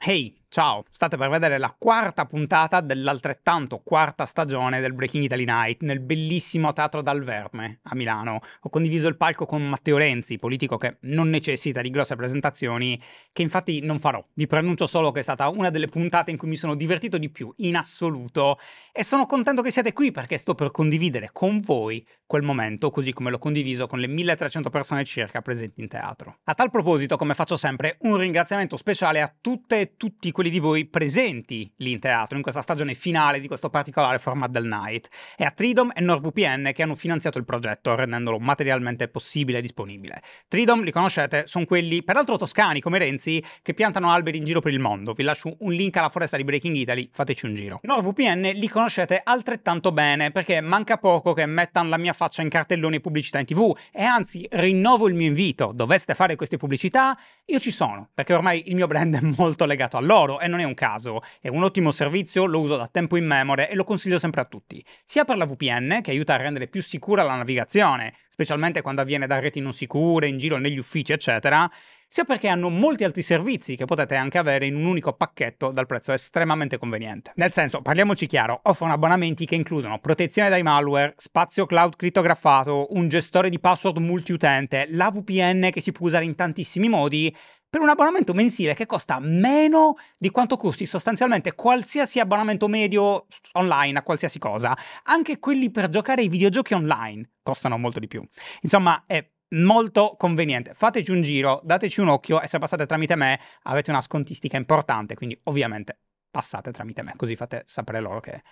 hey Ciao, state per vedere la quarta puntata dell'altrettanto quarta stagione del Breaking Italy Night nel bellissimo Teatro Dal Verme a Milano. Ho condiviso il palco con Matteo Renzi, politico che non necessita di grosse presentazioni, che infatti non farò. Vi preannuncio solo che è stata una delle puntate in cui mi sono divertito di più in assoluto e sono contento che siate qui perché sto per condividere con voi quel momento, così come l'ho condiviso con le 1300 persone circa presenti in teatro. A tal proposito, come faccio sempre, un ringraziamento speciale a tutte e tutti quelli quelli di voi presenti lì in teatro, in questa stagione finale di questo particolare format del Night. È a Tridom e NordVPN che hanno finanziato il progetto, rendendolo materialmente possibile e disponibile. Tridom, li conoscete, sono quelli, peraltro toscani come Renzi, che piantano alberi in giro per il mondo. Vi lascio un link alla foresta di Breaking Italy, fateci un giro. NordVPN li conoscete altrettanto bene, perché manca poco che mettano la mia faccia in cartelloni e pubblicità in tv, e anzi rinnovo il mio invito, doveste fare queste pubblicità, io ci sono, perché ormai il mio brand è molto legato a loro lavoro e non è un caso. È un ottimo servizio, lo uso da tempo in memoria e lo consiglio sempre a tutti, sia per la VPN che aiuta a rendere più sicura la navigazione, specialmente quando avviene da reti non sicure, in giro negli uffici, eccetera, sia perché hanno molti altri servizi che potete anche avere in un unico pacchetto dal prezzo estremamente conveniente. Nel senso, parliamoci chiaro, offrono abbonamenti che includono protezione dai malware, spazio cloud crittografato, un gestore di password multiutente, la VPN che si può usare in tantissimi modi, per un abbonamento mensile che costa meno di quanto costi sostanzialmente qualsiasi abbonamento medio online a qualsiasi cosa. Anche quelli per giocare ai videogiochi online costano molto di più. Insomma, è molto conveniente. Fateci un giro, dateci un occhio e se passate tramite me avete una scontistica importante, quindi ovviamente passate tramite me, così fate sapere loro che,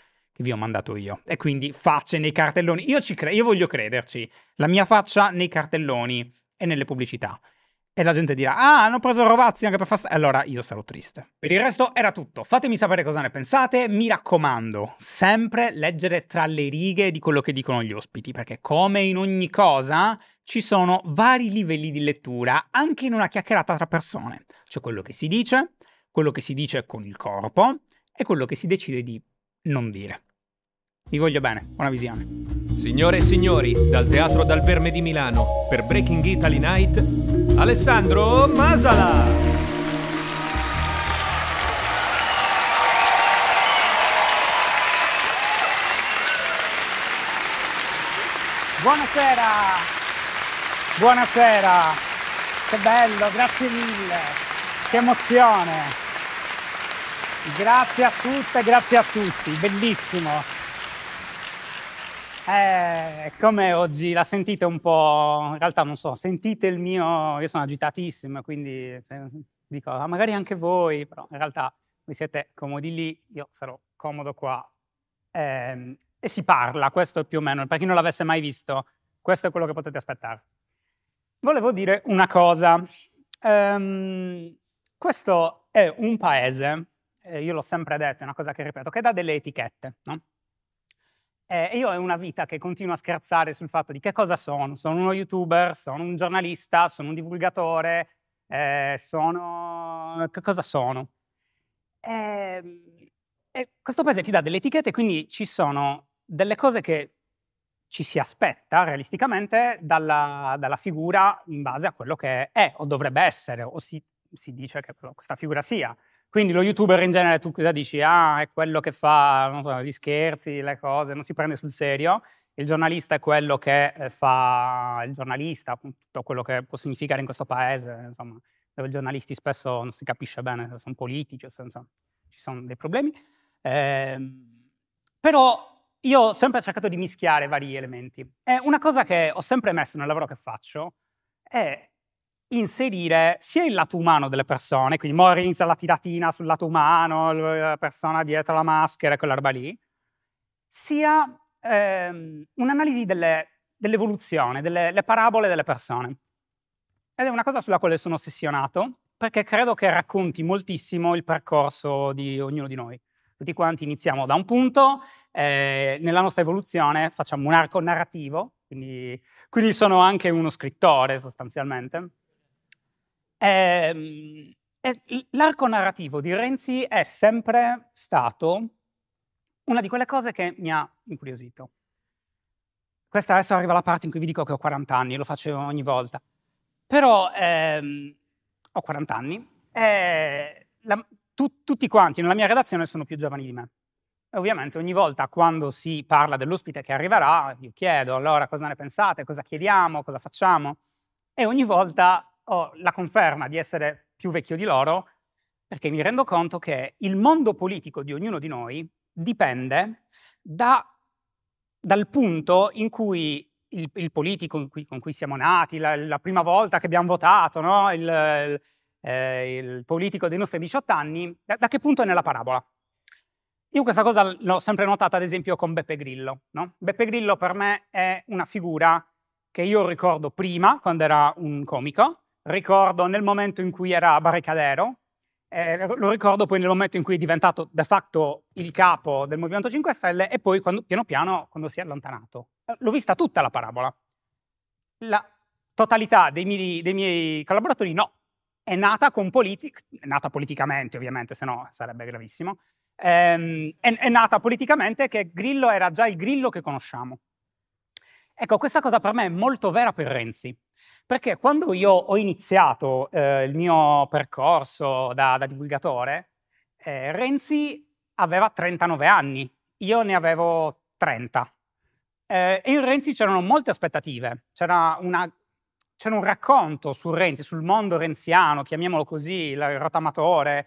vi ho mandato io. E quindi facce nei cartelloni. Io, ci cre- io voglio crederci. La mia faccia nei cartelloni e nelle pubblicità. E la gente dirà, ah, hanno preso Rovazzi anche per far... Allora io sarò triste. Per il resto era tutto. Fatemi sapere cosa ne pensate. Mi raccomando, sempre leggere tra le righe di quello che dicono gli ospiti, perché come in ogni cosa ci sono vari livelli di lettura, anche in una chiacchierata tra persone. C'è quello che si dice, quello che si dice con il corpo e quello che si decide di non dire. Vi voglio bene, buona visione. Signore e signori, dal Teatro Dal Verme di Milano, per Breaking Italy Night, Alessandro Masala! Buonasera! Buonasera! Che bello, grazie mille! Che emozione! Grazie a tutte, grazie a tutti, bellissimo! Eh, come oggi la sentite un po', in realtà non so, sentite il mio, io sono agitatissimo, quindi dico, ah, magari anche voi, però in realtà voi siete comodi lì, io sarò comodo qua. Eh, e si parla, questo è più o meno, per chi non l'avesse mai visto, questo è quello che potete aspettare. Volevo dire una cosa. Um, questo è un paese, eh, io l'ho sempre detto, è una cosa che ripeto, che dà delle etichette, no? Eh, io ho una vita che continua a scherzare sul fatto di che cosa sono. Sono uno youtuber, sono un giornalista, sono un divulgatore, eh, sono... che cosa sono? Eh, questo paese ti dà delle etichette, quindi ci sono delle cose che ci si aspetta realisticamente dalla, dalla figura in base a quello che è o dovrebbe essere o si, si dice che questa figura sia. Quindi lo youtuber in genere tu cosa dici? Ah, è quello che fa so, gli scherzi, le cose, non si prende sul serio. Il giornalista è quello che eh, fa il giornalista, tutto quello che può significare in questo paese, insomma, dove i giornalisti spesso non si capisce bene se sono politici o se insomma, ci sono dei problemi. Eh, però io ho sempre cercato di mischiare vari elementi. E una cosa che ho sempre messo nel lavoro che faccio è inserire sia il lato umano delle persone, quindi Mori inizia la tiratina sul lato umano, la persona dietro la maschera, quella roba lì, sia ehm, un'analisi dell'evoluzione, dell delle parabole delle persone. Ed è una cosa sulla quale sono ossessionato, perché credo che racconti moltissimo il percorso di ognuno di noi. Tutti quanti iniziamo da un punto, eh, nella nostra evoluzione facciamo un arco narrativo, quindi, quindi sono anche uno scrittore sostanzialmente. Eh, l'arco narrativo di Renzi è sempre stato una di quelle cose che mi ha incuriosito. Questa adesso arriva la parte in cui vi dico che ho 40 anni, lo facevo ogni volta. Però ehm, ho 40 anni e la, tu, tutti quanti nella mia redazione sono più giovani di me. E ovviamente ogni volta quando si parla dell'ospite che arriverà, io chiedo allora cosa ne pensate, cosa chiediamo, cosa facciamo. E ogni volta ho la conferma di essere più vecchio di loro perché mi rendo conto che il mondo politico di ognuno di noi dipende da, dal punto in cui il, il politico cui, con cui siamo nati, la, la, prima volta che abbiamo votato, no? il, il, eh, il, politico dei nostri 18 anni, da, da, che punto è nella parabola? Io questa cosa l'ho sempre notata ad esempio con Beppe Grillo. No? Beppe Grillo per me è una figura che io ricordo prima, quando era un comico, ricordo nel momento in cui era Barricadero, eh, lo ricordo poi nel momento in cui è diventato de facto il capo del Movimento 5 Stelle e poi quando, piano piano quando si è allontanato. Eh, l'ho vista tutta la parabola. La totalità dei miei, dei miei collaboratori no. È nata, politic, è nata politicamente ovviamente, se no sarebbe gravissimo. Ehm, è, è nata politicamente che Grillo era già il Grillo che conosciamo. Ecco, questa cosa per me è molto vera per Renzi. Perché quando io ho iniziato eh, il mio percorso da, da divulgatore, eh, Renzi aveva 39 anni, io ne avevo 30. Eh, e in Renzi c'erano molte aspettative, c'era, una, c'era, un racconto su Renzi, sul mondo renziano, chiamiamolo così, il rotamatore,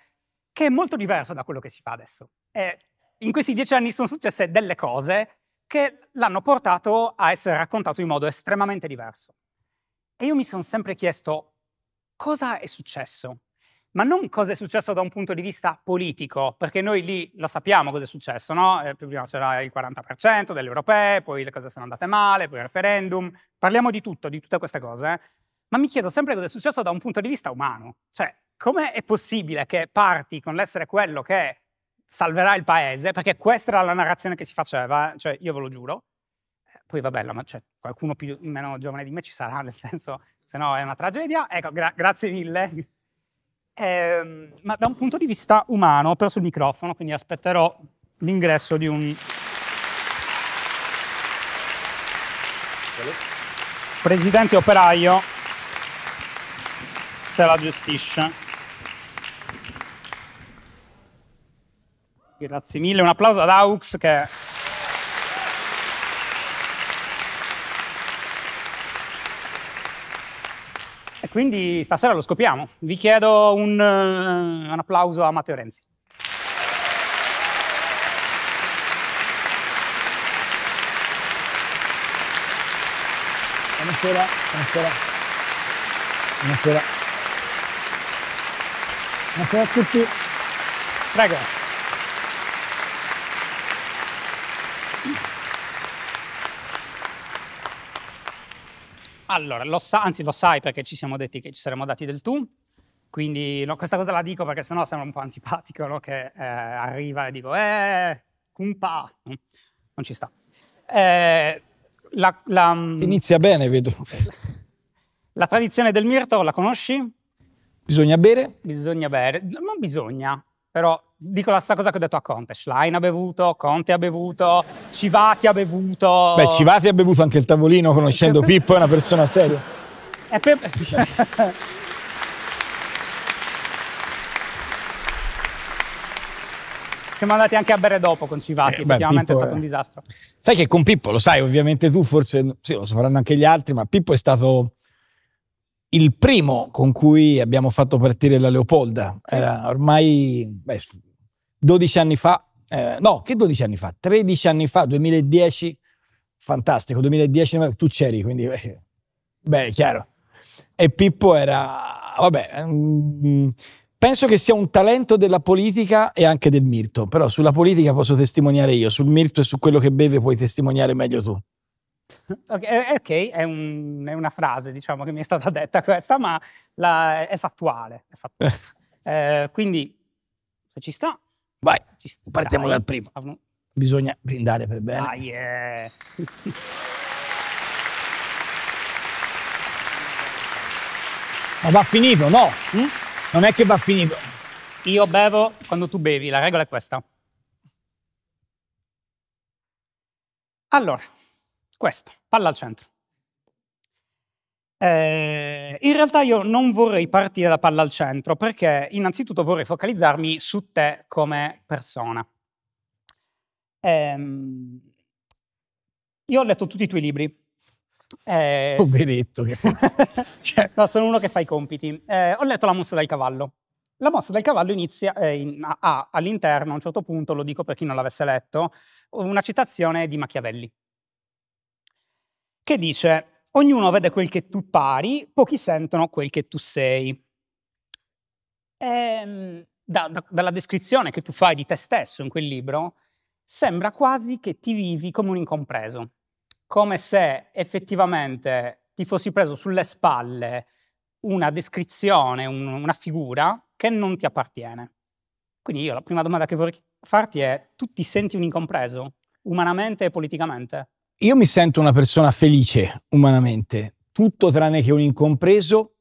che è molto diverso da quello che si fa adesso. Eh, in questi dieci anni sono successe delle cose che l'hanno portato a essere raccontato in modo estremamente diverso. E io mi sono sempre chiesto cosa è successo, ma non cosa è successo da un punto di vista politico, perché noi lì lo sappiamo cosa è successo, no? Eh, prima c'era il 40% delle europee, poi le cose sono andate male, poi il referendum, parliamo di tutto, di tutte queste cose, eh. ma mi chiedo sempre cosa è successo da un punto di vista umano, cioè come è possibile che parti con l'essere quello che salverà il paese, perché questa era la narrazione che si faceva, eh? cioè io ve lo giuro, poi vabbè, la, cioè, qualcuno più, meno giovane di me ci sarà, nel senso, se no è una tragedia. Ecco, gra- grazie mille. Eh, ma da un punto di vista umano, però sul microfono, quindi aspetterò l'ingresso di un... Presidente operaio se la gestisce. Grazie mille, un applauso ad Aux che... E quindi stasera lo scopriamo. Vi chiedo un, eh, un applauso a Matteo Renzi. Buonasera, buonasera. Buonasera. Buonasera a tutti. Prego. Allora, lo sa, anzi lo sai perché ci siamo detti che ci saremmo dati del tu, quindi no, questa cosa la dico perché sennò sembra un po' antipatico no? che eh, arriva e dico eh, cumpa, no, non ci sta. Eh, la, la, mm, Inizia bene, vedo. La tradizione del mirto la conosci? Bisogna bere? Bisogna bere, non bisogna però dico la stessa cosa che ho detto a Conte. Schlein ha bevuto, Conte ha bevuto, Civati ha bevuto. Beh, Civati ha bevuto anche il tavolino, conoscendo Pippo, è una persona seria. È per... Siamo andati anche a bere dopo con Civati, eh, effettivamente beh, Pippo, è stato eh. un disastro. Sai che con Pippo, lo sai ovviamente tu, forse sì, lo sapranno anche gli altri, ma Pippo è stato il primo con cui abbiamo fatto partire la Leopolda. Sì. Era ormai beh, 12 anni fa, eh, no, che 12 anni fa? 13 anni fa, 2010, fantastico, 2010 tu c'eri, quindi eh, beh, beh è chiaro. E Pippo era, vabbè, mh, mm, penso che sia un talento della politica e anche del mirto, però sulla politica posso testimoniare io, sul mirto e su quello che beve puoi testimoniare meglio tu. Ok, eh, eh, okay è, un, è, una frase diciamo, che mi è stata detta questa, ma la, è fattuale. È fattuale. Eh. eh, quindi, se ci sta, vai. Ci sta, partiamo dai. dal primo. Bisogna brindare per bene. Ah, yeah. ma va finito, no? Mm? Non è che va finito. Io bevo quando tu bevi, la regola è questa. Allora, questo, palla al centro. Eh, in realtà io non vorrei partire da palla al centro perché innanzitutto vorrei focalizzarmi su te come persona. Eh, io ho letto tutti i tuoi libri. Eh, Poveretto. Che... cioè... no, sono uno che fa i compiti. Eh, ho letto La mossa del cavallo. La mossa del cavallo inizia eh, in, a, a, all'interno, a un certo punto, lo dico per chi non l'avesse letto, una citazione di Machiavelli che dice ognuno vede quel che tu pari, pochi sentono quel che tu sei. E, ehm, da, da, dalla descrizione che tu fai di te stesso in quel libro, sembra quasi che ti vivi come un incompreso, come se effettivamente ti fossi preso sulle spalle una descrizione, un, una figura che non ti appartiene. Quindi io la prima domanda che vorrei farti è, tu ti senti un incompreso, umanamente e politicamente? Io mi sento una persona felice umanamente, tutto tranne che un incompreso,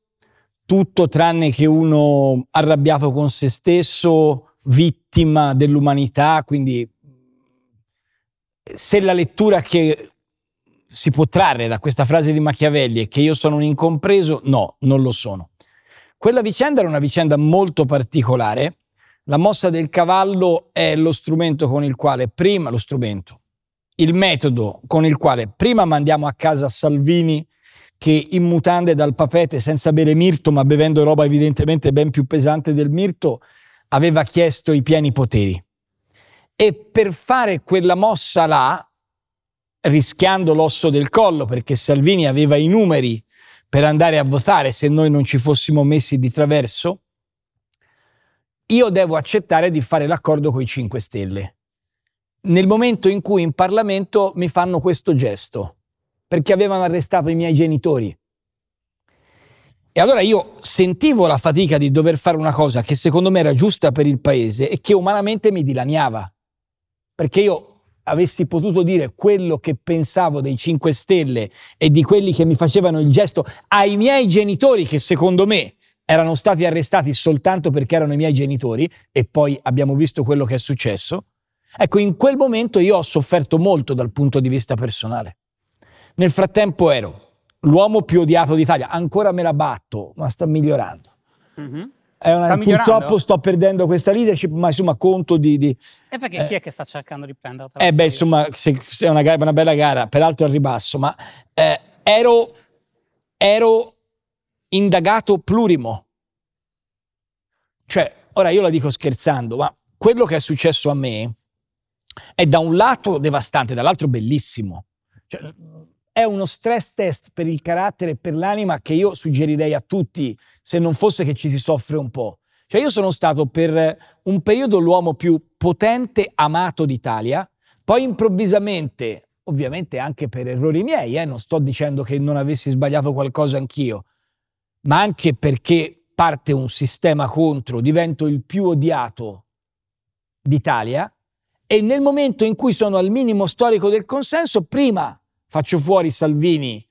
tutto tranne che uno arrabbiato con se stesso, vittima dell'umanità, quindi se la lettura che si può trarre da questa frase di Machiavelli è che io sono un incompreso, no, non lo sono. Quella vicenda era una vicenda molto particolare. La mossa del cavallo è lo strumento con il quale prima lo strumento, il metodo con il quale prima mandiamo a casa Salvini che in mutande dal papete senza bere mirto, ma bevendo roba evidentemente ben più pesante del mirto, aveva chiesto i pieni poteri. E per fare quella mossa là, rischiando l'osso del collo, perché Salvini aveva i numeri per andare a votare se noi non ci fossimo messi di traverso, io devo accettare di fare l'accordo con i 5 Stelle nel momento in cui in Parlamento mi fanno questo gesto, perché avevano arrestato i miei genitori. E allora io sentivo la fatica di dover fare una cosa che secondo me era giusta per il paese e che umanamente mi dilaniava, perché io avessi potuto dire quello che pensavo dei 5 Stelle e di quelli che mi facevano il gesto ai miei genitori, che secondo me erano stati arrestati soltanto perché erano i miei genitori, e poi abbiamo visto quello che è successo, Ecco, in quel momento io ho sofferto molto dal punto di vista personale. Nel frattempo ero l'uomo più odiato d'Italia, ancora me la batto, ma sta migliorando. Mm-hmm. Una, purtroppo sto perdendo questa leadership, ma insomma conto di... di e perché eh, chi è che sta cercando di prenderla? Eh beh, insomma, se, se è una, gara, una, bella gara, peraltro al ribasso, ma eh, ero, ero indagato plurimo. Cioè, ora io la dico scherzando, ma quello che è successo a me è da un lato devastante, dall'altro bellissimo. Cioè, è uno stress test per il carattere e per l'anima che io suggerirei a tutti se non fosse che ci si soffre un po'. Cioè io sono stato per un periodo l'uomo più potente, amato d'Italia, poi improvvisamente, ovviamente anche per errori miei, eh, non sto dicendo che non avessi sbagliato qualcosa anch'io, ma anche perché parte un sistema contro, divento il più odiato d'Italia, e nel momento in cui sono al minimo storico del consenso, prima faccio fuori Salvini,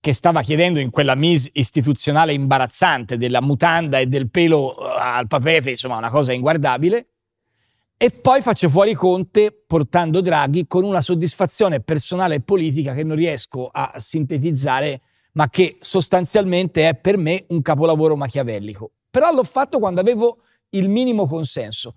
che stava chiedendo in quella mise istituzionale imbarazzante della mutanda e del pelo eh, al papete, insomma una cosa inguardabile, e poi faccio fuori Conte portando Draghi con una soddisfazione personale e politica che non riesco a sintetizzare, ma che sostanzialmente è per me un capolavoro machiavellico. Però l'ho fatto quando avevo il minimo consenso.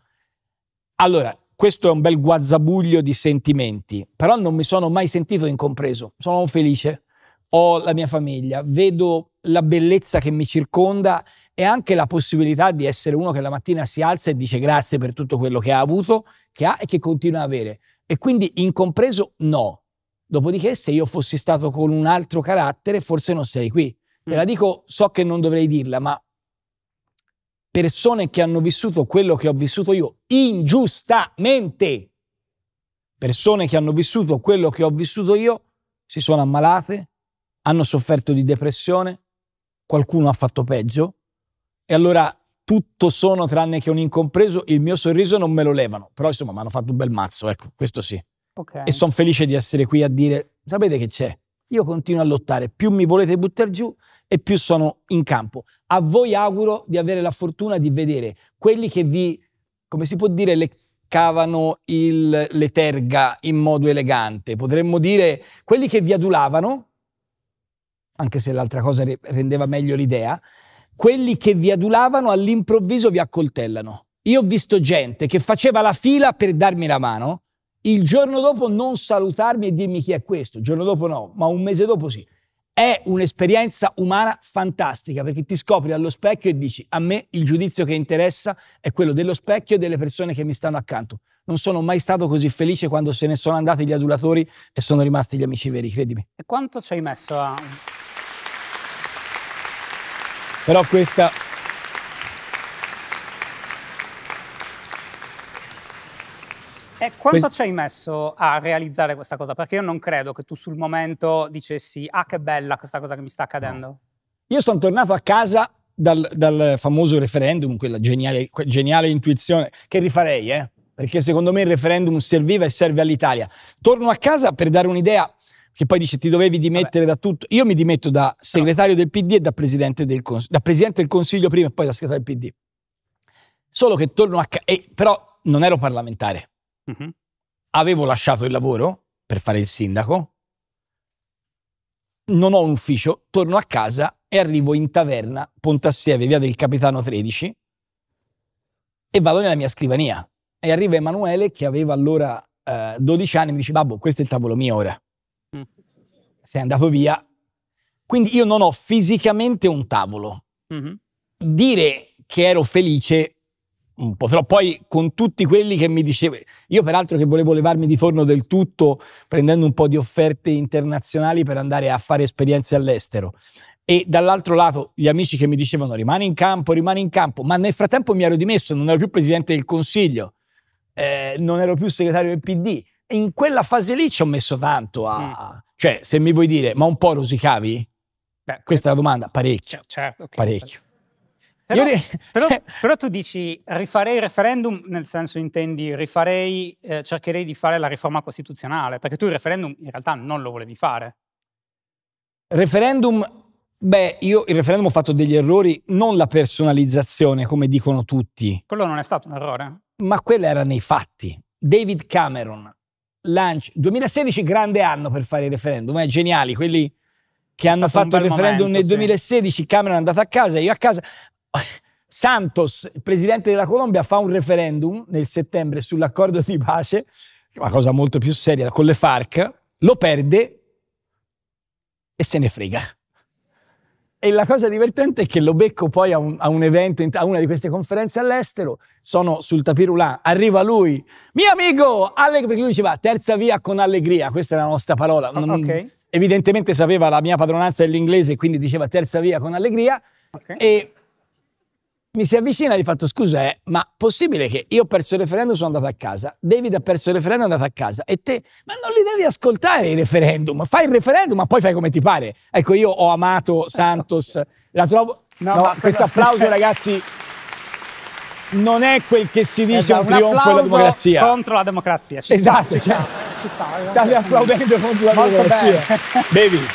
Allora, questo è un bel guazzabuglio di sentimenti, però non mi sono mai sentito incompreso. Sono felice, ho la mia famiglia, vedo la bellezza che mi circonda e anche la possibilità di essere uno che la mattina si alza e dice grazie per tutto quello che ha avuto, che ha e che continua ad avere. E quindi incompreso no. Dopodiché se io fossi stato con un altro carattere forse non sarei qui. Te la mm. dico, so che non dovrei dirla, ma persone che hanno vissuto quello che ho vissuto io ingiustamente, persone che hanno vissuto quello che ho vissuto io, si sono ammalate, hanno sofferto di depressione, qualcuno ha fatto peggio e allora tutto sono tranne che un incompreso, il mio sorriso non me lo levano, però insomma mi hanno fatto un bel mazzo, ecco, questo sì. Okay. E sono felice di essere qui a dire, sapete che c'è? Io continuo a lottare, più mi volete buttare giù e più sono in campo. A voi auguro di avere la fortuna di vedere quelli che vi, come si può dire, le cavano il, le terga in modo elegante. Potremmo dire quelli che vi adulavano, anche se l'altra cosa re rendeva meglio l'idea, quelli che vi adulavano all'improvviso vi accoltellano. Io ho visto gente che faceva la fila per darmi la mano il giorno dopo non salutarmi e dirmi chi è questo, il giorno dopo no, ma un mese dopo sì. È un'esperienza umana fantastica perché ti scopri allo specchio e dici a me il giudizio che interessa è quello dello specchio e delle persone che mi stanno accanto. Non sono mai stato così felice quando se ne sono andati gli adulatori e sono rimasti gli amici veri, credimi. E quanto ci hai messo a... Però questa E quanto Quest... ci hai messo a realizzare questa cosa? Perché io non credo che tu sul momento dicessi ah che bella questa cosa che mi sta accadendo. Io sono tornato a casa dal, dal famoso referendum, quella geniale, geniale intuizione che rifarei, eh? perché secondo me il referendum serviva e serve all'Italia. Torno a casa per dare un'idea che poi dice ti dovevi dimettere Vabbè. da tutto. Io mi dimetto da segretario del PD e da presidente del, cons- da presidente del Consiglio prima e poi da segretario del PD. Solo che torno a casa, però non ero parlamentare. Uh mm-hmm. -huh. Avevo lasciato il lavoro per fare il sindaco, non ho un ufficio, torno a casa e arrivo in taverna Pontassieve, via del Capitano 13, e vado nella mia scrivania. E arriva Emanuele che aveva allora eh, 12 anni e mi dice, babbo, questo è il tavolo mio ora. Mm. Sei andato via. Quindi io non ho fisicamente un tavolo. Mm -hmm. Dire che ero felice un po' troppo. Poi con tutti quelli che mi dicevano, io peraltro che volevo levarmi di forno del tutto prendendo un po' di offerte internazionali per andare a fare esperienze all'estero. E dall'altro lato gli amici che mi dicevano rimani in campo, rimani in campo, ma nel frattempo mi ero dimesso, non ero più presidente del consiglio, eh, non ero più segretario del PD. E in quella fase lì ci ho messo tanto a... Mm. Cioè, se mi vuoi dire, ma un po' rosicavi? Beh, Questa è la eh, domanda, parecchio. Certo, okay. Parecchio. Però, li... però, cioè però, tu dici rifarei il referendum, nel senso intendi rifarei, eh, cercherei di fare la riforma costituzionale, perché tu il referendum in realtà non lo volevi fare. Referendum, beh, io il referendum ho fatto degli errori, non la personalizzazione come dicono tutti. Quello non è stato un errore. Ma quello era nei fatti. David Cameron, lancia 2016 grande anno per fare il referendum, eh, geniali quelli che hanno fatto il referendum momento, nel 2016, Cameron è andato a casa, io a casa, Santos, il presidente della Colombia, fa un referendum nel settembre sull'accordo di pace, una cosa molto più seria, con le FARC, lo perde e se ne frega. E la cosa divertente è che lo becco poi a un, a un evento, a una di queste conferenze all'estero, sono sul tapirulà, arriva lui, mio amico, Alleg perché lui diceva terza via con allegria, questa è la nostra parola. Oh, okay. Evidentemente sapeva la mia padronanza dell'inglese, quindi diceva terza via con allegria. Okay. E mi si avvicina e gli fatto scusa eh, ma possibile che io ho perso il referendum sono andato a casa David ha perso il referendum è andato a casa e te ma non li devi ascoltare i referendum fai il referendum ma poi fai come ti pare ecco io ho amato Santos la trovo no, no questo applauso ragazzi non è quel che si dice esatto, un trionfo della democrazia contro la democrazia ci esatto sta, ci, sta, cioè, ci sta, eh. state applaudendo contro la Molto democrazia bene. Baby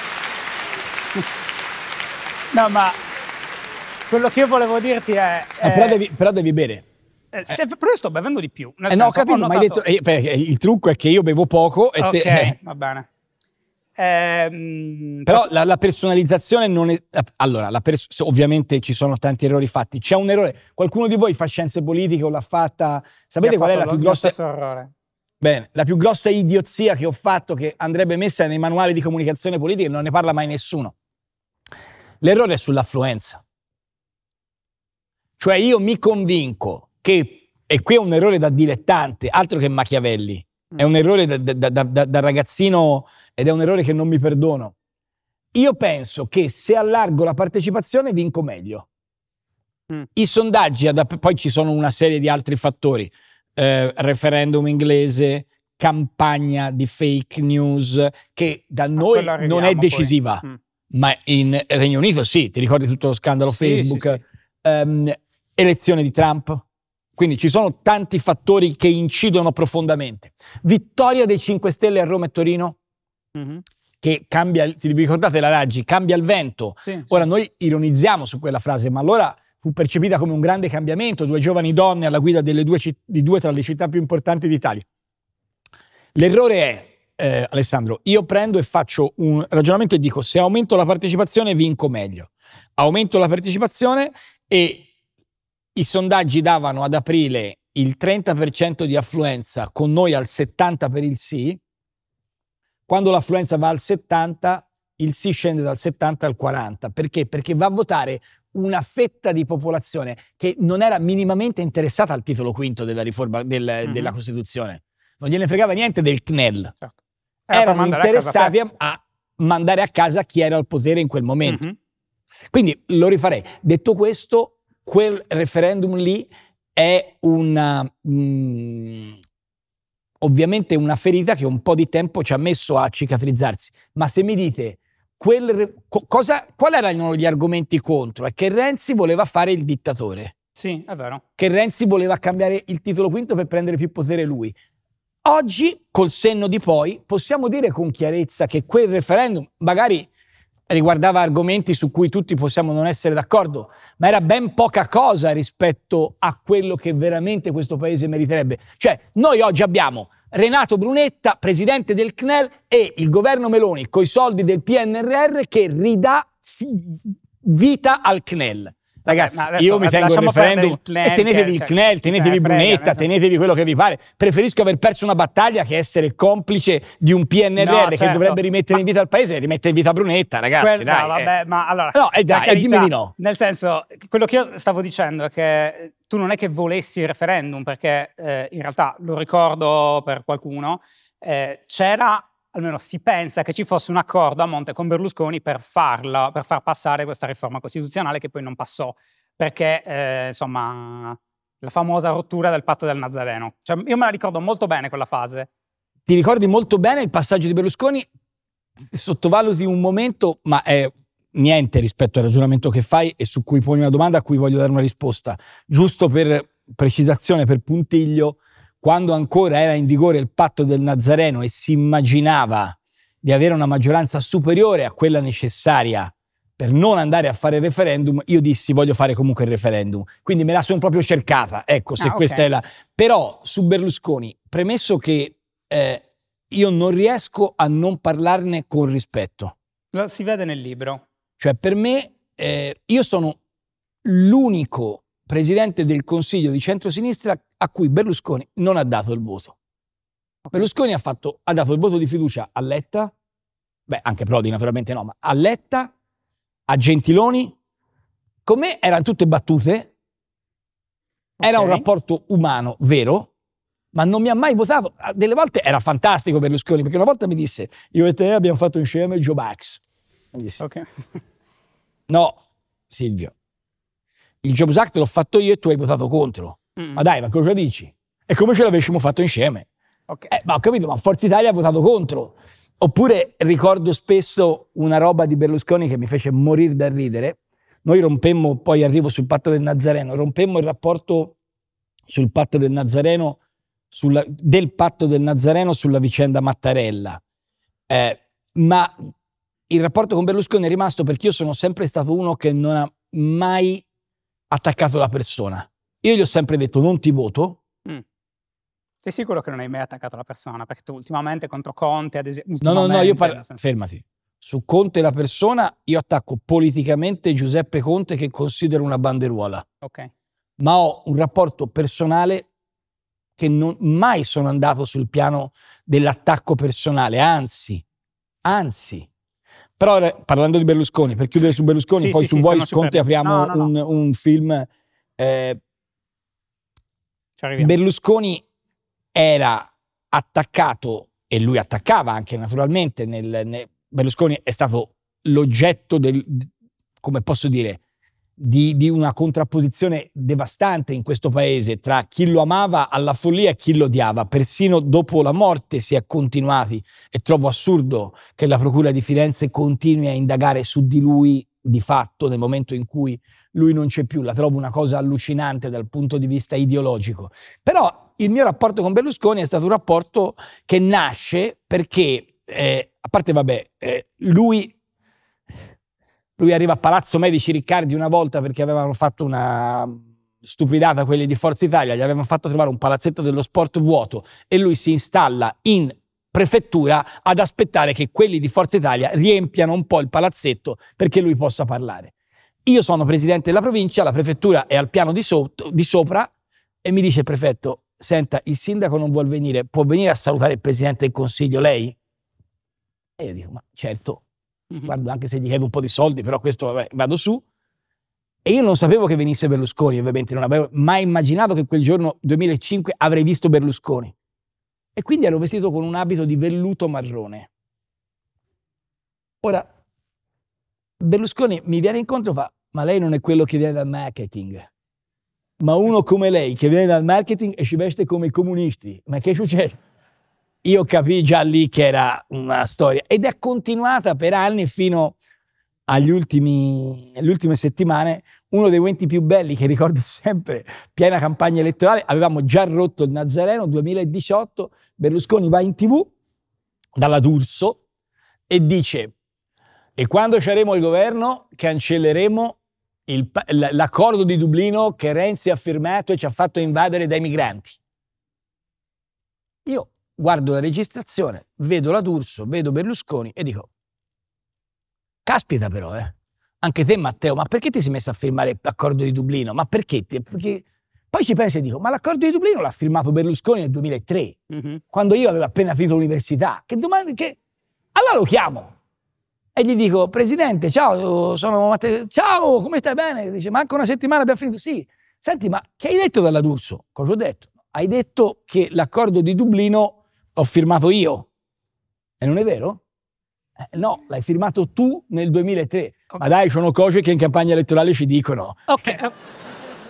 no ma quello che io volevo dirti è... Eh, però, eh, devi, però devi bere. Eh, se, però io sto bevendo di più. Nel eh senso, no, capito, notato... ma hai detto, eh, beh, eh, il trucco è che io bevo poco e okay, te... Eh. va bene. Ehm, però faccio... la, la, personalizzazione non è... Allora, pers- ovviamente ci sono tanti errori fatti. C'è un errore. Qualcuno di voi fa scienze politiche o l'ha fatta... Sapete qual è la più grossa... errore. Bene, la più grossa idiozia che ho fatto, che andrebbe messa nei manuali di comunicazione politica, non ne parla mai nessuno. L'errore è sull'affluenza. Cioè io mi convinco che, e qui è un errore da dilettante, altro che Machiavelli, è mm. un errore da, da, da, da ragazzino ed è un errore che non mi perdono. Io penso che se allargo la partecipazione vinco meglio. Mm. I sondaggi, poi ci sono una serie di altri fattori, eh, referendum inglese, campagna di fake news, che da ah, noi non è decisiva, mm. ma in Regno Unito sì, ti ricordi tutto lo scandalo sì, Facebook? Sì, sì. Um, ehm, elezione di Trump. Quindi ci sono tanti fattori che incidono profondamente. Vittoria dei 5 Stelle a Roma e Torino, mm-hmm. che cambia, ti ricordate la Raggi, cambia il vento. Sì, Ora sì. noi ironizziamo su quella frase, ma allora fu percepita come un grande cambiamento, due giovani donne alla guida due, di due tra le città più importanti d'Italia. L'errore è, eh, Alessandro, io prendo e faccio un ragionamento e dico se aumento la partecipazione vinco meglio. Aumento la partecipazione e i sondaggi davano ad aprile il 30% di affluenza, con noi al 70% per il sì. Quando l'affluenza va al 70%, il sì scende dal 70 al 40. Perché? Perché va a votare una fetta di popolazione che non era minimamente interessata al titolo quinto della riforma del, mm-hmm. della Costituzione. Non gliene fregava niente del CNEL. Certo. Era Erano interessati a, a, mandare a casa chi era al potere in quel momento. Mm-hmm. Quindi lo rifarei. Detto questo, quel referendum lì è una, mh, mm, ovviamente una ferita che un po' di tempo ci ha messo a cicatrizzarsi. Ma se mi dite quel, co- cosa, quali erano gli argomenti contro? È che Renzi voleva fare il dittatore. Sì, è vero. Che Renzi voleva cambiare il titolo quinto per prendere più potere lui. Oggi, col senno di poi, possiamo dire con chiarezza che quel referendum, magari riguardava argomenti su cui tutti possiamo non essere d'accordo, ma era ben poca cosa rispetto a quello che veramente questo paese meriterebbe. Cioè, noi oggi abbiamo Renato Brunetta, presidente del CNEL, e il governo Meloni, coi soldi del PNRR, che ridà vita al CNEL. Ragazzi, Vabbè, io mi tengo il referendum Knell, e tenetevi il cioè, CNEL, tenetevi Brunetta, tenetevi quello che vi pare. Preferisco aver perso una battaglia che essere complice di un PNR no, certo. che dovrebbe rimettere ma... in vita il paese e rimettere in vita Brunetta, ragazzi. Quello, dai, no, vabbè, eh. ma allora. No, e dai, carità, dimmi di no. Nel senso, quello che io stavo dicendo è che tu non è che volessi il referendum, perché eh, in realtà lo ricordo per qualcuno, eh, c'era almeno si pensa che ci fosse un accordo a monte con Berlusconi per farla, per far passare questa riforma costituzionale che poi non passò, perché eh, insomma la famosa rottura del patto del Nazareno. Cioè, io me la ricordo molto bene quella fase. Ti ricordi molto bene il passaggio di Berlusconi? Sottovaluti un momento, ma è niente rispetto al ragionamento che fai e su cui poni una domanda a cui voglio dare una risposta. Giusto per precisazione, per puntiglio, quando ancora era in vigore il patto del Nazareno e si immaginava di avere una maggioranza superiore a quella necessaria per non andare a fare il referendum, io dissi voglio fare comunque il referendum. Quindi me la sono proprio cercata, ecco, se ah, okay. questa è la... Però su Berlusconi, premesso che eh, io non riesco a non parlarne con rispetto. Lo si vede nel libro. Cioè per me, eh, io sono l'unico presidente del Consiglio di centrosinistra a cui Berlusconi non ha dato il voto. Okay. Berlusconi ha, fatto, ha, dato il voto di fiducia a Letta, beh, anche Prodi naturalmente no, ma a Letta, a Gentiloni. Con me erano tutte battute, okay. era un rapporto umano, vero, ma non mi ha mai votato. Ah, delle volte era fantastico Berlusconi, perché una volta mi disse, io e te abbiamo fatto insieme Joe Bax. Mi disse, okay. no, Silvio, il Jobs Act l'ho fatto io e tu hai votato contro. Mm. Ma dai, ma cosa dici? È come ce l'avessimo fatto insieme. Okay. Eh, ma ho capito, ma Forza Italia ha votato contro. Oppure ricordo spesso una roba di Berlusconi che mi fece morire dal ridere. Noi rompemmo, poi arrivo sul patto del Nazareno, rompemmo il rapporto sul patto del Nazareno, sulla, del patto del Nazareno sulla vicenda Mattarella. Eh, ma il rapporto con Berlusconi è rimasto perché io sono sempre stato uno che non ha mai attaccato la persona. Io gli ho sempre detto non ti voto. Mm. Sei sicuro che non hai mai attaccato la persona? Perché tu ultimamente contro Conte, ad esempio... No, no, no, io parlo... Fermati. Su Conte la persona, io attacco politicamente Giuseppe Conte che considero una banderuola. Ok. Ma ho un rapporto personale che non mai sono andato sul piano dell'attacco personale, anzi, anzi. Però parlando di Berlusconi, per chiudere su Berlusconi, sì, poi sì, su sì, Voice Conte apriamo no, no, no. Un, un, film. Eh, Berlusconi era attaccato, e lui attaccava anche naturalmente, nel, nel, Berlusconi è stato l'oggetto del, come posso dire, di, di, una contrapposizione devastante in questo paese tra chi lo amava alla follia e chi lo odiava. Persino dopo la morte si è continuati e trovo assurdo che la Procura di Firenze continui a indagare su di lui di fatto nel momento in cui lui non c'è più, la trovo una cosa allucinante dal punto di vista ideologico. Però il mio rapporto con Berlusconi è stato un rapporto che nasce perché, eh, a parte vabbè, eh, lui, lui arriva a Palazzo Medici Riccardi una volta perché avevano fatto una stupidata quelli di Forza Italia, gli avevano fatto trovare un palazzetto dello sport vuoto e lui si installa in prefettura ad aspettare che quelli di Forza Italia riempiano un po' il palazzetto perché lui possa parlare. Io sono presidente della provincia, la prefettura è al piano di, sotto, di sopra e mi dice prefetto, senta, il sindaco non vuole venire, può venire a salutare il presidente del consiglio lei? E io dico, ma certo, mm anche se gli chiedo un po' di soldi, però questo vabbè, vado su. E io non sapevo che venisse Berlusconi, ovviamente, non avevo mai immaginato che quel giorno 2005 avrei visto Berlusconi e quindi ero vestito con un abito di velluto marrone. Ora, Berlusconi mi viene incontro e fa, ma lei non è quello che viene dal marketing, ma uno come lei che viene dal marketing e ci veste come i comunisti, ma che succede? Io capii già lì che era una storia ed è continuata per anni fino agli ultimi, alle ultime settimane uno dei momenti più belli che ricordo sempre, piena campagna elettorale, avevamo già rotto il Nazareno 2018, Berlusconi va in tv dalla D'Urso e dice e quando saremo il governo cancelleremo il, l'accordo di Dublino che Renzi ha firmato e ci ha fatto invadere dai migranti. Io guardo la registrazione, vedo la D'Urso, vedo Berlusconi e dico caspita però eh anche te Matteo, ma perché ti sei messo a firmare l'accordo di Dublino? Ma perché? Ti, perché... Poi ci pensi e dico, ma l'accordo di Dublino l'ha firmato Berlusconi nel 2003, mm-hmm. quando io avevo appena finito l'università. Che domani, che... Allora lo chiamo e gli dico, Presidente, ciao, sono Matteo, ciao, come stai bene? Dice, manca una settimana, abbiamo finito. Sì, senti, ma che hai detto dalla D'Urso? Cosa ho detto? Hai detto che l'accordo di Dublino l'ho firmato io. E non è vero? Eh, no, l'hai firmato tu nel 2003. Ma dai, sono cose che in campagna elettorale ci dicono. Ok. Eh,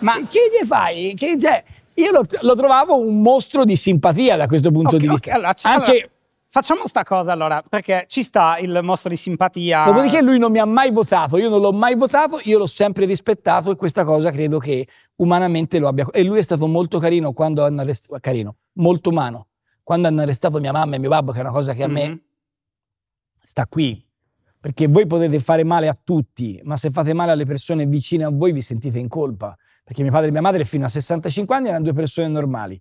ma che ne fai? Che, cioè, io lo, lo, trovavo un mostro di simpatia da questo punto okay, di vista. Okay, allora, cioè, Anche... Allora, facciamo sta cosa allora, perché ci sta il mostro di simpatia. Dopodiché lui non mi ha mai votato, io non l'ho mai votato, io l'ho sempre rispettato e questa cosa credo che umanamente lo abbia... E lui è stato molto carino quando hanno arrestato... Carino, molto umano. Quando hanno arrestato mia mamma e mio babbo, che è una cosa che a mm -hmm. me mm-hmm sta qui. Perché voi potete fare male a tutti, ma se fate male alle persone vicine a voi vi sentite in colpa. Perché mio padre e mia madre fino a 65 anni erano due persone normali.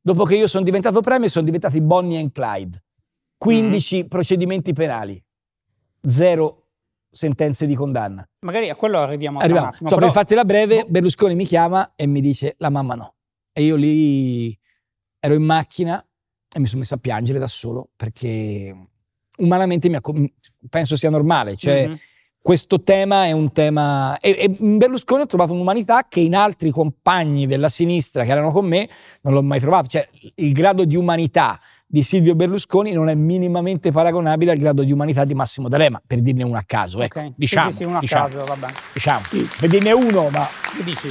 Dopo che io sono diventato premio sono diventati Bonnie e Clyde. 15 mm-hmm. procedimenti penali, zero sentenze di condanna. Magari a quello arriviamo, arriviamo. Attimo, so, però... Per fartela breve, boh. Berlusconi mi chiama e mi dice la mamma no. E io lì ero in macchina e mi sono messo a piangere da solo perché umanamente acc- penso sia normale. Cioè, mm-hmm. questo tema è un tema. E, e Berlusconi ho trovato un'umanità che in altri compagni della sinistra che erano con me non l'ho mai trovato. Cioè, il grado di umanità di Silvio Berlusconi non è minimamente paragonabile al grado di umanità di Massimo D'Alema, per dirne uno a caso. Ecco. Okay. Diciamo, sì, sì, uno a diciamo, caso, vabbè. Diciamo. Sì. Per dirne uno, ma. Che dici?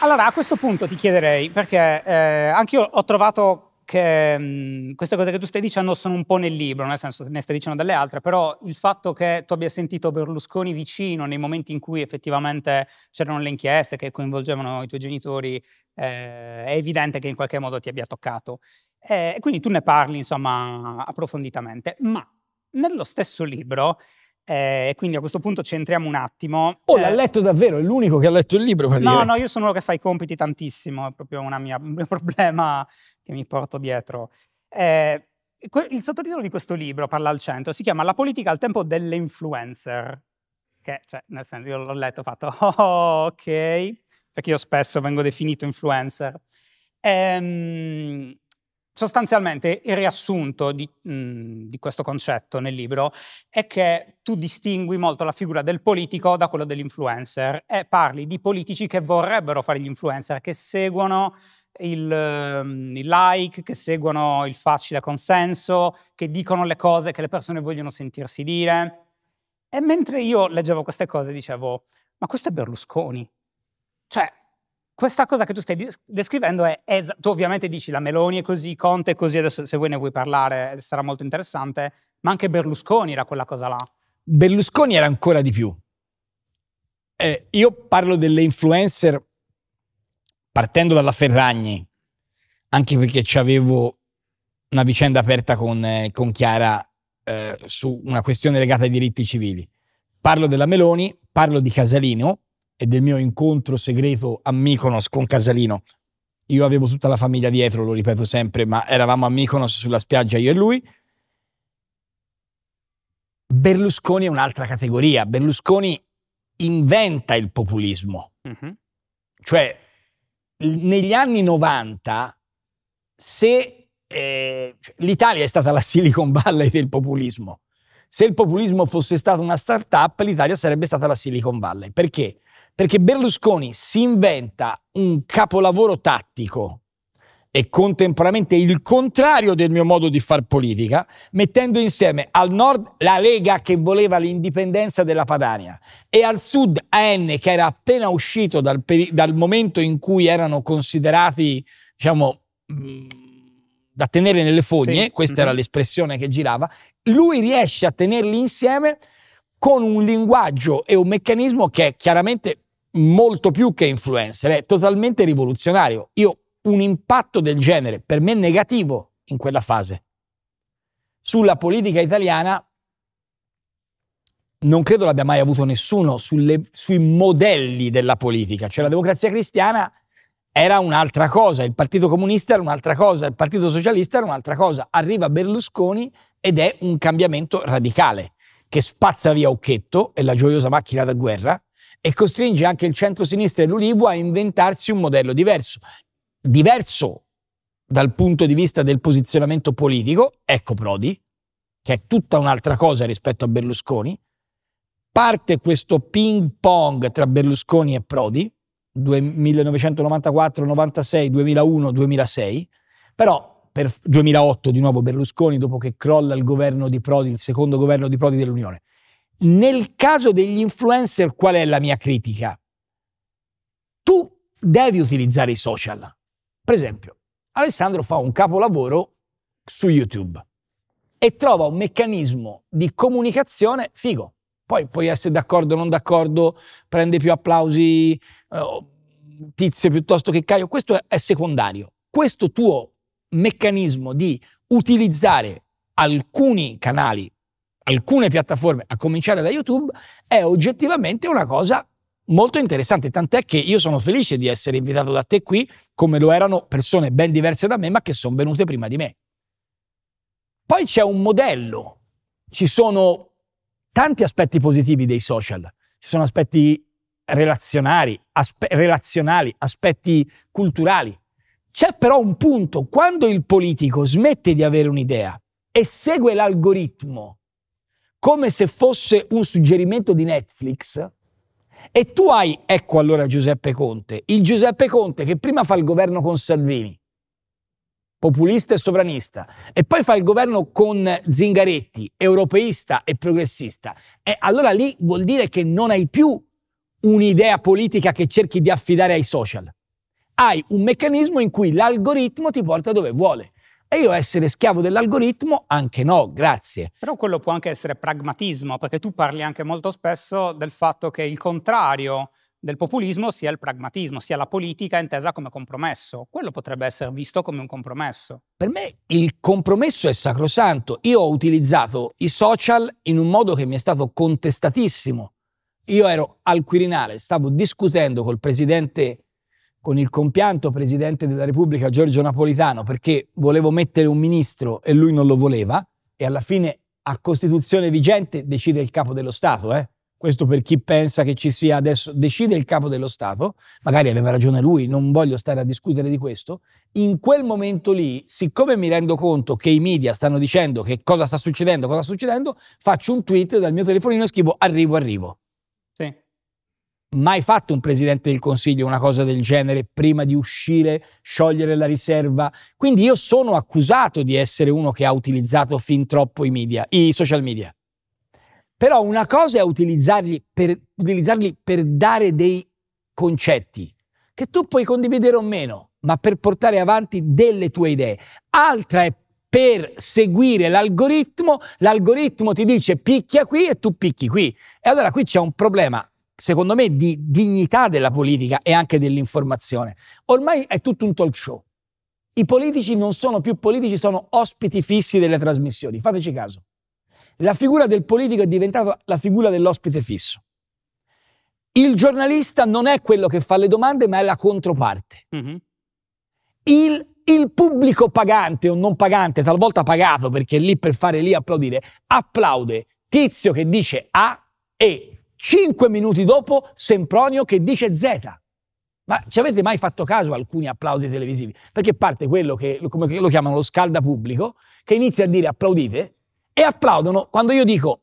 Allora, a questo punto ti chiederei, perché eh, anche io ho trovato che mm, queste cose che tu stai dicendo sono un po' nel libro, nel senso ne stai dicendo delle altre, però il fatto che tu abbia sentito Berlusconi vicino nei momenti in cui effettivamente c'erano le inchieste che coinvolgevano i tuoi genitori, eh, è evidente che in qualche modo ti abbia toccato. Eh, e quindi tu ne parli, insomma, approfonditamente, ma nello stesso libro eh, quindi a questo punto centriamo un attimo. Oh, eh, l'ha letto davvero? È l'unico che ha letto il libro? No, no, io sono uno che fa i compiti tantissimo, è proprio una mia, un mio problema che mi porto dietro. Eh, il sottotitolo di questo libro, Parla al centro, si chiama La politica al tempo delle influencer. Che, cioè, nel senso, io l'ho letto e ho fatto, oh, ok, perché io spesso vengo definito influencer. Ehm, sostanzialmente il riassunto di, mh, di, questo concetto nel libro è che tu distingui molto la figura del politico da quella dell'influencer e parli di politici che vorrebbero fare gli influencer, che seguono il, ehm, il, like, che seguono il facile consenso, che dicono le cose che le persone vogliono sentirsi dire. E mentre io leggevo queste cose dicevo, ma questo è Berlusconi. Cioè, questa cosa che tu stai descrivendo è esatto. Tu ovviamente dici la Meloni è così, Conte è così, adesso se vuoi ne vuoi parlare sarà molto interessante, ma anche Berlusconi era quella cosa là. Berlusconi era ancora di più. Eh, io parlo delle influencer partendo dalla Ferragni, anche perché avevo una vicenda aperta con, eh, con Chiara eh, su una questione legata ai diritti civili. Parlo della Meloni, parlo di Casalino e del mio incontro segreto a Mykonos con Casalino. Io avevo tutta la famiglia dietro, lo ripeto sempre, ma eravamo a Mykonos sulla spiaggia io e lui. Berlusconi è un'altra categoria. Berlusconi inventa il populismo. Uh -huh. Cioè, negli anni 90, se eh, cioè, l'Italia è stata la Silicon Valley del populismo, se il populismo fosse stato una start-up, l'Italia sarebbe stata la Silicon Valley. Perché? Perché Berlusconi si inventa un capolavoro tattico e contemporaneamente il contrario del mio modo di far politica, mettendo insieme al nord la Lega che voleva l'indipendenza della Padania e al sud AN che era appena uscito dal, dal momento in cui erano considerati, diciamo, da tenere nelle fogne, sì. questa mm-hmm. era l'espressione che girava, lui riesce a tenerli insieme con un linguaggio e un meccanismo che è chiaramente molto più che influencer, è totalmente rivoluzionario. Io un impatto del genere, per me negativo in quella fase, sulla politica italiana non credo l'abbia mai avuto nessuno sulle, sui modelli della politica. Cioè la democrazia cristiana era un'altra cosa, il Partito Comunista era un'altra cosa, il Partito Socialista era un'altra cosa. Arriva Berlusconi ed è un cambiamento radicale che spazza via Occhetto e la gioiosa macchina da guerra e costringe anche il centro-sinistra e l'Ulivo a inventarsi un modello diverso diverso dal punto di vista del posizionamento politico, ecco Prodi, che è tutta un'altra cosa rispetto a Berlusconi, parte questo ping pong tra Berlusconi e Prodi, 1994, 96, 2001, 2006, però per 2008 di nuovo Berlusconi dopo che crolla il governo di Prodi, il secondo governo di Prodi dell'Unione. Nel caso degli influencer qual è la mia critica? Tu devi utilizzare i social, per esempio, Alessandro fa un capolavoro su YouTube e trova un meccanismo di comunicazione figo. Poi puoi essere d'accordo o non d'accordo, prende più applausi eh, Tizio piuttosto che Caio, questo è, secondario. Questo tuo meccanismo di utilizzare alcuni canali, alcune piattaforme, a cominciare da YouTube, è oggettivamente una cosa molto interessante, tant'è che io sono felice di essere invitato da te qui, come lo erano persone ben diverse da me, ma che sono venute prima di me. Poi c'è un modello, ci sono tanti aspetti positivi dei social, ci sono aspetti relazionali, aspe- relazionali aspetti culturali. C'è però un punto, quando il politico smette di avere un'idea e segue l'algoritmo come se fosse un suggerimento di Netflix, e tu hai, ecco allora Giuseppe Conte, il Giuseppe Conte che prima fa il governo con Salvini, populista e sovranista, e poi fa il governo con Zingaretti, europeista e progressista. E allora lì vuol dire che non hai più un'idea politica che cerchi di affidare ai social. Hai un meccanismo in cui l'algoritmo ti porta dove vuole. E io essere schiavo dell'algoritmo? Anche no, grazie. Però quello può anche essere pragmatismo, perché tu parli anche molto spesso del fatto che il contrario del populismo sia il pragmatismo, sia la politica intesa come compromesso. Quello potrebbe essere visto come un compromesso. Per me il compromesso è sacrosanto. Io ho utilizzato i social in un modo che mi è stato contestatissimo. Io ero al Quirinale, stavo discutendo col presidente con il compianto Presidente della Repubblica Giorgio Napolitano perché volevo mettere un ministro e lui non lo voleva e alla fine a Costituzione vigente decide il capo dello Stato. Eh? Questo per chi pensa che ci sia adesso, decide il capo dello Stato, magari aveva ragione lui, non voglio stare a discutere di questo. In quel momento lì, siccome mi rendo conto che i media stanno dicendo che cosa sta succedendo, cosa sta succedendo, faccio un tweet dal mio telefonino e scrivo arrivo, arrivo mai fatto un presidente del Consiglio una cosa del genere prima di uscire, sciogliere la riserva. Quindi io sono accusato di essere uno che ha utilizzato fin troppo i media, i social media. Però una cosa è utilizzarli per, utilizzarli per dare dei concetti che tu puoi condividere o meno, ma per portare avanti delle tue idee. Altra è per seguire l'algoritmo, l'algoritmo ti dice picchia qui e tu picchi qui. E allora qui c'è un problema secondo me, di dignità della politica e anche dell'informazione. Ormai è tutto un talk show. I politici non sono più politici, sono ospiti fissi delle trasmissioni. Fateci caso. La figura del politico è diventata la figura dell'ospite fisso. Il giornalista non è quello che fa le domande, ma è la controparte. Mm-hmm. Il, il, pubblico pagante o non pagante, talvolta pagato perché è lì per fare lì applaudire, applaude tizio che dice A e Cinque minuti dopo Sempronio che dice Z. Ma ci avete mai fatto caso a alcuni applausi televisivi? Perché parte quello che, che lo chiamano lo scalda pubblico, che inizia a dire applaudite e applaudono quando io dico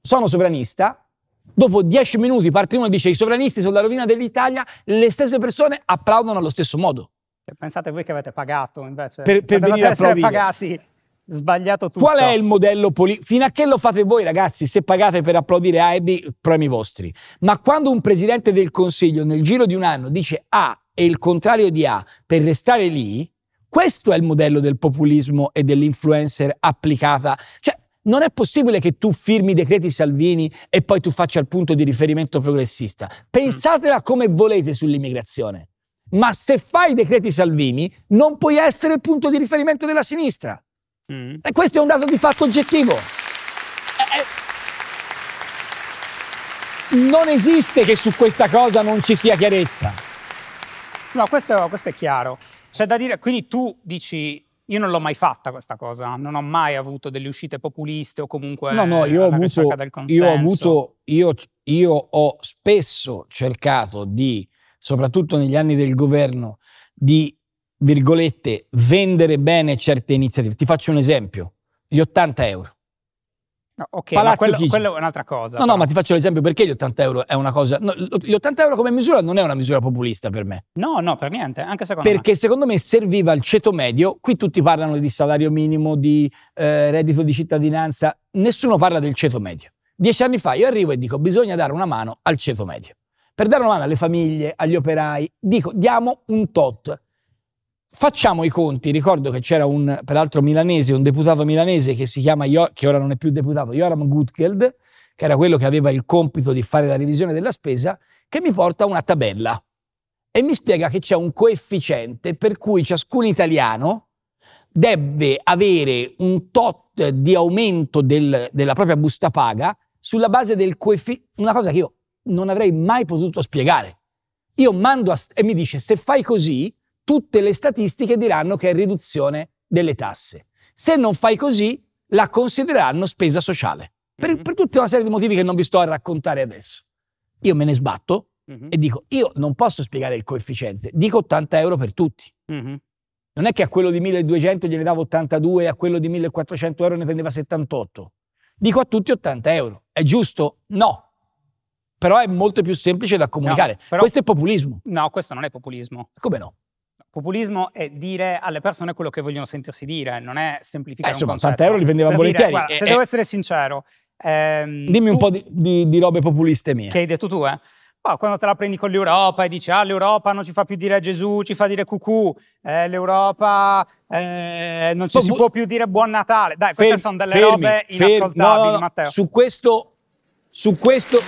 sono sovranista, dopo dieci minuti parte uno e dice i sovranisti sono la rovina dell'Italia, le stesse persone applaudono allo stesso modo. Pensate voi che avete pagato invece per, per venire a applaudire. Sbagliato tutto. Qual è il modello politico? Fino a che lo fate voi, ragazzi, se pagate per applaudire A e B, problemi vostri. Ma quando un presidente del Consiglio nel giro di un anno dice A e il contrario di A per restare lì, questo è il modello del populismo e dell'influencer applicata. Cioè, non è possibile che tu firmi i decreti Salvini e poi tu faccia il punto di riferimento progressista. Pensatela come volete sull'immigrazione. Ma se fai i decreti Salvini, non puoi essere il punto di riferimento della sinistra. Mm. E questo è un dato di fatto oggettivo. Eh, eh. non esiste che su questa cosa non ci sia chiarezza. No, questo, questo è chiaro. C'è da dire, quindi tu dici io non l'ho mai fatta questa cosa, non ho mai avuto delle uscite populiste o comunque No, no, io ho avuto io ho, avuto, io, io ho spesso cercato di soprattutto negli anni del governo di virgolette, vendere bene certe iniziative. Ti faccio un esempio, gli 80 euro. No, ok, Palazzo quello, quello, è un'altra cosa. No, però. no, ma ti faccio l'esempio perché gli 80 euro è una cosa... No, gli 80 euro come misura non è una misura populista per me. No, no, per niente, anche secondo perché me. secondo me serviva al ceto medio, qui tutti parlano di salario minimo, di eh, reddito di cittadinanza, nessuno parla del ceto medio. Dieci anni fa io arrivo e dico bisogna dare una mano al ceto medio. Per dare una mano alle famiglie, agli operai, dico diamo un tot Facciamo i conti, ricordo che c'era un, peraltro milanese, un deputato milanese che si chiama, Io, che ora non è più deputato, Joram Gutgeld, che era quello che aveva il compito di fare la revisione della spesa, che mi porta una tabella e mi spiega che c'è un coefficiente per cui ciascun italiano deve avere un tot di aumento del, della propria busta paga sulla base del coefficiente, una cosa che io non avrei mai potuto spiegare. Io mando a, e mi dice se fai così tutte le statistiche diranno che è riduzione delle tasse. Se non fai così, la considereranno spesa sociale. Per, mm-hmm. per tutta una serie di motivi che non vi sto a raccontare adesso. Io me ne sbatto mm-hmm. e dico, io non posso spiegare il coefficiente, dico 80 euro per tutti. Mm-hmm. Non è che a quello di 1200 gliene davo 82 e a quello di 1400 euro ne prendeva 78. Dico a tutti 80 euro. È giusto? No. Però è molto più semplice da comunicare. No, però... questo è populismo. No, questo non è populismo. Come no? Populismo è dire alle persone quello che vogliono sentirsi dire, non è semplificare eh, insomma, un concetto. 80 euro li vendeva volentieri. Dire, guarda, eh, se eh. devo essere sincero... Ehm, Dimmi un po' di, di, di, robe populiste mie. Che hai detto tu, eh? Oh, quando te la prendi con l'Europa e dici ah l'Europa non ci fa più dire Gesù, ci fa dire cucù, eh, l'Europa eh, non ci si può più dire buon Natale. Dai, queste fermi, sono delle fermi, robe inascoltabili, fermi. No, no, no. Matteo. Su questo... Su questo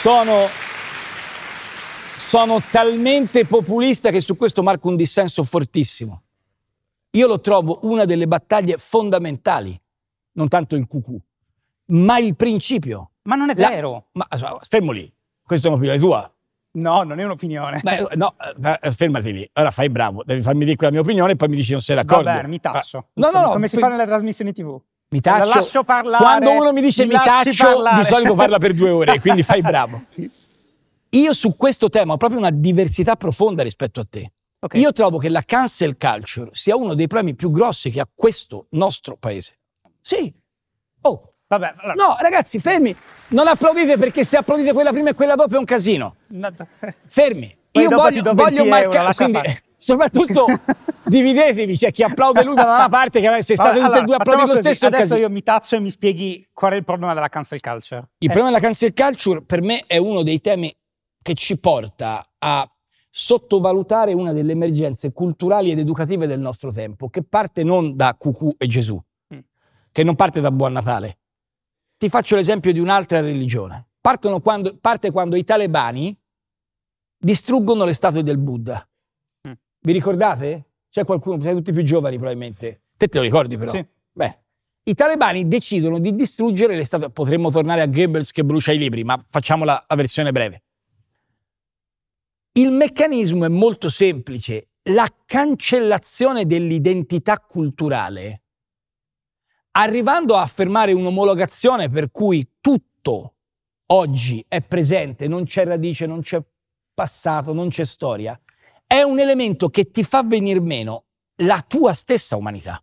sono, sono talmente populista che su questo marco un dissenso fortissimo. Io lo trovo una delle battaglie fondamentali, non tanto il cucù, ma il principio. Ma non è La, vero. Ma fermo lì, questa è un'opinione tua. No, non è un'opinione. Beh, no, eh, fermati lì. Allora fai bravo, devi farmi dire la mia opinione e poi mi dici non sei d'accordo. Va bene, mi tasso. Ah, no, no, no. Come no, si fa nella trasmissione TV. Mi taccio. La lascio parlare. Quando uno mi dice mi, mi taccio, parlare. di solito parla per due ore, quindi fai bravo. Io su questo tema ho proprio una diversità profonda rispetto a te. Okay. Io trovo che la cancel culture sia uno dei problemi più grossi che ha questo nostro paese. Sì. Oh. Vabbè, allora. No, ragazzi, fermi. Non applaudite perché se applaudite quella prima e quella dopo è un casino. Fermi. Poi Io voglio, voglio marcare soprattutto dividetevi, c'è cioè, chi applaude lui da una parte che se state allora, tutti e due applaudendo lo stesso adesso occasione. io mi taccio e mi spieghi qual è il problema della cancel culture il eh. problema della cancel culture per me è uno dei temi che ci porta a sottovalutare una delle emergenze culturali ed educative del nostro tempo che parte non da Cucù e Gesù mm. che non parte da Buon Natale ti faccio l'esempio di un'altra religione quando, parte quando i talebani distruggono le statue del Buddha vi ricordate? C'è qualcuno, siete tutti più giovani probabilmente. Te te lo ricordi però? Sì. Beh, i talebani decidono di distruggere le statue. Potremmo tornare a Goebbels che brucia i libri, ma facciamo la, la versione breve. Il meccanismo è molto semplice. La cancellazione dell'identità culturale, arrivando a affermare un'omologazione per cui tutto oggi è presente, non c'è radice, non c'è passato, non c'è storia, è un elemento che ti fa venire meno la tua stessa umanità.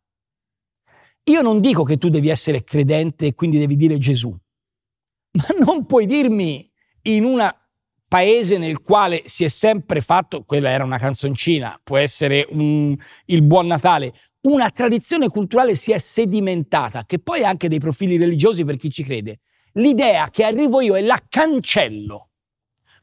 Io non dico che tu devi essere credente e quindi devi dire Gesù, ma non puoi dirmi in un paese nel quale si è sempre fatto, quella era una canzoncina, può essere un, il Buon Natale, una tradizione culturale si è sedimentata, che poi ha anche dei profili religiosi per chi ci crede. L'idea che arrivo io e la cancello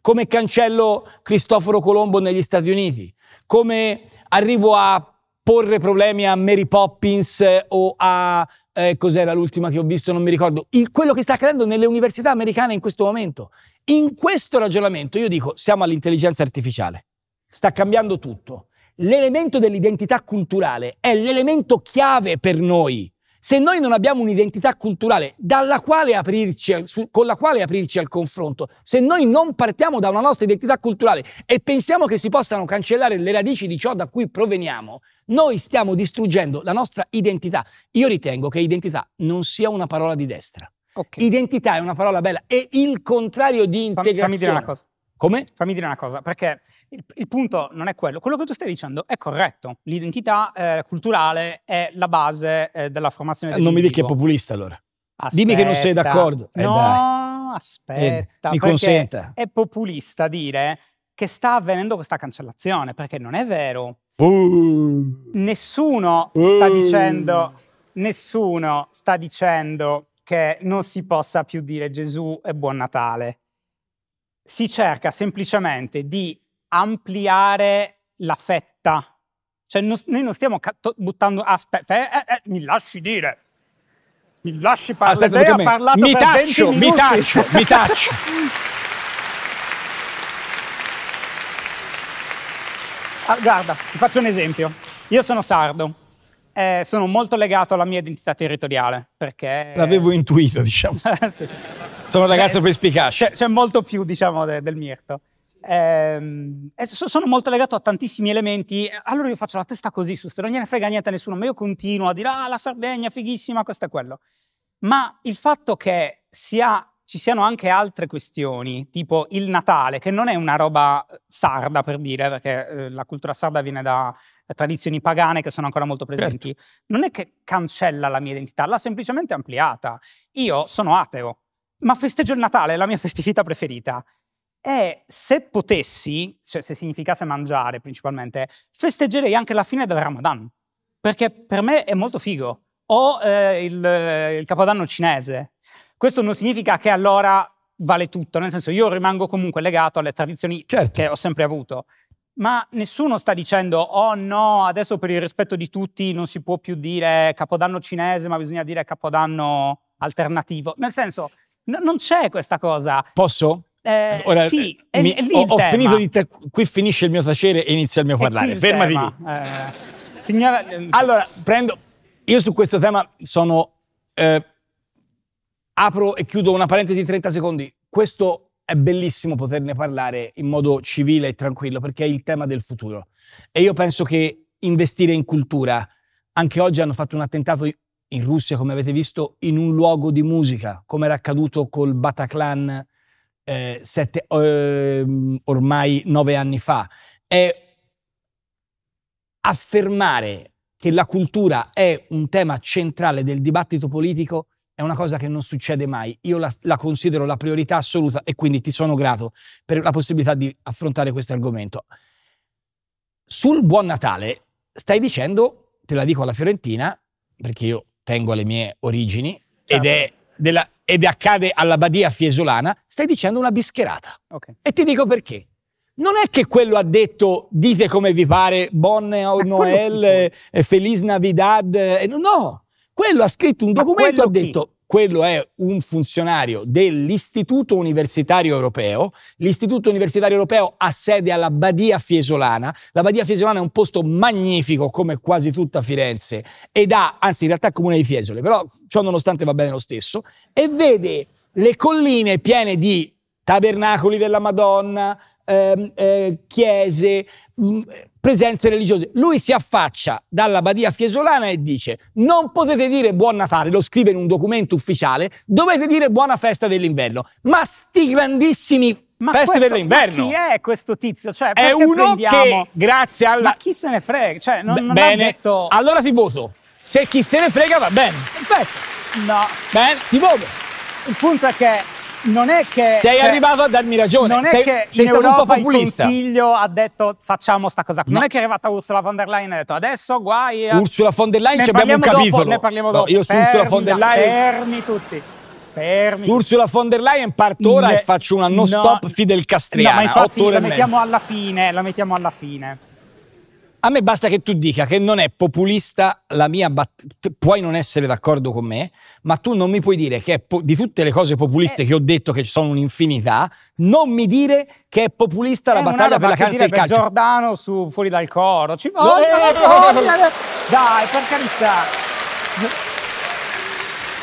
come cancello Cristoforo Colombo negli Stati Uniti, come arrivo a porre problemi a Mary Poppins eh, o a eh, cos'era l'ultima che ho visto, non mi ricordo, Il, quello che sta accadendo nelle università americane in questo momento. In questo ragionamento io dico, siamo all'intelligenza artificiale, sta cambiando tutto. L'elemento dell'identità culturale è l'elemento chiave per noi se noi non abbiamo un'identità culturale al, su, con la quale aprirci al confronto, se noi non partiamo da una nostra identità culturale e pensiamo che si possano cancellare le radici di ciò da cui proveniamo, noi stiamo distruggendo la nostra identità. Io ritengo che identità non sia una parola di destra. Okay. Identità è una parola bella, è il contrario di integrazione. Fammi, fammi dire una cosa. Come? Fammi dire una cosa, perché il, il, punto non è quello. Quello che tu stai dicendo è corretto. L'identità eh, culturale è la base eh, della formazione del eh, Non mi dici che è populista allora. Aspetta. Dimmi che non sei d'accordo. Eh, no, aspetta. mi consenta. È populista dire che sta avvenendo questa cancellazione, perché non è vero. Uh. Nessuno uh. sta dicendo... Nessuno sta dicendo che non si possa più dire Gesù e buon Natale si cerca semplicemente di ampliare la fetta. Cioè non, noi non stiamo buttando... Aspetta, eh, eh, mi lasci dire. Mi lasci parlare. Aspetta, Lei ha parlato mi per taccio, mi taccio, mi taccio. ah, guarda, ti faccio un esempio. Io sono sardo eh, sono molto legato alla mia identità territoriale, perché... L'avevo intuito, diciamo. sì, sì, sì. Sono un cioè, ragazzo perspicace. C'è, c'è molto più, diciamo, de, del Mirto. Eh, sono molto legato a tantissimi elementi. Allora io faccio la testa così su, non gliene frega niente a nessuno, ma io continuo a dire, ah, la Sardegna, fighissima, questo è quello. Ma il fatto che sia ci siano anche altre questioni, tipo il Natale, che non è una roba eh, sarda per dire, perché eh, la cultura sarda viene da eh, tradizioni pagane che sono ancora molto presenti, certo. non è che cancella la mia identità, l'ha semplicemente ampliata. Io sono ateo, ma festeggio il Natale, è la mia festività preferita. E se potessi, cioè se significasse mangiare principalmente, festeggerei anche la fine del Ramadan, perché per me è molto figo. O eh, il, eh, il Capodanno cinese, questo non significa che allora vale tutto, nel senso io rimango comunque legato alle tradizioni certo. che ho sempre avuto. Ma nessuno sta dicendo, oh no, adesso per il rispetto di tutti non si può più dire capodanno cinese, ma bisogna dire capodanno alternativo. Nel senso, n- non c'è questa cosa. Posso? Eh, Ora, sì, eh, è, mi, è lì ho, ho finito di te, qui finisce il mio tacere e inizia il mio parlare. Il Fermati eh, signora... Ehm, allora, prendo... Io su questo tema sono... Eh, Apro e chiudo una parentesi di 30 secondi. Questo è bellissimo poterne parlare in modo civile e tranquillo perché è il tema del futuro. E io penso che investire in cultura, anche oggi hanno fatto un attentato in Russia, come avete visto, in un luogo di musica, come era accaduto col Bataclan eh, sette, eh, ormai nove anni fa. È affermare che la cultura è un tema centrale del dibattito politico è una cosa che non succede mai. Io la, la, considero la priorità assoluta e quindi ti sono grato per la possibilità di affrontare questo argomento. Sul Buon Natale stai dicendo, te la dico alla Fiorentina, perché io tengo alle mie origini certo. ed, è della, ed accade alla Badia Fiesolana, stai dicendo una bischerata. Okay. E ti dico perché. Non è che quello ha detto dite come vi pare, Bonne o Noel, eh, Feliz Navidad, eh, no, quello ha scritto un documento ha detto quello è un funzionario dell'Istituto Universitario Europeo. L'Istituto Universitario Europeo ha sede alla Badia Fiesolana. La Badia Fiesolana è un posto magnifico come quasi tutta Firenze ed ha, anzi in realtà comune di Fiesole, però ciò nonostante va bene lo stesso, e vede le colline piene di tabernacoli della Madonna, ehm, eh, chiese, mh, mm, presenze religiose. Lui si affaccia dalla Badia Fiesolana e dice non potete dire buon Natale, lo scrive in un documento ufficiale, dovete dire buona festa dell'inverno. Ma sti grandissimi ma feste dell'inverno. ma chi è questo tizio? Cioè, è uno prendiamo... che grazie alla... Ma chi se ne frega? Cioè, non, B- non bene. Detto... Allora ti voto. Se chi se ne frega va bene. Perfetto. No. Bene, ti voto. Il punto è che non è che... Sei cioè, arrivato a darmi ragione. Non è sei, che sei stato Europa un po' populista. il Consiglio ha detto facciamo sta cosa qui. No. Non è che è arrivata Ursula von der Leyen e ha detto adesso guai... A... Ursula von der Leyen ci abbiamo un capitolo. Dopo, ne parliamo dopo. No, io su Ursula von der Leyen... Fermi tutti. Fermi. Ursula von der Leyen parto ora Le... e faccio una non stop Fidel Castriana. No, ma infatti la mettiamo alla fine, la mettiamo alla fine. A me basta che tu dica che non è populista la mia battaglia. Puoi non essere d'accordo con me, ma tu non mi puoi dire che è po- di tutte le cose populiste eh. che ho detto, che ci sono un'infinità, non mi dire che è populista eh, la battaglia per la canzone del calcio. Giordano su Fuori dal coro. Ci vogliono, no, eh. no, Dai, per carità.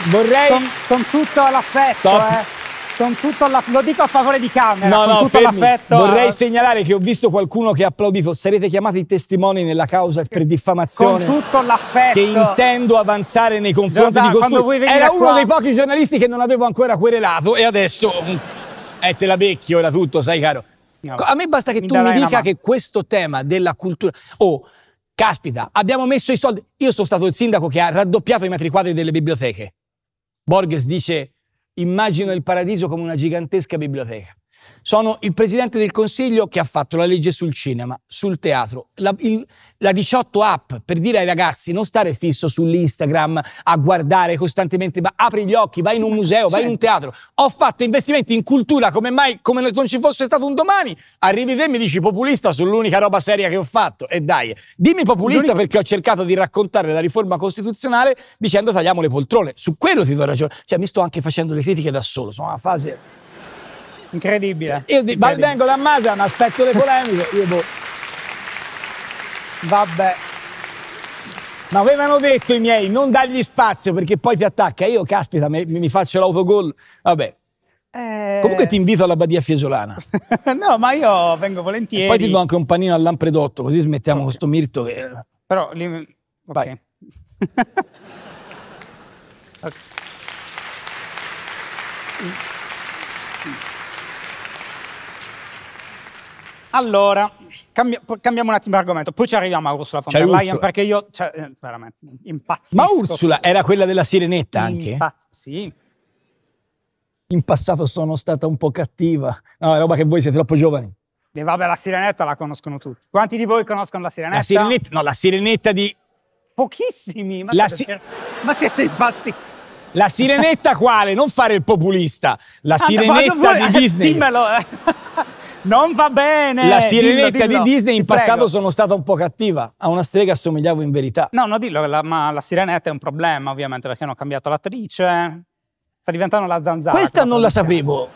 Vorrei. Con, con tutto l'affetto, Stop. eh. Con tutto la... lo dico a favore di camera, no, no, tutto l'affetto. Vorrei a... segnalare che ho visto qualcuno che ha applaudito. Sarete chiamati testimoni nella causa per diffamazione. Con tutto l'affetto. Che intendo avanzare nei confronti Giordano, di costui. Era uno dei pochi giornalisti che non avevo ancora querelato e adesso... Eh, te la becchio, era tutto, sai caro. No, a me basta che mi tu mi dica che questo tema della cultura... Oh, caspita, abbiamo messo i soldi... Io sono stato il sindaco che ha raddoppiato i metri quadri delle biblioteche. Borges dice Immagino il paradiso come una gigantesca biblioteca. Sono il presidente del consiglio che ha fatto la legge sul cinema, sul teatro, la, il, la 18 app per dire ai ragazzi non stare fisso sull'Instagram a guardare costantemente, ma apri gli occhi, vai in un museo, vai in un certo. teatro. Ho fatto investimenti in cultura come mai, come non ci fosse stato un domani. Arrivi te e mi dici populista sull'unica roba seria che ho fatto. E dai, dimmi populista perché ho cercato di raccontare la riforma costituzionale dicendo tagliamo le poltrone. Su quello ti do ragione. Cioè mi sto anche facendo le critiche da solo, sono a fase... Incredibile. Cioè, io di Baldengo da Masa, mi aspetto le polemiche, io boh. Vabbè. Ma avevano detto i miei, non dagli spazio perché poi ti attacca. Io, caspita, mi, mi faccio l'autogol. Vabbè. Eh... Comunque ti invito alla Badia Fiesolana. no, ma io vengo volentieri. E poi ti do anche un panino al lampredotto, così smettiamo okay. questo mirto che... Però... Li... Ok. okay. Allora, cambi cambiamo un attimo argomento, poi ci arriviamo a Ursula von der Leyen perché io cioè, eh, veramente impazzisco. Ma Ursula così. era quella della sirenetta anche? sì. In passato sono stata un po' cattiva. No, è roba che voi siete troppo giovani. E vabbè, la sirenetta la conoscono tutti. Quanti di voi conoscono la sirenetta? La sirenetta, no, la sirenetta di... Pochissimi, ma, si ma siete impazziti. La sirenetta quale? Non fare il populista. La sirenetta ah, di Disney. Dimmelo. Eh. Non va bene! La sirenetta dillo, dillo. di Disney in Ti passato prego. sono stata un po' cattiva. A una strega assomigliavo in verità. No, no, dillo, la, ma la sirenetta è un problema, ovviamente, perché hanno cambiato l'attrice. Sta diventando la zanzara. Questa non la sapevo.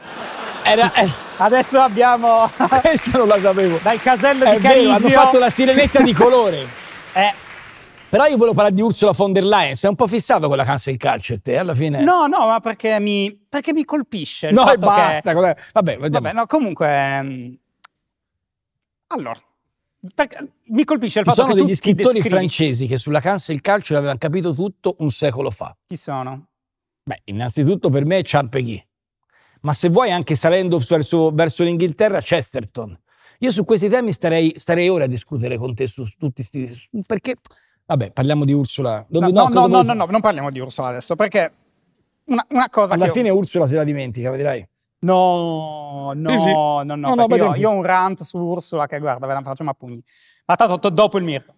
Era, era. Eh, Adesso abbiamo. Questa non la sapevo. Dal casello è di Carisio. Vero, hanno fatto la sirenetta di colore. eh. Però io volevo parlare di Ursula von der Leyen. Sei un po' fissato con la cancel culture, te alla fine. No, no, ma perché mi, perché mi colpisce. no, e basta. Che... Vabbè, vabbè, no, comunque. Ehm, allora. mi colpisce il Ci fatto che. Ci sono degli scrittori descrivi... francesi che sulla cancel culture avevano capito tutto un secolo fa. Chi sono? Beh, innanzitutto per me è Charpegui. Ma se vuoi, anche salendo verso, verso l'Inghilterra, Chesterton. Io su questi temi starei, starei ora a discutere con te su, su tutti questi. Perché Vabbè, parliamo di Ursula. Dove, no, no, no, no, no, non parliamo di Ursula adesso, perché una, una cosa Alla fine io... Ursula se la dimentica, vedrai. No, no, sì, sì. no, no, no, no io, io, ho un rant su Ursula che, guarda, ve la facciamo a pugni. Ma tanto dopo il Mirko.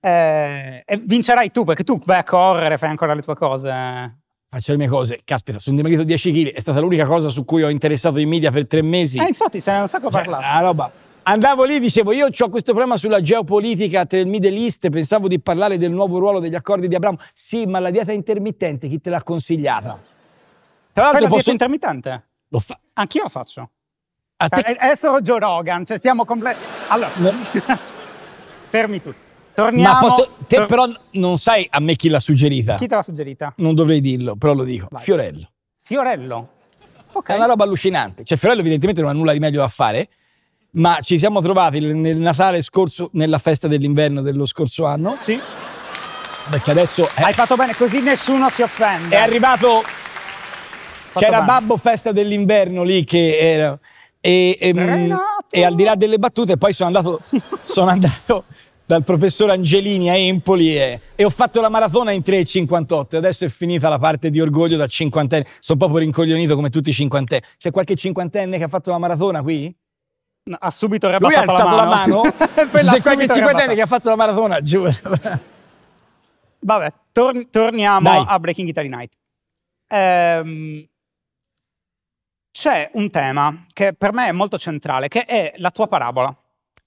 Eh, e vincerai tu, perché tu vai a correre, fai ancora le tue cose faccio le mie cose. Caspita, sono dimagrito 10 kg, è stata l'unica cosa su cui ho interessato i media per tre mesi. Eh, infatti, se ne è un sacco cioè, parlato. La roba. Andavo lì, dicevo, io ho questo problema sulla geopolitica del Middle East, pensavo di parlare del nuovo ruolo degli accordi di Abramo. Sì, ma la dieta intermittente chi te l'ha consigliata? Tra l'altro, la posso... dieta intermittente? Lo fa... Anch'io la faccio. A te... Cioè, adesso Joe Rogan, cioè stiamo completamente... Allora, no. fermi tutti. Torniamo... Ma posso... te Tor... però non sai a me chi l'ha suggerita. Chi te l'ha suggerita? Non dovrei dirlo, però lo dico. Vai. Fiorello. Fiorello? Okay. È una roba allucinante. Cioè, Fiorello evidentemente non ha nulla di meglio da fare ma ci siamo trovati nel Natale scorso, nella festa dell'inverno dello scorso anno. Sì. Perché adesso. È... Hai fatto bene, così nessuno si offende. È arrivato. C'era bene. Babbo Festa dell'inverno lì che era. E, e, ehm, e, al di là delle battute, poi sono andato, sono andato dal professor Angelini a Empoli e, e ho fatto la maratona in 3,58. Adesso è finita la parte di orgoglio da cinquantenne. Sono proprio rincoglionito come tutti i cinquantenni. C'è qualche cinquantenne che ha fatto la maratona qui? ha subito riabbassato la mano. La mano quella cinquantenne che ha fatto la maratona, giù. Vabbè, tor torniamo Dai. a Breaking Italy Night. Ehm, c'è un tema che per me è molto centrale, che è la tua parabola.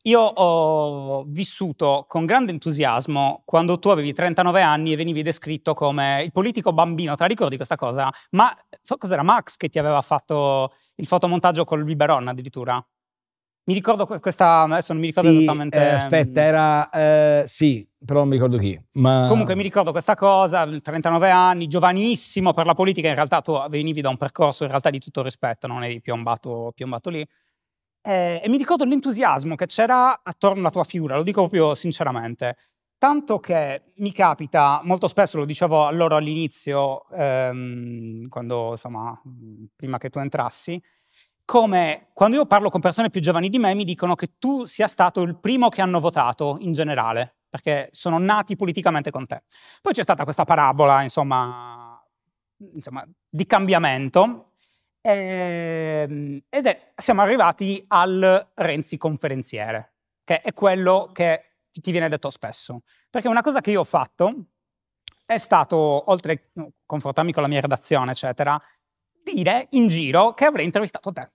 Io ho vissuto con grande entusiasmo quando tu avevi 39 anni e venivi descritto come il politico bambino. Te la ricordi questa cosa? Ma cos'era Max che ti aveva fatto il fotomontaggio col biberon addirittura? Mi ricordo questa, adesso non mi ricordo sì, esattamente. Eh, aspetta, mm. era eh, sì, però non mi ricordo chi. Ma... Comunque mi ricordo questa cosa, 39 anni, giovanissimo per la politica, in realtà tu venivi da un percorso di tutto rispetto, non eri piombato, piombato lì. Eh, e mi ricordo l'entusiasmo che c'era attorno alla tua figura, lo dico proprio sinceramente. Tanto che mi capita, molto spesso lo dicevo a loro all'inizio, ehm, quando, insomma, prima che tu entrassi, come quando io parlo con persone più giovani di me mi dicono che tu sia stato il primo che hanno votato in generale, perché sono nati politicamente con te. Poi c'è stata questa parabola, insomma, insomma di cambiamento e, ehm, ed è, siamo arrivati al Renzi conferenziere, che è quello che ti viene detto spesso. Perché una cosa che io ho fatto è stato, oltre a confrontarmi con la mia redazione, eccetera, dire in giro che avrei intervistato te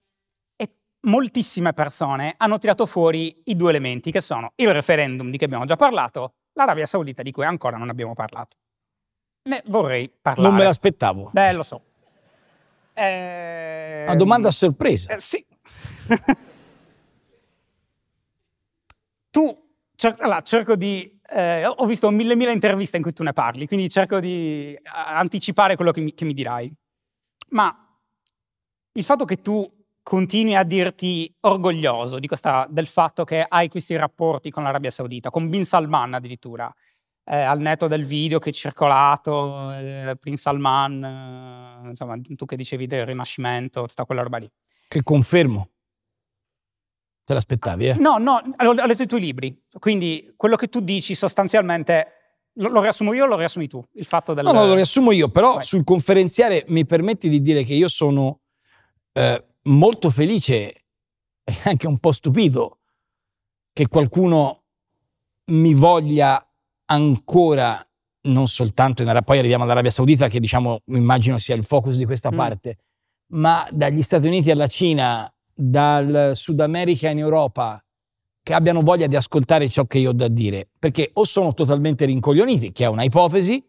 moltissime persone hanno tirato fuori i due elementi, che sono il referendum di cui abbiamo già parlato, l'Arabia Saudita di cui ancora non abbiamo parlato. Ne vorrei parlare. Non me l'aspettavo. Beh, lo so. Eh... Una ehm, domanda a sorpresa. Eh, sì. tu, cer- allora, cerco di... Eh, ho visto mille, mille interviste in cui tu ne parli, quindi cerco di eh, anticipare quello che mi, che mi dirai. Ma il fatto che tu continui a dirti orgoglioso questa, del fatto che hai questi rapporti con l'Arabia Saudita, con Bin Salman addirittura, eh, al netto del video che è circolato, eh, Salman, eh, insomma, tu che dicevi del rinascimento, tutta quella roba lì. Che confermo. Te l'aspettavi, eh? No, no, ho letto i tuoi libri, quindi quello che tu dici sostanzialmente lo, lo, riassumo io o lo riassumi tu? Il fatto del... No, no, lo riassumo io, però Vai. sul conferenziere mi permetti di dire che io sono eh, molto felice e anche un po' stupito che qualcuno mi voglia ancora, non soltanto in Arabia, poi arriviamo all'Arabia Saudita che diciamo immagino sia il focus di questa mm. parte, ma dagli Stati Uniti alla Cina, dal Sud America in Europa, che abbiano voglia di ascoltare ciò che io ho da dire, perché o sono totalmente rincoglioniti, che è una ipotesi,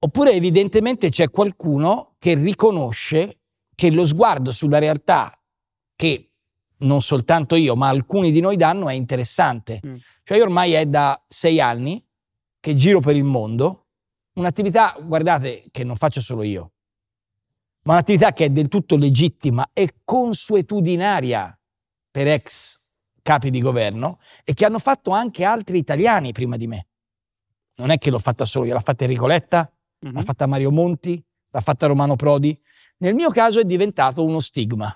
oppure evidentemente c'è qualcuno che riconosce che lo sguardo sulla realtà che non soltanto io, ma alcuni di noi danno è interessante. Mm. Cioè io ormai è da sei anni che giro per il mondo, un'attività, guardate, che non faccio solo io, ma un'attività che è del tutto legittima e consuetudinaria per ex capi di governo e che hanno fatto anche altri italiani prima di me. Non è che l'ho fatta solo io, l'ha fatta Enrico Letta, mm-hmm. l'ha fatta Mario Monti, l'ha fatta Romano Prodi, nel mio caso è diventato uno stigma.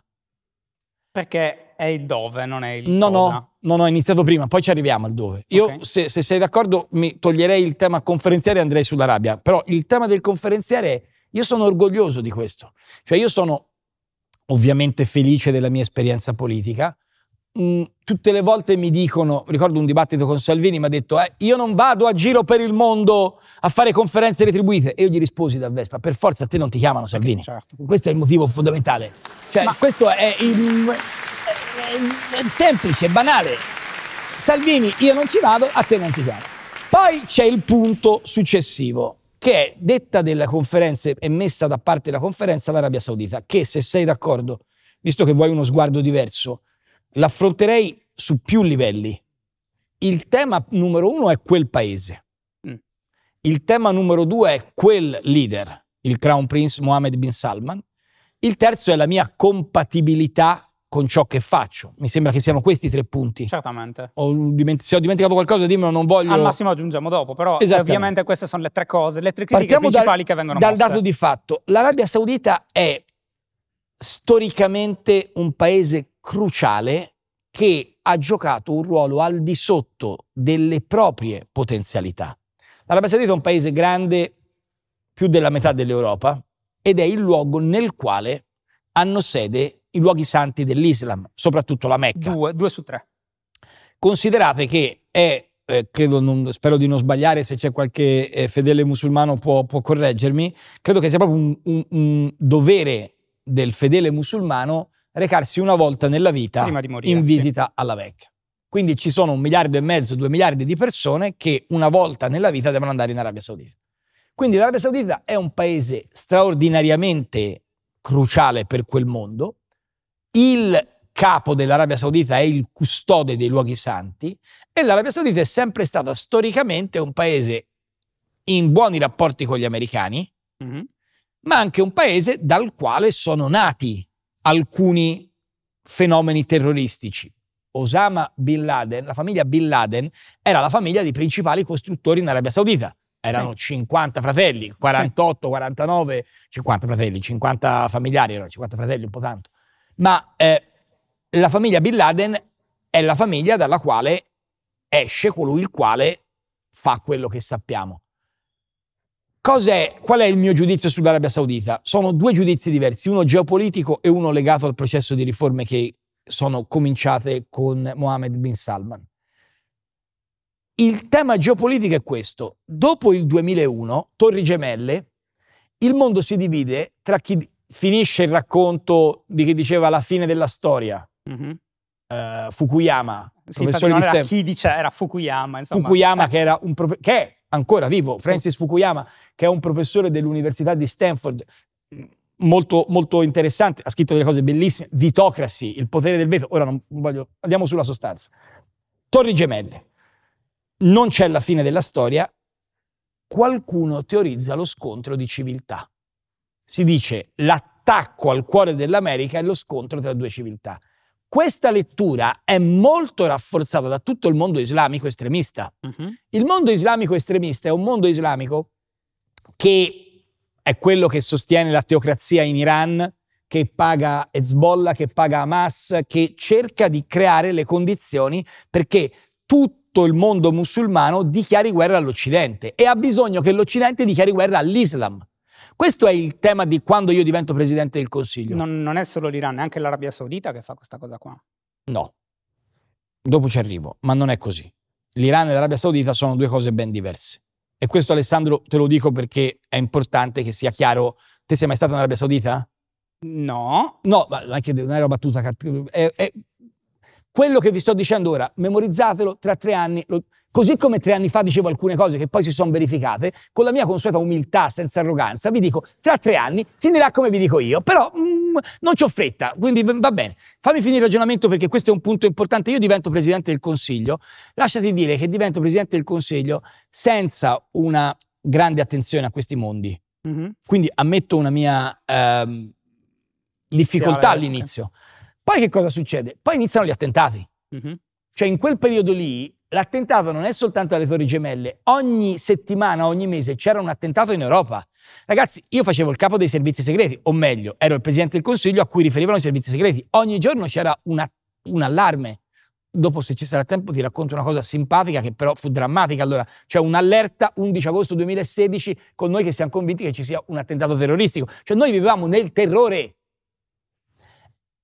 Perché è il dove, non è il no, cosa. No, no, no, ho iniziato prima, poi ci arriviamo al dove. Io, okay. se, se, sei d'accordo, mi toglierei il tema conferenziere e andrei sulla rabbia. Però il tema del conferenziere è, io sono orgoglioso di questo. Cioè io sono ovviamente felice della mia esperienza politica, Mm, tutte le volte mi dicono, ricordo un dibattito con Salvini, mi ha detto, eh, io non vado a giro per il mondo a fare conferenze retribuite. E io gli risposi da Vespa, per forza a te non ti chiamano Salvini. Certo. Questo è il motivo fondamentale. Cioè, Ma... questo è, il, è, è, è semplice, banale. Salvini, io non ci vado, a te non ti chiamano. Poi c'è il punto successivo che è detta delle conferenze e messa da parte la conferenza l'Arabia Saudita, che se sei d'accordo, visto che vuoi uno sguardo diverso, l'affronterei su più livelli. Il tema numero uno è quel paese. Mm. Il tema numero due è quel leader, il Crown Prince Mohammed bin Salman. Il terzo è la mia compatibilità con ciò che faccio. Mi sembra che siano questi tre punti. Certamente. Ho diment- se ho dimenticato qualcosa, dimmelo, non voglio. Al massimo aggiungiamo dopo, però ovviamente queste sono le tre cose, le tre critiche Partiamo principali dal, che vengono dal mosse. Dal dato di fatto, l'Arabia Saudita è storicamente un paese cruciale che ha giocato un ruolo al di sotto delle proprie potenzialità. L'Arabia Saudita è un paese grande, più della metà dell'Europa, ed è il luogo nel quale hanno sede i luoghi santi dell'Islam, soprattutto la Mecca. Due, due su tre. Considerate che è, eh, credo, non, spero di non sbagliare, se c'è qualche eh, fedele musulmano può, può, correggermi, credo che sia proprio un, un, un dovere del fedele musulmano recarsi una volta nella vita morire, in visita sì. alla vecchia. Quindi ci sono un miliardo e mezzo, due miliardi di persone che una volta nella vita devono andare in Arabia Saudita. Quindi l'Arabia Saudita è un paese straordinariamente cruciale per quel mondo. Il capo dell'Arabia Saudita è il custode dei luoghi santi e l'Arabia Saudita è sempre stata storicamente un paese in buoni rapporti con gli americani, mm-hmm. ma anche un paese dal quale sono nati alcuni fenomeni terroristici. Osama Bin Laden, la famiglia Bin Laden, era la famiglia dei principali costruttori in Arabia Saudita. Erano sì. 50 fratelli, 48, sì. 49, 50 fratelli, 50 familiari, erano 50 fratelli, un po' tanto. Ma eh, la famiglia Bin Laden è la famiglia dalla quale esce colui il quale fa quello che sappiamo. Cos'è, qual è il mio giudizio sull'Arabia Saudita? Sono due giudizi diversi, uno geopolitico e uno legato al processo di riforme che sono cominciate con Mohammed bin Salman. Il tema geopolitico è questo. Dopo il 2001, Torri Gemelle, il mondo si divide tra chi finisce il racconto di chi diceva la fine della storia, mm-hmm. uh, Fukuyama, sì, professore di STEM. Chi dice era Fukuyama, insomma. Fukuyama eh. che, era prof... che è ancora vivo, Francis Fukuyama, che è un professore dell'Università di Stanford, mm, molto, molto interessante, ha scritto delle cose bellissime, Vitocracy, il potere del veto, ora non voglio, andiamo sulla sostanza. Torri gemelle, non c'è la fine della storia, qualcuno teorizza lo scontro di civiltà. Si dice l'attacco al cuore dell'America è lo scontro tra due civiltà. Questa lettura è molto rafforzata da tutto il mondo islamico estremista. Uh-huh. Il mondo islamico estremista è un mondo islamico che è quello che sostiene la teocrazia in Iran, che paga Hezbollah, che paga Hamas, che cerca di creare le condizioni perché tutto il mondo musulmano dichiari guerra all'Occidente e ha bisogno che l'Occidente dichiari guerra all'Islam. Questo è il tema di quando io divento presidente del Consiglio. Non, non è solo l'Iran, è anche l'Arabia Saudita che fa questa cosa qua. No, dopo ci arrivo, ma non è così. L'Iran e l'Arabia Saudita sono due cose ben diverse. E questo Alessandro te lo dico perché è importante che sia chiaro. Te sei mai stato in Arabia Saudita? No. No, ma anche non era battuta. cattiva. è, quello che vi sto dicendo ora, memorizzatelo tra tre anni. Lo, così come tre anni fa dicevo alcune cose che poi si sono verificate, con la mia consueta umiltà, senza arroganza, vi dico, tra tre anni finirà come vi dico io, però mm, non c'ho fretta, quindi va bene. Fammi finire il ragionamento perché questo è un punto importante. Io divento Presidente del Consiglio, lasciati dire che divento Presidente del Consiglio senza una grande attenzione a questi mondi. Mm-hmm. Quindi ammetto una mia eh, difficoltà all'inizio. Poi che cosa succede? Poi iniziano gli attentati. Mm-hmm. Cioè in quel periodo lì l'attentato non è soltanto alle Torri Gemelle, ogni settimana, ogni mese c'era un attentato in Europa. Ragazzi, io facevo il capo dei servizi segreti, o meglio, ero il presidente del Consiglio a cui riferivano i servizi segreti. Ogni giorno c'era una, un allarme. Dopo, se ci sarà tempo, ti racconto una cosa simpatica che però fu drammatica. Allora, c'è cioè un'allerta 11 agosto 2016 con noi che siamo convinti che ci sia un attentato terroristico. Cioè, noi vivevamo nel terrore.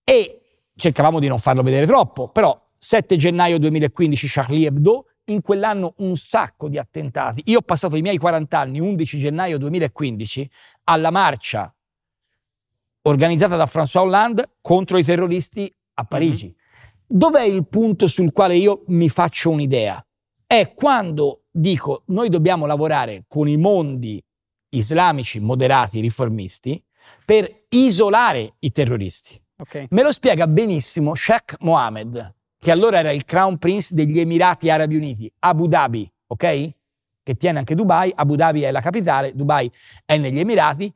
E cercavamo di non farlo vedere troppo, però 7 gennaio 2015 Charlie Hebdo, in quell'anno un sacco di attentati. Io ho passato i miei 40 anni, 11 gennaio 2015, alla marcia organizzata da François Hollande contro i terroristi a mhm. Parigi. Mm-hmm. Dov'è il punto sul quale io mi faccio un'idea? È quando dico noi dobbiamo lavorare con i mondi islamici moderati riformisti per isolare i terroristi. Okay. Me lo spiega benissimo Sheikh Mohammed, che allora era il crown prince degli Emirati Arabi Uniti, Abu Dhabi, ok? Che tiene anche Dubai, Abu Dhabi è la capitale, Dubai è negli Emirati.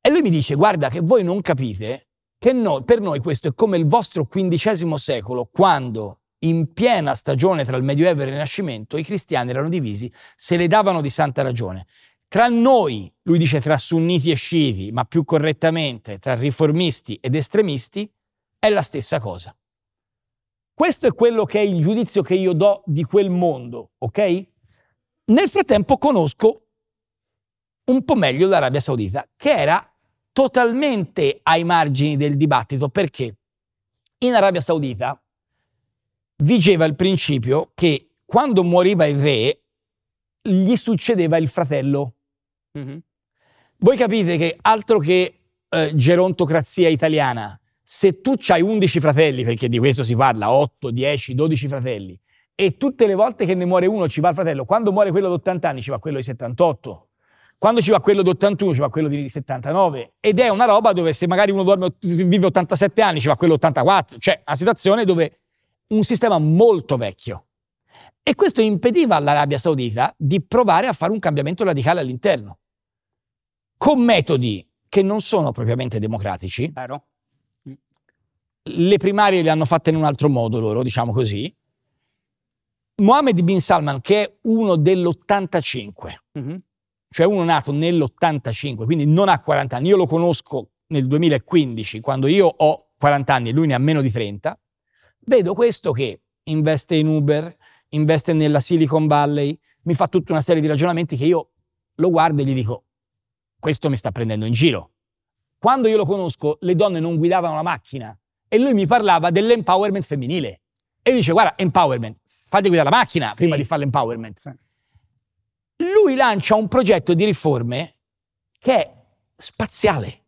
E lui mi dice, guarda che voi non capite che noi, per noi questo è come il vostro quindicesimo secolo, quando in piena stagione tra il Medioevo e il Rinascimento i cristiani erano divisi, se le davano di santa ragione. Tra noi, lui dice tra sunniti e sciiti, ma più correttamente tra riformisti ed estremisti, è la stessa cosa. Questo è quello che è il giudizio che io do di quel mondo, ok? Nel frattempo conosco un po' meglio l'Arabia Saudita, che era totalmente ai margini del dibattito, perché in Arabia Saudita vigeva il principio che quando moriva il re gli succedeva il fratello. Mm-hmm. Voi capite che altro che eh, gerontocrazia italiana, se tu hai 11 fratelli, perché di questo si parla, 8, 10, 12 fratelli, e tutte le volte che ne muore uno ci va il fratello, quando muore quello di 80 anni ci va quello di 78, quando ci va quello di 81 ci va quello di 79, ed è una roba dove se magari uno dorme, vive 87 anni ci va quello di 84, cioè una situazione dove un sistema molto vecchio e questo impediva all'Arabia Saudita di provare a fare un cambiamento radicale all'interno, con metodi che non sono propriamente democratici. Vero. Mm. Le primarie le hanno fatte in un altro modo loro, diciamo così. Mohammed bin Salman, che è uno dell'85, mm -hmm. cioè uno nato nell'85, quindi non ha 40 anni. Io lo conosco nel 2015, quando io ho 40 anni e lui ne ha meno di 30. Vedo questo che investe in Uber, investe nella Silicon Valley, mi fa tutta una serie di ragionamenti che io lo guardo e gli dico, questo mi sta prendendo in giro. Quando io lo conosco, le donne non guidavano la macchina e lui mi parlava dell'empowerment femminile. E mi dice, guarda, empowerment, fate guidare la macchina sì. prima di fare l'empowerment. Sì. Lui lancia un progetto di riforme che è spaziale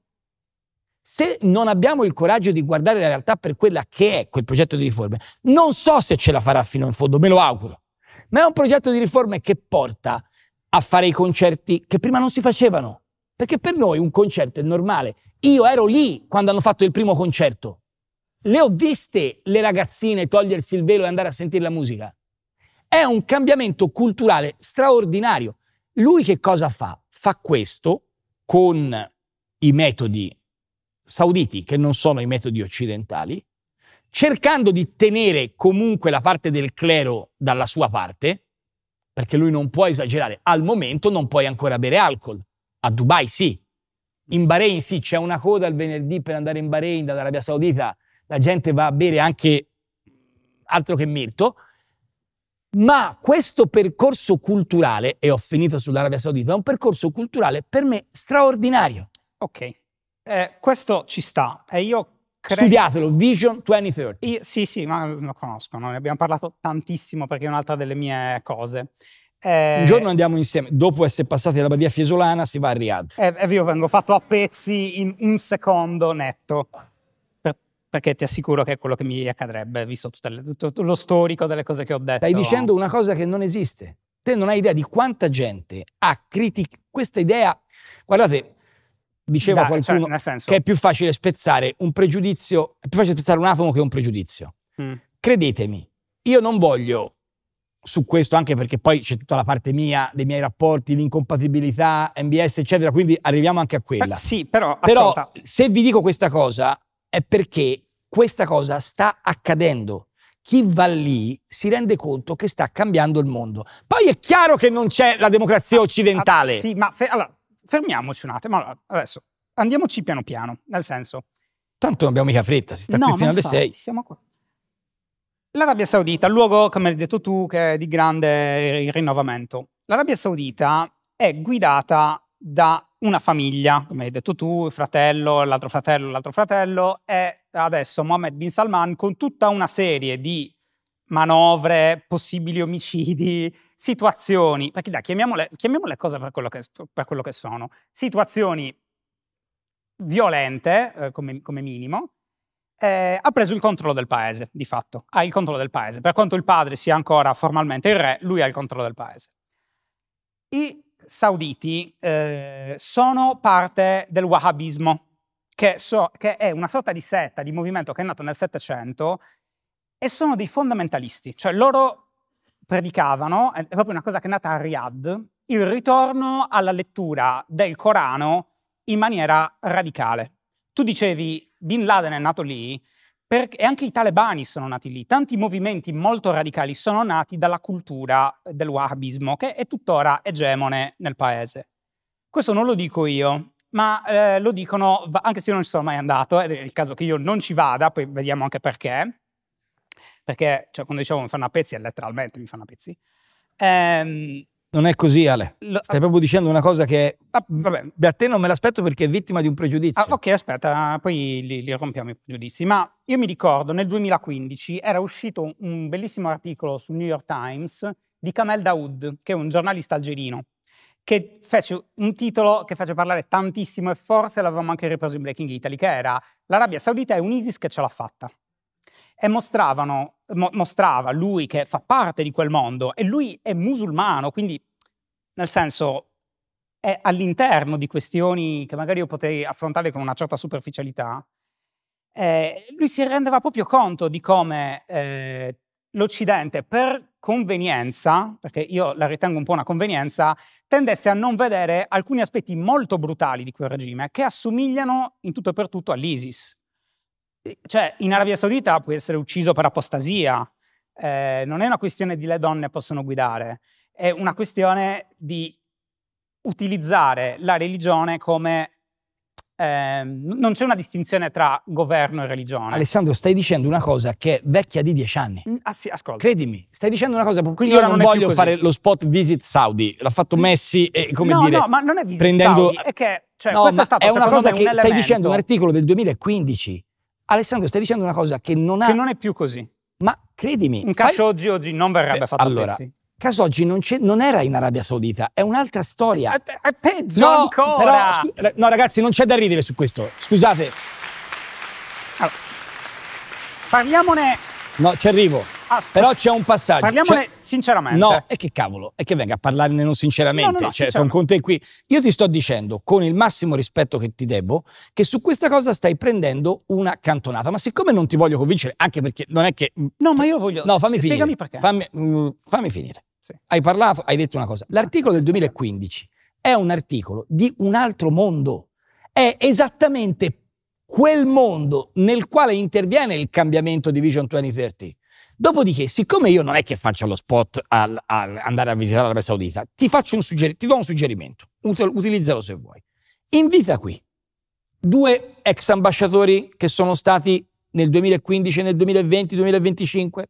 se non abbiamo il coraggio di guardare la realtà per quella che è quel progetto di riforme, non so se ce la farà fino in fondo, me lo auguro. Ma è un progetto di riforme che porta a fare i concerti che prima non si facevano. Perché per noi un concerto è normale. Io ero lì quando hanno fatto il primo concerto. Le ho viste le ragazzine togliersi il velo e andare a sentire la musica. È un cambiamento culturale straordinario. Lui che cosa fa? Fa questo con i metodi sauditi, che non sono i metodi occidentali, cercando di tenere comunque la parte del clero dalla sua parte, perché lui non può esagerare. Al momento non puoi ancora bere alcol. A Dubai sì. In Bahrain sì, c'è una coda il venerdì per andare in Bahrain dall'Arabia Saudita, la gente va a bere anche altro che mirto. Ma questo percorso culturale, e ho finito sull'Arabia Saudita, è un percorso culturale per me straordinario. Ok. Eh, questo ci sta e io credo... Studiatelo, Vision 2030. Io, sì, sì, ma lo conosco, no? ne abbiamo parlato tantissimo perché è un'altra delle mie cose. Eh, un giorno andiamo insieme, dopo essere passati dalla Badia Fiesolana si va a Riad. E eh, eh, io vengo fatto a pezzi in un secondo netto, per, perché ti assicuro che è quello che mi accadrebbe, visto le, tutto lo storico delle cose che ho detto. Stai dicendo una cosa che non esiste. Te non hai idea di quanta gente ha criticato questa idea. Guardate, diceva da, qualcuno cioè, senso... che è più facile spezzare un pregiudizio, è più facile spezzare un atomo che un pregiudizio. Mm. Credetemi, io non voglio su questo, anche perché poi c'è tutta la parte mia, dei miei rapporti, l'incompatibilità, MBS, eccetera, quindi arriviamo anche a eh, quella. Eh, sì, però, però se vi dico questa cosa è perché questa cosa sta accadendo. Chi va lì si rende conto che sta cambiando il mondo. Poi è chiaro che non c'è la democrazia ah, ah, occidentale. Ah, sì, ma allora, fermiamoci un attimo. Allora, adesso andiamoci piano piano, nel senso. Tanto non abbiamo mica fretta, si sta no, qui fino alle infatti, 6. Siamo qua. L'Arabia Saudita, luogo, come hai detto tu, che è di grande rinnovamento. L'Arabia Saudita è guidata da una famiglia, come hai detto tu, il fratello, l'altro fratello, l'altro fratello, e adesso Mohammed bin Salman con tutta una serie di manovre, possibili omicidi, situazioni, perché dai, chiamiamole, chiamiamole cose per quello, che, per quello che sono, situazioni violente eh, come, come, minimo, eh, ha preso il controllo del paese, di fatto, ha il controllo del paese. Per quanto il padre sia ancora formalmente il re, lui ha il controllo del paese. I sauditi eh, sono parte del wahhabismo, che, so, che è una sorta di setta, di movimento che è nato nel Settecento, e sono dei fondamentalisti, cioè loro predicavano, è proprio una cosa che è nata a Riyadh, il ritorno alla lettura del Corano in maniera radicale. Tu dicevi, Bin Laden è nato lì, e anche i talebani sono nati lì. Tanti movimenti molto radicali sono nati dalla cultura del wahhabismo, che è tuttora egemone nel paese. Questo non lo dico io, ma eh, lo dicono, anche se io non ci sono mai andato, è il caso che io non ci vada, poi vediamo anche perché, perché cioè, quando dicevo mi fanno a pezzi, è letteralmente mi fanno a pezzi. Ehm, non è così, Ale. Lo, Stai proprio dicendo una cosa che. Ah, vabbè, da te non me l'aspetto perché è vittima di un pregiudizio. Ah, ok, aspetta, poi li, li, rompiamo i pregiudizi. Ma io mi ricordo nel 2015 era uscito un bellissimo articolo sul New York Times di Kamel Daoud, che è un giornalista algerino, che fece un titolo che fece parlare tantissimo e forse l'avevamo anche ripreso in Breaking Italy, che era L'Arabia Saudita è un ISIS che ce l'ha fatta e mostravano, mo- mostrava lui che fa parte di quel mondo e lui è musulmano, quindi nel senso è all'interno di questioni che magari io potrei affrontare con una certa superficialità, eh, lui si rendeva proprio conto di come eh, l'Occidente, per convenienza, perché io la ritengo un po' una convenienza, tendesse a non vedere alcuni aspetti molto brutali di quel regime che assomigliano in tutto e per tutto all'ISIS cioè, in Arabia Saudita puoi essere ucciso per apostasia. Eh, non è una questione di le donne possono guidare, è una questione di utilizzare la religione come... Eh, non c'è una distinzione tra governo e religione. Alessandro, stai dicendo una cosa che è vecchia di dieci anni. Mm, ah sì, ascolta. Credimi, stai dicendo una cosa. Quindi io, non, non voglio fare lo spot visit Saudi. L'ha fatto mm. Messi e come no, dire... No, ma non è visit prendendo... Saudi, è che... Cioè, no, è, è una cosa me, che un stai dicendo un articolo del 2015 Alessandro, stai dicendo una cosa che non ha... Che non è più così. Ma credimi... Un Khashoggi fai... oggi non verrebbe fatto allora, a pezzi. Casoggi non, non, era in Arabia Saudita, è un'altra storia. È, è peggio no, ancora! Però, no, ragazzi, non c'è da ridere su questo. Scusate. Allora, parliamone... No, ci arrivo. Ascolta. Però c'è un passaggio. Parliamone cioè, sinceramente. No, e che cavolo, e che venga a parlarne non sinceramente. No, no, no, cioè, sono con te qui. Io ti sto dicendo, con il massimo rispetto che ti debbo, che su questa cosa stai prendendo una cantonata. Ma siccome non ti voglio convincere, anche perché non è che. No, ma io voglio. No, fammi finire. Spiegami perché. Fammi, fammi finire. Sì. Hai parlato, hai detto una cosa. L'articolo del 2015 è un articolo di un altro mondo. È esattamente quel mondo nel quale interviene il cambiamento di Vision 2030. Dopodiché, siccome io non è che faccio lo spot al, al andare a visitare l'Arabia Saudita, ti, suggeri- ti do un suggerimento, utilizzalo se vuoi. Invita qui due ex ambasciatori che sono stati nel 2015, nel 2020, 2025.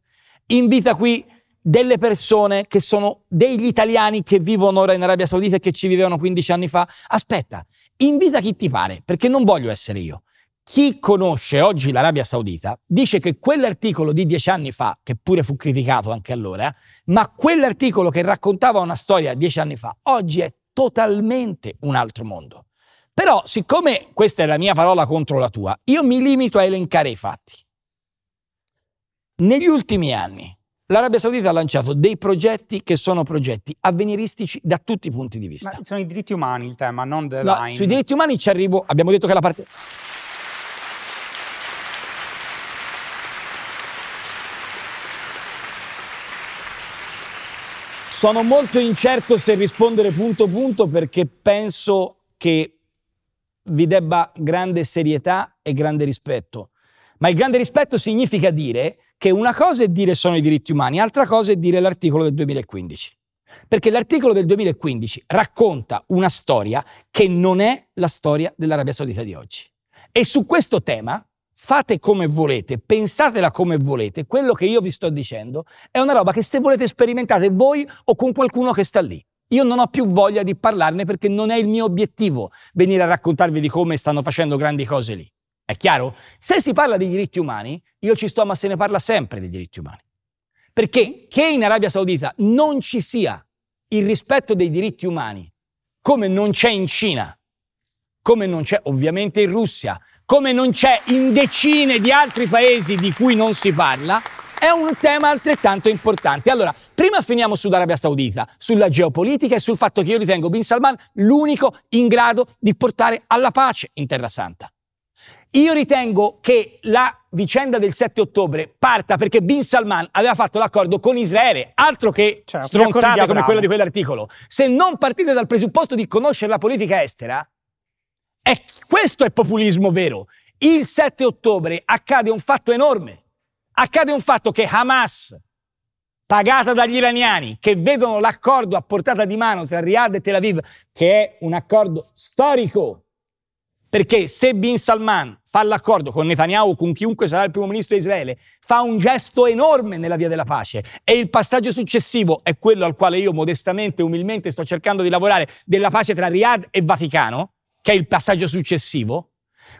Invita qui delle persone che sono degli italiani che vivono ora in Arabia Saudita e che ci vivevano 15 anni fa. Aspetta, invita chi ti pare, perché non voglio essere io. Chi conosce oggi l'Arabia Saudita dice che quell'articolo di dieci anni fa, che pure fu criticato anche allora, ma quell'articolo che raccontava una storia dieci anni fa, oggi è totalmente un altro mondo. Però, siccome questa è la mia parola contro la tua, io mi limito a elencare i fatti. Negli ultimi anni l'Arabia Saudita ha lanciato dei progetti che sono progetti avveniristici da tutti i punti di vista. Ma sono i diritti umani il tema, non the no, Sui diritti umani ci arrivo, abbiamo detto che la parte... Sono molto incerto se rispondere punto punto perché penso che vi debba grande serietà e grande rispetto. Ma il grande rispetto significa dire che una cosa è dire sono i diritti umani, altra cosa è dire l'articolo del 2015. Perché l'articolo del 2015 racconta una storia che non è la storia dell'Arabia Saudita di oggi. E su questo tema fate come volete, pensatela come volete, quello che io vi sto dicendo è una roba che se volete sperimentate voi o con qualcuno che sta lì. Io non ho più voglia di parlarne perché non è il mio obiettivo venire a raccontarvi di come stanno facendo grandi cose lì. È chiaro? Se si parla di diritti umani, io ci sto, ma se ne parla sempre di diritti umani. Perché che in Arabia Saudita non ci sia il rispetto dei diritti umani, come non c'è in Cina, come non c'è ovviamente in Russia, come non c'è in decine di altri paesi di cui non si parla, è un tema altrettanto importante. Allora, prima finiamo sull'Arabia Saudita, sulla geopolitica e sul fatto che io ritengo Bin Salman l'unico in grado di portare alla pace in Terra Santa. Io ritengo che la vicenda del 7 ottobre parta perché Bin Salman aveva fatto l'accordo con Israele, altro che cioè, stronzate come quella di quell'articolo. Se non partite dal presupposto di conoscere la politica estera, è, questo è populismo vero. Il 7 ottobre accade un fatto enorme. Accade un fatto che Hamas, pagata dagli iraniani, che vedono l'accordo a portata di mano tra Riyadh e Tel Aviv, che è un accordo storico, perché se Bin Salman fa l'accordo con Netanyahu o con chiunque sarà il primo ministro di Israele, fa un gesto enorme nella via della pace. E il passaggio successivo è quello al quale io modestamente, umilmente sto cercando di lavorare, della pace tra Riyadh e Vaticano, che è il passaggio successivo,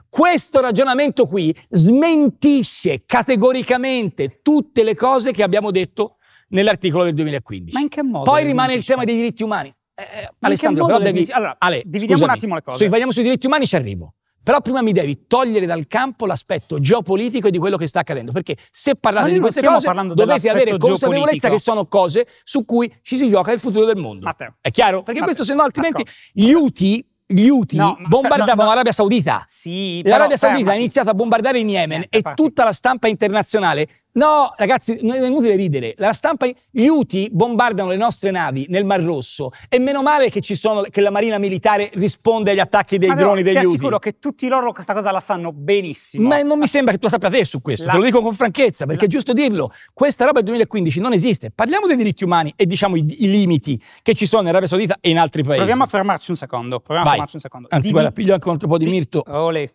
questo ragionamento qui smentisce categoricamente tutte le cose che abbiamo detto nell'articolo del 2015. Ma in che modo? Poi rimane il tema dei diritti umani. Eh, eh Alessandro, però devi... Allora, Ale, dividiamo scusami, un attimo le cose. Se vediamo sui diritti umani ci arrivo. Però prima mi devi togliere dal campo l'aspetto geopolitico di quello che sta accadendo, perché se parlate di queste cose dovete avere consapevolezza che sono cose su cui ci si gioca il futuro del mondo. Matteo. È chiaro? Perché Matteo. questo se no altrimenti Ascolta. gli UTI gli UTI no, bombardavano no, no. l'Arabia Saudita. Sì, L'Arabia Saudita fermati. Eh, ha iniziato a bombardare in Yemen eh, e eh, tutta la stampa internazionale No, ragazzi, non è inutile ridere. La stampa, gli UTI bombardano le nostre navi nel Mar Rosso e meno male che, sono, che la Marina Militare risponde agli attacchi dei Ma droni no, degli UTI. Ti assicuro che tutti loro questa cosa la sanno benissimo. Ma non mi sembra che tu la sappia te su questo, la... te lo dico con franchezza, perché la... è giusto dirlo. Questa roba del 2015 non esiste. Parliamo dei diritti umani e diciamo i, i limiti che ci sono in Arabia Saudita e in altri paesi. Proviamo a fermarci un secondo. Proviamo Vai. a fermarci un secondo. Anzi, Divi... guarda, piglio anche un altro po' di, di... mirto. Olè.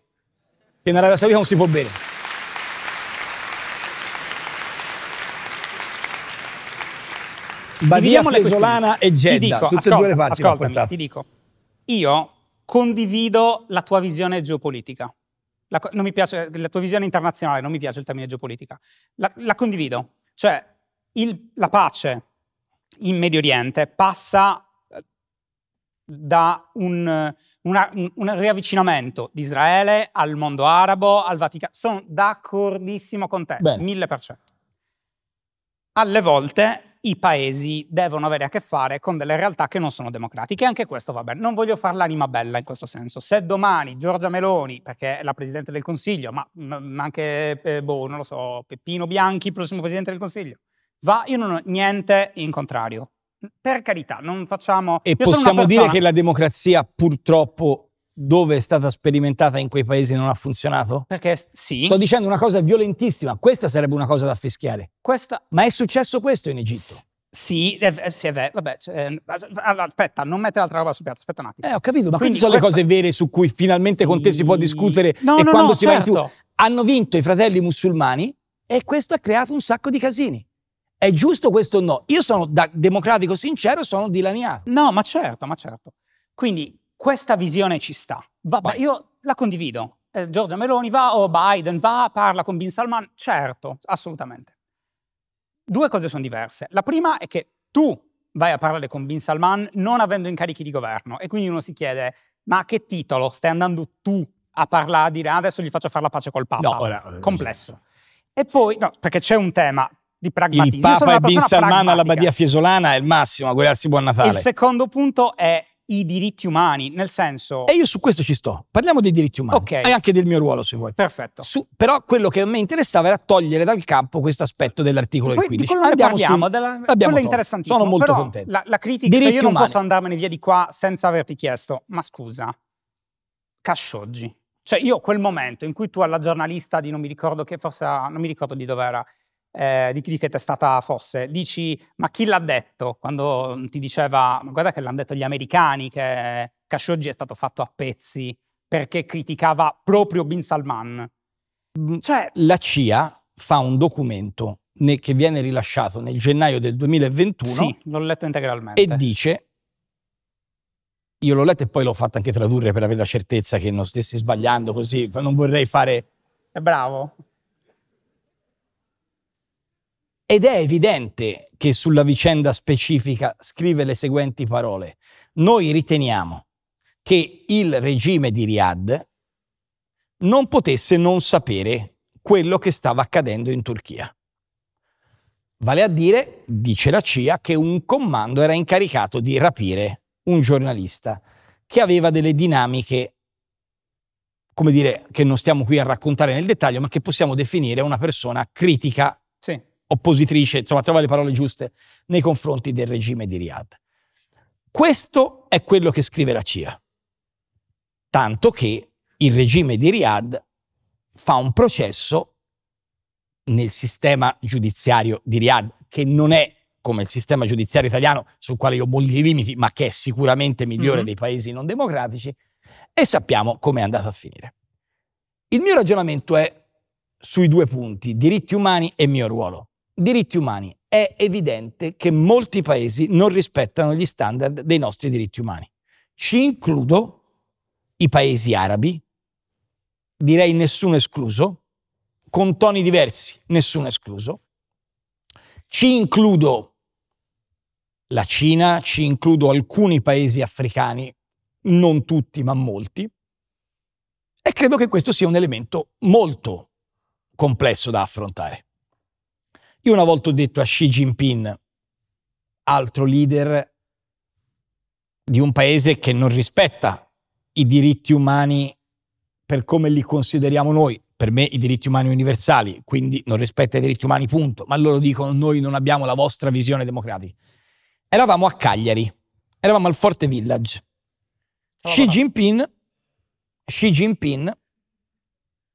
Che in Arabia Saudita non si può bere. Badia, Fesolana e Jeddah, dico, tutte e due le parti ti dico, io condivido la tua visione geopolitica. La, non mi piace, la tua visione internazionale, non mi piace il termine geopolitica. La, la condivido. Cioè, il, la pace in Medio Oriente passa eh, da un, una, un, riavvicinamento di Israele al mondo arabo, al Vaticano. Sono d'accordissimo con te, mille per cento. Alle volte i paesi devono avere a che fare con delle realtà che non sono democratiche. Anche questo va bene. Non voglio fare l'anima bella in questo senso. Se domani Giorgia Meloni, perché è la Presidente del Consiglio, ma, ma anche, eh, boh, non lo so, Peppino Bianchi, prossimo Presidente del Consiglio, va, io non ho niente in contrario. Per carità, non facciamo... E possiamo persona... dire che la democrazia purtroppo dove è stata sperimentata in quei paesi non ha funzionato? Perché sì. Sto dicendo una cosa violentissima, questa sarebbe una cosa da fischiare. Questa... Ma è successo questo in Egitto? S- sì, eh, sì, è vero, vabbè, cioè, ehm, allora, aspetta, non mettere l'altra roba sul piatto, aspetta un attimo. Eh, ho capito, ma queste sono questa... le cose vere su cui finalmente sì. con te si può discutere no, e no, quando no, si certo. va in certo. Hanno vinto i fratelli musulmani e questo ha creato un sacco di casini. È giusto questo o no? Io sono da democratico sincero, sono dilaniato. No, ma certo, ma certo. Quindi questa visione ci sta. Va, io la condivido. Eh, Giorgia Meloni va o Biden va, parla con Bin Salman? Certo, assolutamente. Due cose sono diverse. La prima è che tu vai a parlare con Bin Salman non avendo incarichi di governo e quindi uno si chiede ma a che titolo stai andando tu a parlare, a dire ah, adesso gli faccio fare la pace col Papa? No, ora, eh, Complesso. E poi, no, perché c'è un tema di pragmatismo. Il Papa e Bin Salman alla Badia Fiesolana è il massimo, augurarsi buon Natale. Il secondo punto è i diritti umani, nel senso... E io su questo ci sto, parliamo dei diritti umani okay. e anche del mio ruolo se vuoi. Perfetto. Su, però quello che a me interessava era togliere dal campo questo aspetto dell'articolo Poi, 15. Poi andiamo parliamo, su, della, quello è interessantissimo. Sono molto però, contento. La, la critica, diritti cioè io non umani. posso andarmene via di qua senza averti chiesto, ma scusa, Cascioggi. Cioè io quel momento in cui tu alla giornalista di non mi ricordo che forse, non mi ricordo di dove era, eh, di, di, che testata fosse, dici ma chi l'ha detto quando mm, ti diceva guarda che l'hanno detto gli americani che Khashoggi è stato fatto a pezzi perché criticava proprio Bin Salman. Mm. Cioè, la CIA fa un documento ne, che viene rilasciato nel gennaio del 2021. Sì, l'ho letto integralmente. E dice io l'ho letto e poi l'ho fatto anche tradurre per avere la certezza che non stessi sbagliando così, non vorrei fare... È bravo. Ed è evidente che sulla vicenda specifica scrive le seguenti parole. Noi riteniamo che il regime di Riyadh non potesse non sapere quello che stava accadendo in Turchia. Vale a dire, dice la CIA, che un comando era incaricato di rapire un giornalista che aveva delle dinamiche, come dire, che non stiamo qui a raccontare nel dettaglio, ma che possiamo definire una persona critica oppositrice, insomma, trova le parole giuste nei confronti del regime di Riyadh. Questo è quello che scrive la CIA. Tanto che il regime di Riyadh fa un processo nel sistema giudiziario di Riyadh, che non è come il sistema giudiziario italiano, sul quale io ho molti limiti, ma che è sicuramente migliore mm-hmm. dei paesi non democratici, e sappiamo come è andato a finire. Il mio ragionamento è sui due punti, diritti umani e mio ruolo diritti umani. È evidente che molti paesi non rispettano gli standard dei nostri diritti umani. Ci includo i paesi arabi, direi nessuno escluso, con toni diversi, nessuno escluso. Ci includo la Cina, ci includo alcuni paesi africani, non tutti ma molti, e credo che questo sia un elemento molto complesso da affrontare. Io una volta ho detto a Xi Jinping, altro leader di un paese che non rispetta i diritti umani per come li consideriamo noi, per me i diritti umani universali, quindi non rispetta i diritti umani, punto, ma loro dicono noi non abbiamo la vostra visione democratica. Eravamo a Cagliari, eravamo al Forte Village. Allora. Xi, Jinping, Xi Jinping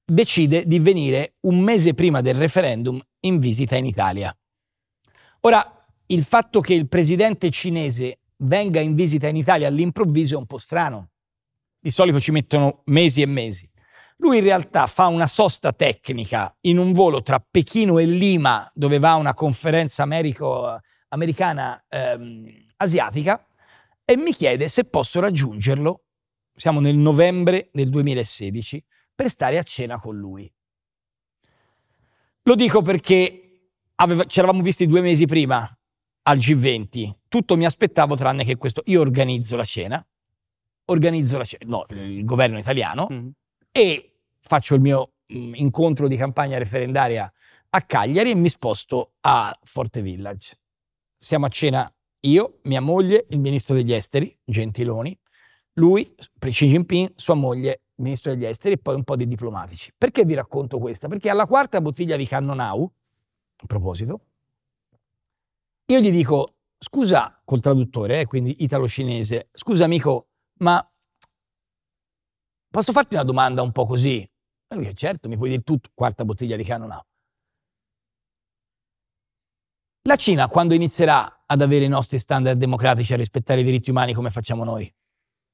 decide di venire un mese prima del referendum in visita in Italia. Ora, il fatto che il presidente cinese venga in visita in Italia all'improvviso è un po' strano. Di solito ci mettono mesi e mesi. Lui in realtà fa una sosta tecnica in un volo tra Pechino e Lima, dove va a una conferenza americo, americana ehm, asiatica, e mi chiede se posso raggiungerlo, siamo nel novembre del 2016, per stare a cena con lui. Lo dico perché aveva, ci eravamo visti due mesi prima al G20, tutto mi aspettavo tranne che questo. Io organizzo la cena, organizzo la cena, no, il governo italiano, mm. e faccio il mio mm, incontro di campagna referendaria a Cagliari e mi sposto a Forte Village. Siamo a cena io, mia moglie, il ministro degli esteri, Gentiloni, lui, Xi Jinping, sua moglie ministro degli esteri, e poi un po' di diplomatici. Perché vi racconto questa? Perché alla quarta bottiglia di Cannonau, a proposito, io gli dico, scusa, col traduttore, eh, quindi italo-cinese, scusa amico, ma posso farti una domanda un po' così? E lui dice, eh, certo, mi puoi dire tutto, quarta bottiglia di Cannonau. La Cina quando inizierà ad avere i nostri standard democratici, a rispettare i diritti umani come facciamo noi?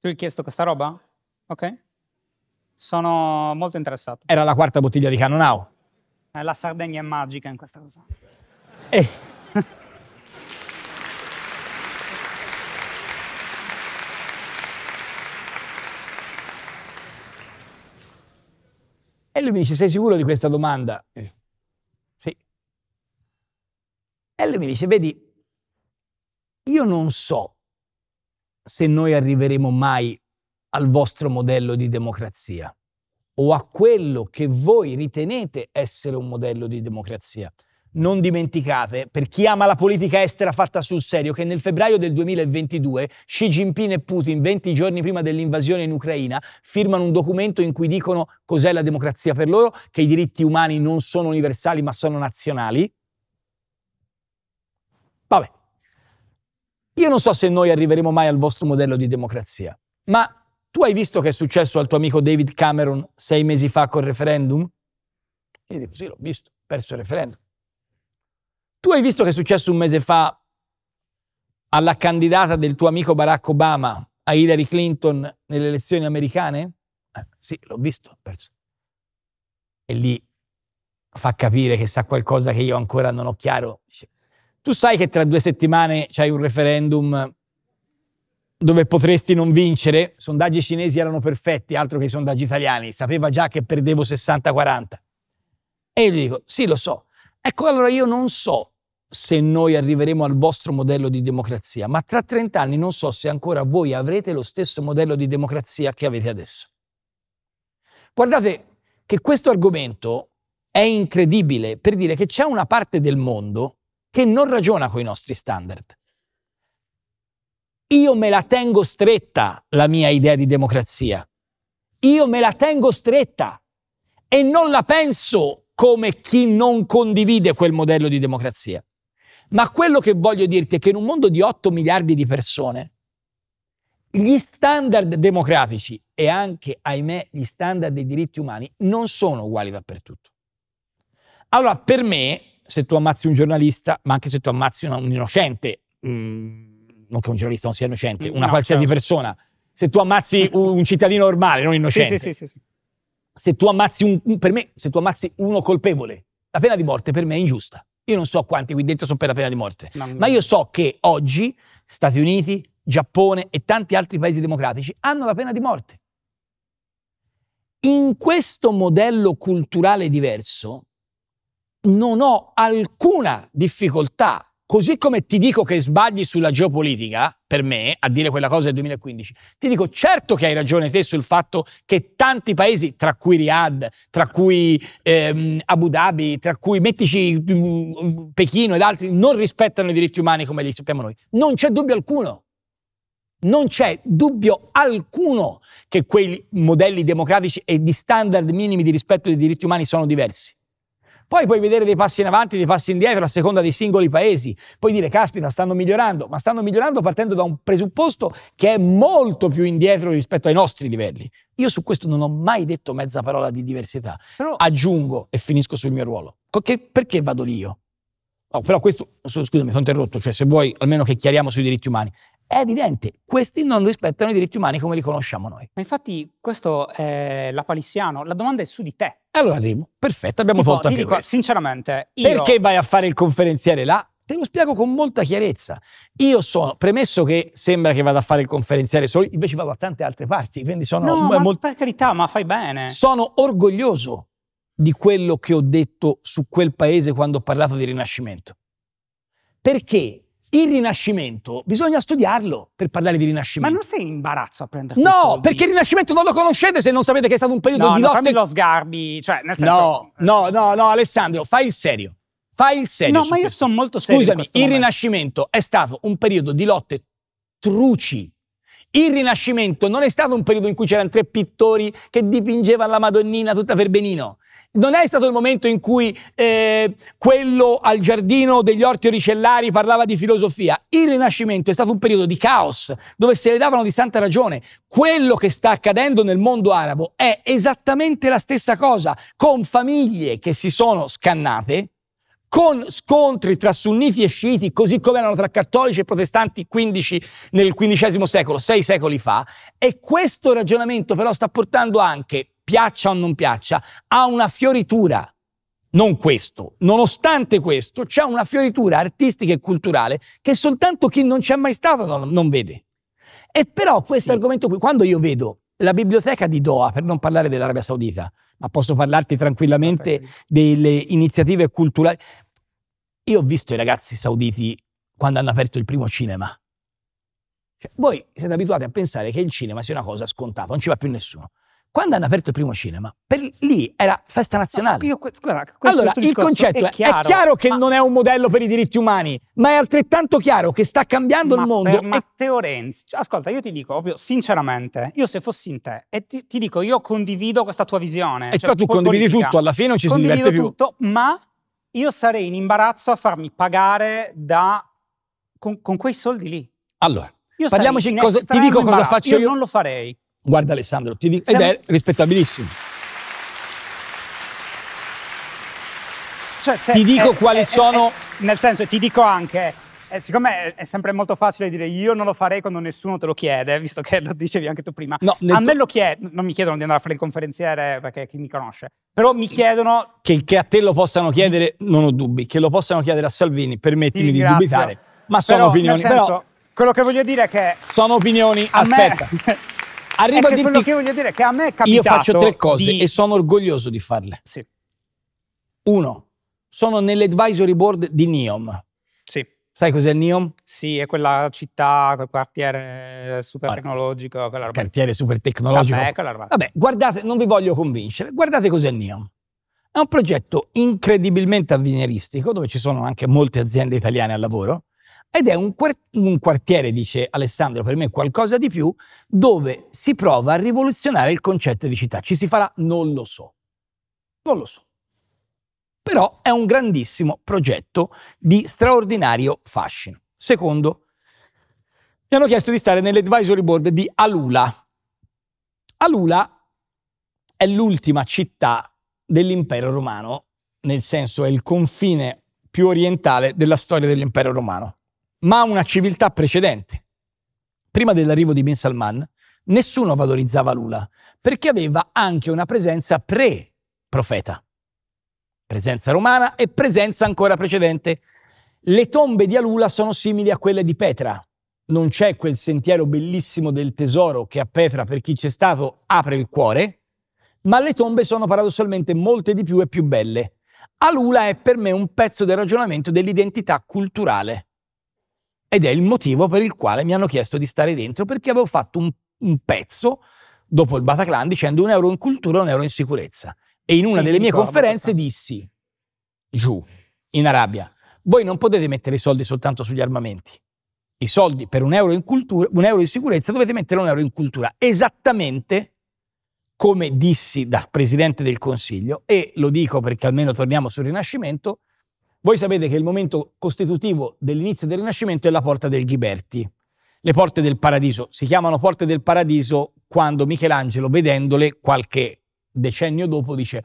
Tu hai chiesto questa roba? Ok. Sono molto interessato. Era la quarta bottiglia di Canonau. Eh, la Sardegna è magica in questa cosa. Eh. e lui mi dice, sei sicuro di questa domanda? Eh. Sì. E lui mi dice, vedi, io non so se noi arriveremo mai al vostro modello di democrazia o a quello che voi ritenete essere un modello di democrazia. Non dimenticate, per chi ama la politica estera fatta sul serio, che nel febbraio del 2022 Xi Jinping e Putin, 20 giorni prima dell'invasione in Ucraina, firmano un documento in cui dicono cos'è la democrazia per loro, che i diritti umani non sono universali ma sono nazionali. Vabbè, io non so se noi arriveremo mai al vostro modello di democrazia, ma tu hai visto che è successo al tuo amico David Cameron sei mesi fa col referendum? Io dico sì, l'ho visto, ho perso il referendum. Tu hai visto che è successo un mese fa alla candidata del tuo amico Barack Obama a Hillary Clinton nelle elezioni americane? Eh, sì, l'ho visto, ho perso. E lì fa capire che sa qualcosa che io ancora non ho chiaro. tu sai che tra due settimane c'hai un referendum dove potresti non vincere, sondaggi cinesi erano perfetti, altro che i sondaggi italiani, sapeva già che perdevo 60-40. E io gli dico, sì lo so, ecco allora io non so se noi arriveremo al vostro modello di democrazia, ma tra 30 anni non so se ancora voi avrete lo stesso modello di democrazia che avete adesso. Guardate che questo argomento è incredibile per dire che c'è una parte del mondo che non ragiona con i nostri standard. Io me la tengo stretta la mia idea di democrazia. Io me la tengo stretta e non la penso come chi non condivide quel modello di democrazia. Ma quello che voglio dirti è che in un mondo di 8 miliardi di persone, gli standard democratici e anche, ahimè, gli standard dei diritti umani non sono uguali dappertutto. Allora, per me, se tu ammazzi un giornalista, ma anche se tu ammazzi un innocente, mh, mm, non che un giornalista non sia innocente, mm, una no, qualsiasi certo. persona, se tu ammazzi mm. un cittadino normale, non innocente, sì, sì, sì, se tu ammazzi un, per me, se tu ammazzi uno colpevole, la pena di morte per me è ingiusta. Io non so quanti qui dentro sono per la pena di morte, no, ma io so che oggi Stati Uniti, Giappone e tanti altri paesi democratici hanno la pena di morte. In questo modello culturale diverso non ho alcuna difficoltà Così come ti dico che sbagli sulla geopolitica, per me, a dire quella cosa del 2015, ti dico certo che hai ragione te sul fatto che tanti paesi, tra cui Riyadh, tra cui ehm, Abu Dhabi, tra cui mettici mh, mm, mm, Pechino ed altri, non rispettano i diritti umani come li sappiamo noi. Non c'è dubbio alcuno. Non c'è dubbio alcuno che quei modelli democratici e di standard minimi di rispetto dei diritti umani sono diversi. Poi puoi vedere dei passi in avanti, dei passi indietro a seconda dei singoli paesi. Puoi dire, caspita, stanno migliorando, ma stanno migliorando partendo da un presupposto che è molto più indietro rispetto ai nostri livelli. Io su questo non ho mai detto mezza parola di diversità. Però aggiungo e finisco sul mio ruolo. Che, perché vado lì io? Oh, però questo, scusami, sono interrotto, cioè se vuoi almeno che chiariamo sui diritti umani. È evidente, questi non rispettano i diritti umani come li conosciamo noi. Ma infatti questo è la palissiano, la domanda è su di te. Allora Remo, perfetto, abbiamo tipo, fatto anche dico, questo. Sinceramente, io... Perché vai a fare il conferenziere là? Te lo spiego con molta chiarezza. Io sono, premesso che sembra che vada a fare il conferenziere solo, invece vado a tante altre parti, quindi sono... No, m- molto... per carità, ma fai bene. Sono orgoglioso di quello che ho detto su quel paese quando ho parlato di rinascimento. Perché il Rinascimento bisogna studiarlo per parlare di Rinascimento. Ma non sei imbarazzo a prendere questo? No, perché il Rinascimento non lo conoscete se non sapete che è stato un periodo no, di lotte. No, fammi lo sgarbi, cioè nel senso. No, no, no, no, Alessandro, fai il serio. Fai il serio. No, ma questo. io sono molto serio. Scusami, il momento. Rinascimento è stato un periodo di lotte truci. Il Rinascimento non è stato un periodo in cui c'erano tre pittori che dipingevano la Madonnina tutta per benino non è stato il momento in cui eh, quello al giardino degli orti oricellari parlava di filosofia. Il Rinascimento è stato un periodo di caos, dove se le davano di santa ragione. Quello che sta accadendo nel mondo arabo è esattamente la stessa cosa, con famiglie che si sono scannate, con scontri tra sunniti e sciiti, così come erano tra cattolici e protestanti 15, nel XV secolo, sei secoli fa, e questo ragionamento però sta portando anche piaccia o non piaccia, ha una fioritura. Non questo. Nonostante questo, c'è una fioritura artistica e culturale che soltanto chi non c'è mai stato non, non vede. E però questo sì. argomento qui, quando io vedo la biblioteca di Doha, per non parlare dell'Arabia Saudita, ma posso parlarti tranquillamente okay. delle iniziative culturali. Io ho visto i ragazzi sauditi quando hanno aperto il primo cinema. Cioè, voi siete abituati a pensare che il cinema sia una cosa scontata, non ci va più nessuno. Quando hanno aperto il primo cinema, per lì era festa nazionale. io, guarda, allora, il concetto è chiaro, è chiaro che non è un modello per i diritti umani, ma è altrettanto chiaro che sta cambiando ma il mondo. Per Matteo Renzi, cioè, ascolta, io ti dico proprio sinceramente, io se fossi in te, e ti, ti dico, io condivido questa tua visione. E cioè, però tu condividi politica, tutto, alla fine non ci si diverte più. tutto, ma io sarei in imbarazzo a farmi pagare da, con, con quei soldi lì. Allora, io parliamoci cosa, ti dico cosa faccio io. Io non lo farei. Guarda Alessandro, ti dico, ed è rispettabilissimo. Cioè, ti dico è, quali è, sono... È, nel senso, ti dico anche, eh, siccome è, sempre molto facile dire io non lo farei quando nessuno te lo chiede, visto che lo dicevi anche tu prima, no, a me lo chiedono, non mi chiedono di andare a fare il conferenziere perché chi mi conosce, però mi chiedono... Che, che a te lo possano chiedere, non ho dubbi, che lo possano chiedere a Salvini, permettimi di dubitare, ma sono però, opinioni. Senso, però quello che voglio dire è che... Sono opinioni, aspetta. Me... arrivo a dirti... quello che voglio dire è che a me è capitato Io faccio tre cose di... e sono orgoglioso di farle. Sì. Uno, sono nell'advisory board di NIOM. Sì. Sai cos'è NIOM? Sì, è quella città, quel quartiere super tecnologico. roba. Quartiere super tecnologico. Vabbè, quella roba. Vabbè, guardate, non vi voglio convincere. Guardate cos'è NIOM. È un progetto incredibilmente avveniristico dove ci sono anche molte aziende italiane al lavoro ed è un, un quartiere, dice Alessandro, per me qualcosa di più, dove si prova a rivoluzionare il concetto di città. Ci si farà? Non lo so. Non lo so. Però è un grandissimo progetto di straordinario fascino. Secondo, mi hanno chiesto di stare nell'advisory board di Alula. Alula è l'ultima città dell'impero romano, nel senso è il confine più orientale della storia dell'impero romano ma una civiltà precedente. Prima dell'arrivo di Bin Salman, nessuno valorizzava Lula, perché aveva anche una presenza pre-profeta. Presenza romana e presenza ancora precedente. Le tombe di Alula sono simili a quelle di Petra. Non c'è quel sentiero bellissimo del tesoro che a Petra, per chi c'è stato, apre il cuore, ma le tombe sono paradossalmente molte di più e più belle. Alula è per me un pezzo del ragionamento dell'identità culturale. Ed è il motivo per il quale mi hanno chiesto di stare dentro, perché avevo fatto un, un pezzo dopo il Bataclan dicendo un euro in cultura, un euro in sicurezza. E in una sì, delle mie conferenze dissi, giù, in Arabia, voi non potete mettere i soldi soltanto sugli armamenti. I soldi per un euro in, cultura, un euro in sicurezza dovete mettere un euro in cultura. Esattamente come dissi dal Presidente del Consiglio, e lo dico perché almeno torniamo sul Rinascimento, voi sapete che il momento costitutivo dell'inizio del Rinascimento è la porta del Ghiberti, le porte del paradiso. Si chiamano porte del paradiso quando Michelangelo, vedendole qualche decennio dopo, dice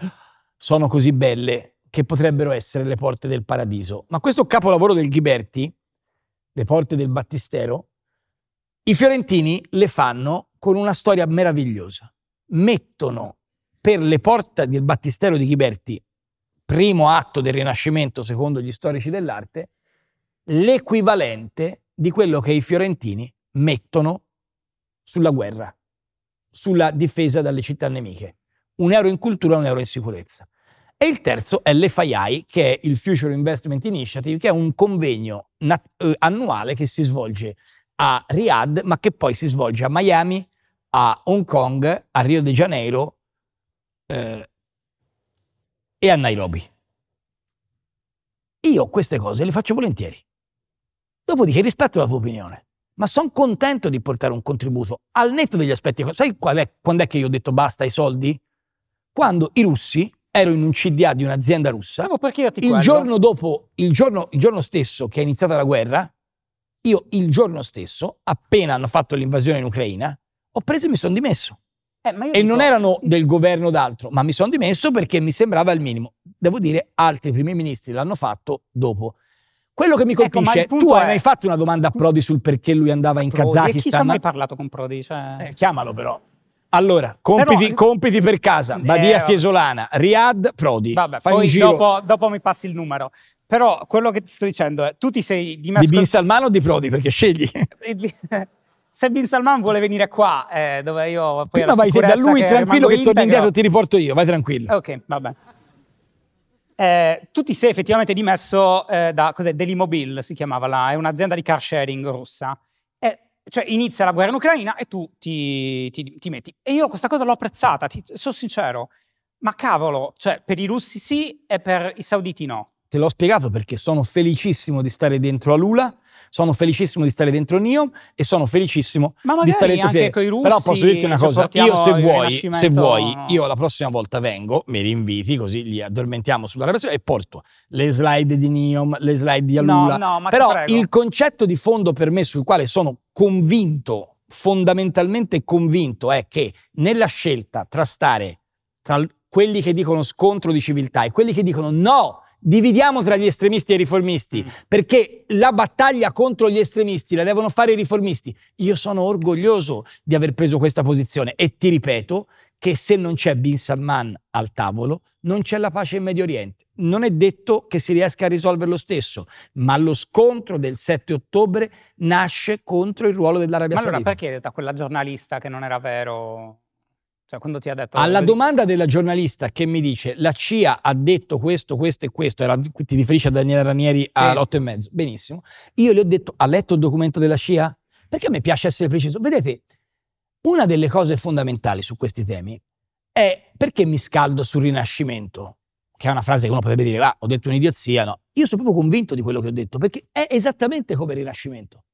sono così belle che potrebbero essere le porte del paradiso. Ma questo capolavoro del Ghiberti, le porte del battistero, i fiorentini le fanno con una storia meravigliosa. Mettono per le porte del battistero di Ghiberti primo atto del Rinascimento secondo gli storici dell'arte, l'equivalente di quello che i fiorentini mettono sulla guerra, sulla difesa dalle città nemiche. Un euro in cultura, un euro in sicurezza. E il terzo è l'FII, che è il Future Investment Initiative, che è un convegno eh, annuale che si svolge a Riyadh, ma che poi si svolge a Miami, a Hong Kong, a Rio de Janeiro, eh, e a Nairobi. Io queste cose le faccio volentieri. Dopodiché rispetto la tua opinione, ma sono contento di portare un contributo al netto degli aspetti. Sai qual è, quando è che io ho detto basta ai soldi? Quando i russi, ero in un CDA di un'azienda russa, il giorno, dopo, il, giorno, il giorno stesso che è iniziata la guerra, io il giorno stesso, appena hanno fatto l'invasione in Ucraina, ho preso e mi sono dimesso. Eh, e dico... non erano del governo d'altro, ma mi sono dimesso perché mi sembrava il minimo. Devo dire, altri primi ministri l'hanno fatto dopo. Quello che mi ecco, colpisce, ecco, tu hai mai fatto una domanda a Prodi sul perché lui andava in Prodi, Kazakistan? E chi ci mai parlato con Prodi? Cioè... Eh, chiamalo però. Allora, compiti, però... compiti per casa, eh, Badia eh, Fiesolana, Riad, Prodi. Vabbè, Fai poi dopo, dopo mi passi il numero. Però quello che ti sto dicendo è, tu ti sei dimesso... Di Bin Salman o di Prodi? Perché scegli. se Bin Salman vuole venire qua, eh, dove io poi... No, vai te da lui, che tranquillo che torni indietro, ti riporto io, vai tranquillo. Ok, vabbè. Eh, tu ti sei effettivamente dimesso eh, da, cos'è, Delimobile, si chiamava là, è un'azienda di car sharing russa. Eh, cioè inizia la guerra in Ucraina e tu ti, ti, ti metti. E io questa cosa l'ho apprezzata, ti, sono sincero. Ma cavolo, cioè per i russi sì e per i sauditi no te l'ho spiegato perché sono felicissimo di stare dentro a Lula, sono felicissimo di stare dentro Nio e sono felicissimo di stare dentro anche con i Russi, Però posso dirti una cosa, io se vuoi, se vuoi, io la prossima volta vengo, mi rinviti così li addormentiamo sulla repressione e porto le slide di Niom, le slide di Alula. No, no, Però il concetto di fondo per me sul quale sono convinto, fondamentalmente convinto, è che nella scelta tra stare tra quelli che dicono scontro di civiltà e quelli che dicono no, dividiamo tra gli estremisti e i riformisti, mm. perché la battaglia contro gli estremisti la devono fare i riformisti. Io sono orgoglioso di aver preso questa posizione e ti ripeto che se non c'è Bin Salman al tavolo, non c'è la pace in Medio Oriente. Non è detto che si riesca a risolvere lo stesso, ma lo scontro del 7 ottobre nasce contro il ruolo dell'Arabia Saudita. Ma allora perché hai detto a quella giornalista che non era vero? Cioè, quando ti ha detto... Alla tu... domanda della giornalista che mi dice la CIA ha detto questo, questo e questo, era, ti riferisce a Daniele Ranieri sì. all'otto e mezzo, benissimo. Io le ho detto, ha letto il documento della CIA? Perché a me piace essere preciso. Vedete, una delle cose fondamentali su questi temi è perché mi scaldo sul Rinascimento, che è una frase che uno potrebbe dire, ah, ho detto un'idiozia, no. Io sono proprio convinto di quello che ho detto, perché è esattamente come il Rinascimento.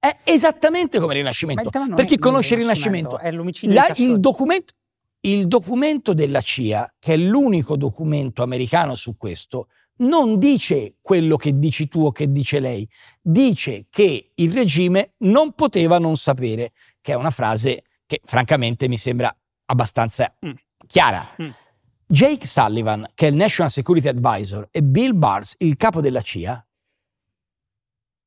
È esattamente come il Rinascimento. Perché il conosce il Rinascimento. Rinascimento. La, il, documento, il documento della CIA, che è l'unico documento americano su questo, non dice quello che dici tu o che dice lei, dice che il regime non poteva non sapere, che è una frase che francamente mi sembra abbastanza mm. chiara. Mm. Jake Sullivan, che è il National Security Advisor, e Bill Barnes, il capo della CIA,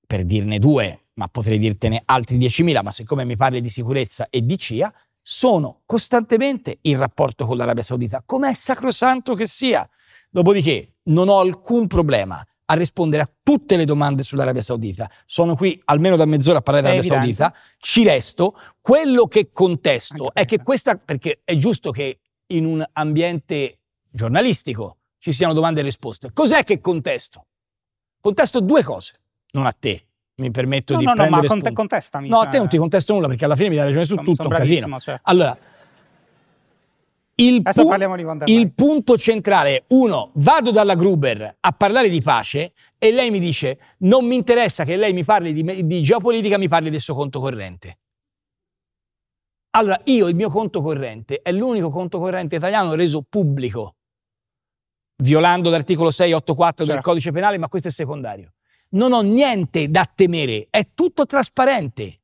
per dirne due ma potrei dirtene altri 10.000, ma siccome mi parli di sicurezza e di CIA, sono costantemente in rapporto con l'Arabia Saudita, com'è sacrosanto che sia. Dopodiché non ho alcun problema a rispondere a tutte le domande sull'Arabia Saudita. Sono qui almeno da mezz'ora a parlare dell'Arabia Saudita, ci resto. Quello che contesto è che questa, perché è giusto che in un ambiente giornalistico ci siano domande e risposte. Cos'è che contesto? Contesto due cose, non a te, mi permetto no, di no, prendere... No, no, ma spunto. contestami. No, cioè... a te non ti contesto nulla perché alla fine mi dai ragione su sono, tutto, sono un casino. Cioè. Allora, il, pu il punto centrale uno, vado dalla Gruber a parlare di pace e lei mi dice non mi interessa che lei mi parli di, di geopolitica, mi parli del suo conto corrente. Allora, io il mio conto corrente è l'unico conto corrente italiano reso pubblico, violando l'articolo 684 certo. del codice penale, ma questo è secondario non ho niente da temere, è tutto trasparente.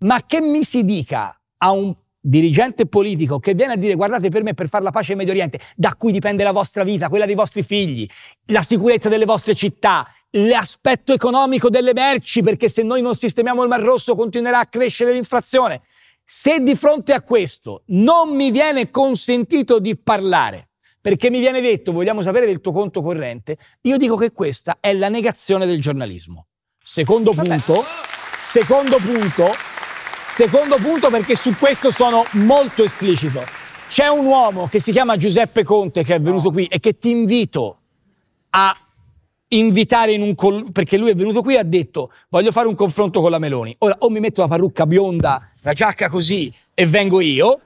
Ma che mi si dica a un dirigente politico che viene a dire guardate per me per fare la pace in Medio Oriente, da cui dipende la vostra vita, quella dei vostri figli, la sicurezza delle vostre città, l'aspetto economico delle merci, perché se noi non sistemiamo il Mar Rosso continuerà a crescere l'inflazione. Se di fronte a questo non mi viene consentito di parlare perché mi viene detto vogliamo sapere del tuo conto corrente, io dico che questa è la negazione del giornalismo. Secondo punto, Vabbè. secondo punto, secondo punto perché su questo sono molto esplicito. C'è un uomo che si chiama Giuseppe Conte che è venuto no. qui e che ti invito a invitare in un col- perché lui è venuto qui e ha detto voglio fare un confronto con la Meloni. Ora o mi metto la parrucca bionda, la giacca così e vengo io,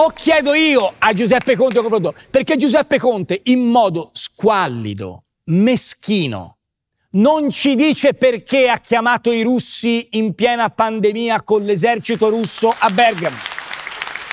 o chiedo io a Giuseppe Conte come prodotto? Perché Giuseppe Conte, in modo squallido, meschino, non ci dice perché ha chiamato i russi in piena pandemia con l'esercito russo a Bergamo.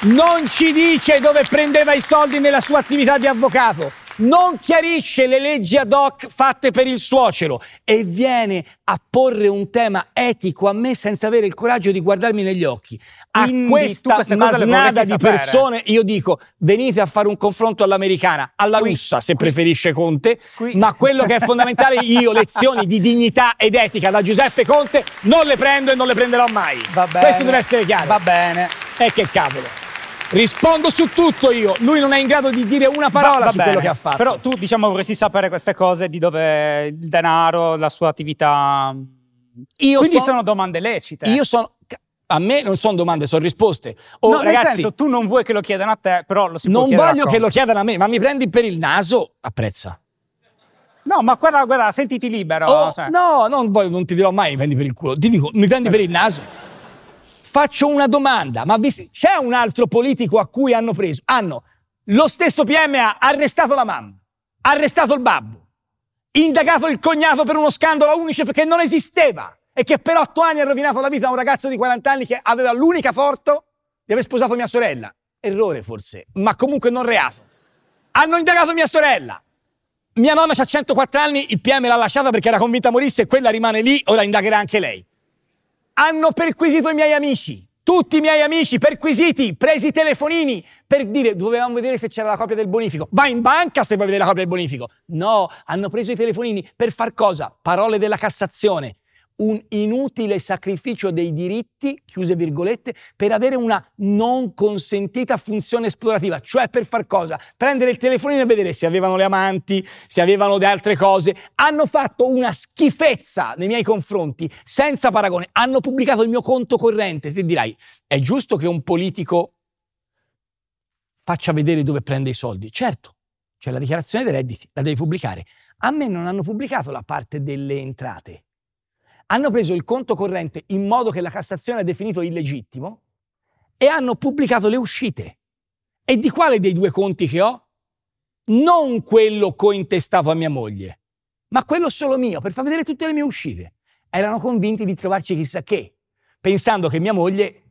Non ci dice dove prendeva i soldi nella sua attività di avvocato non chiarisce le leggi ad hoc fatte per il suocero e viene a porre un tema etico a me senza avere il coraggio di guardarmi negli occhi. A Quindi, questa, questa masnada di persone io dico venite a fare un confronto all'americana, alla Qui. russa se preferisce Conte, Qui. ma quello che è fondamentale io lezioni di dignità ed etica da Giuseppe Conte non le prendo e non le prenderò mai. Questo deve essere chiaro. Va bene. E che cavolo. Rispondo su tutto io. Lui non è in grado di dire una parola va, va su bene, quello che ha fatto. Però tu, diciamo, vorresti sapere queste cose di dove il denaro, la sua attività. Io Quindi sono, sono domande lecite. Io sono. A me non sono domande, sono risposte. Oh, no, ragazzi, nel senso, tu non vuoi che lo chiedano a te, però lo si non può Non voglio che lo chiedano a me, ma mi prendi per il naso, apprezza. No, ma guarda, guarda, sentiti libero. Oh, cioè. No, non, voglio, non ti dirò mai mi prendi per il culo. Ti dico, mi prendi per il naso. Faccio una domanda, ma vi, c'è un altro politico a cui hanno preso? Hanno ah, lo stesso PM ha arrestato la mamma, arrestato il babbo, indagato il cognato per uno scandalo a Unicef che non esisteva e che per otto anni ha rovinato la vita a un ragazzo di 40 anni che aveva l'unica forto di aver sposato mia sorella. Errore forse, ma comunque non reato. Hanno indagato mia sorella. Mia mamma ha 104 anni, il PM l'ha lasciata perché era convinta morisse e quella rimane lì, ora indagherà anche lei hanno perquisito i miei amici. Tutti i miei amici perquisiti, presi i telefonini per dire dovevamo vedere se c'era la copia del bonifico. Vai in banca se vuoi vedere la copia del bonifico. No, hanno preso i telefonini per far cosa? Parole della Cassazione un inutile sacrificio dei diritti, chiuse virgolette, per avere una non consentita funzione esplorativa, cioè per far cosa? Prendere il telefonino e vedere se avevano le amanti, se avevano le altre cose. Hanno fatto una schifezza nei miei confronti, senza paragone. Hanno pubblicato il mio conto corrente. Ti dirai, è giusto che un politico faccia vedere dove prende i soldi? Certo, c'è la dichiarazione dei redditi, la devi pubblicare. A me non hanno pubblicato la parte delle entrate hanno preso il conto corrente in modo che la Cassazione ha definito illegittimo e hanno pubblicato le uscite. E di quale dei due conti che ho? Non quello cointestato a mia moglie, ma quello solo mio, per far vedere tutte le mie uscite. Erano convinti di trovarci chissà che, pensando che mia moglie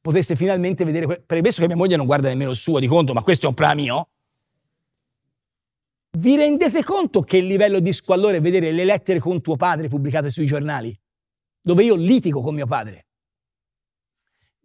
potesse finalmente vedere, que- premesso che mia moglie non guarda nemmeno il suo di conto, ma questo è un problema mio, vi rendete conto che livello di squallore vedere le lettere con tuo padre pubblicate sui giornali? dove io litigo con mio padre.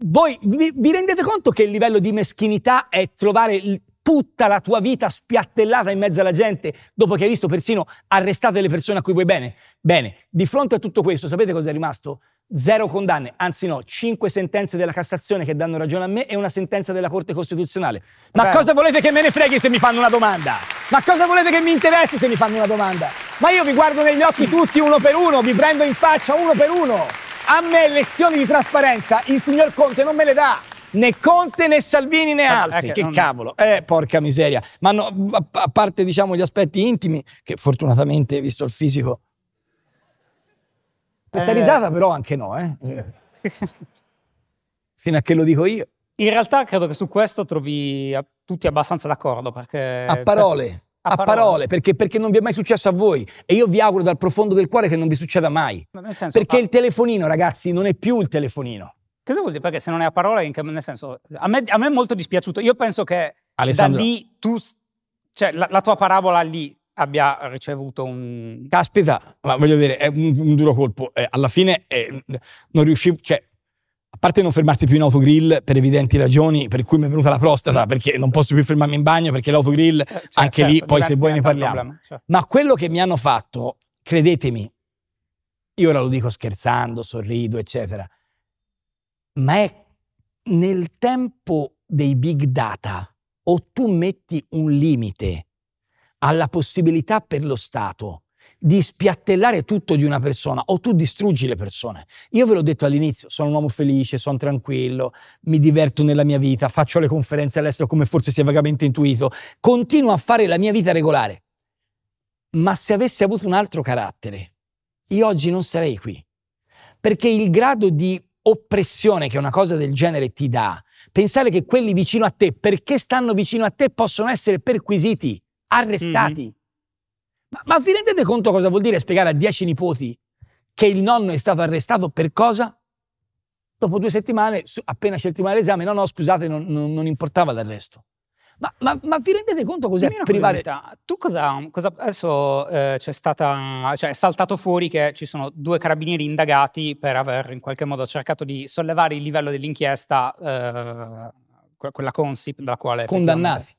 Voi vi, vi rendete conto che il livello di meschinità è trovare il, tutta la tua vita spiattellata in mezzo alla gente dopo che hai visto persino arrestate le persone a cui vuoi bene? Bene, di fronte a tutto questo, sapete cosa è rimasto? Zero condanne, anzi no, cinque sentenze della Cassazione che danno ragione a me e una sentenza della Corte Costituzionale. Ma Beh. cosa volete che me ne freghi se mi fanno una domanda? Ma cosa volete che mi interessi se mi fanno una domanda? Ma io vi guardo negli occhi tutti uno per uno, vi prendo in faccia uno per uno. A me lezioni di trasparenza il signor Conte non me le dà. Né Conte né Salvini né eh, altri. Eh, che, che cavolo, eh, porca miseria. Ma no, a parte diciamo gli aspetti intimi, che fortunatamente, visto il fisico, questa eh. risata però anche no, eh. Fino a che lo dico io. In realtà credo che su questo trovi tutti abbastanza d'accordo perché... A parole. Per... A, a parole, perché, perché, non vi è mai successo a voi e io vi auguro dal profondo del cuore che non vi succeda mai. Ma senso, perché il telefonino, ragazzi, non è più il telefonino. Cosa vuol dire? Perché se non è a parole, in che, nel senso, a me, a me è molto dispiaciuto. Io penso che Alessandro. da lì tu, cioè la, la tua parabola lì abbia ricevuto un... Caspita, ma voglio dire, è un, un duro colpo. Eh, alla fine eh, non riuscivo... Cioè, a parte non fermarsi più in autogrill per evidenti ragioni per cui mi è venuta la prostata, perché non posso più fermarmi in bagno, perché l'autogrill, cioè, anche certo, lì, poi se vuoi ne parliamo. Problema, certo. Ma quello che mi hanno fatto, credetemi, io ora lo dico scherzando, sorrido, eccetera, ma è nel tempo dei big data o tu metti un limite alla possibilità per lo Stato di spiattellare tutto di una persona o tu distruggi le persone. Io ve l'ho detto all'inizio, sono un uomo felice, sono tranquillo, mi diverto nella mia vita, faccio le conferenze all'estero come forse si è vagamente intuito, continuo a fare la mia vita regolare. Ma se avessi avuto un altro carattere, io oggi non sarei qui. Perché il grado di oppressione che una cosa del genere ti dà, pensare che quelli vicino a te, perché stanno vicino a te, possono essere perquisiti arrestati. Mm-hmm. Ma, ma vi rendete conto cosa vuol dire spiegare a dieci nipoti che il nonno è stato arrestato per cosa? Dopo due settimane, appena c'è il tribunale d'esame, no, no, scusate, non, non, non importava l'arresto. Ma, ma, ma, vi rendete conto cos'è privare? Tu cosa, cosa adesso eh, c'è stata, cioè è saltato fuori che ci sono due carabinieri indagati per aver in qualche modo cercato di sollevare il livello dell'inchiesta, eh, quella Consip, dalla quale... Condannati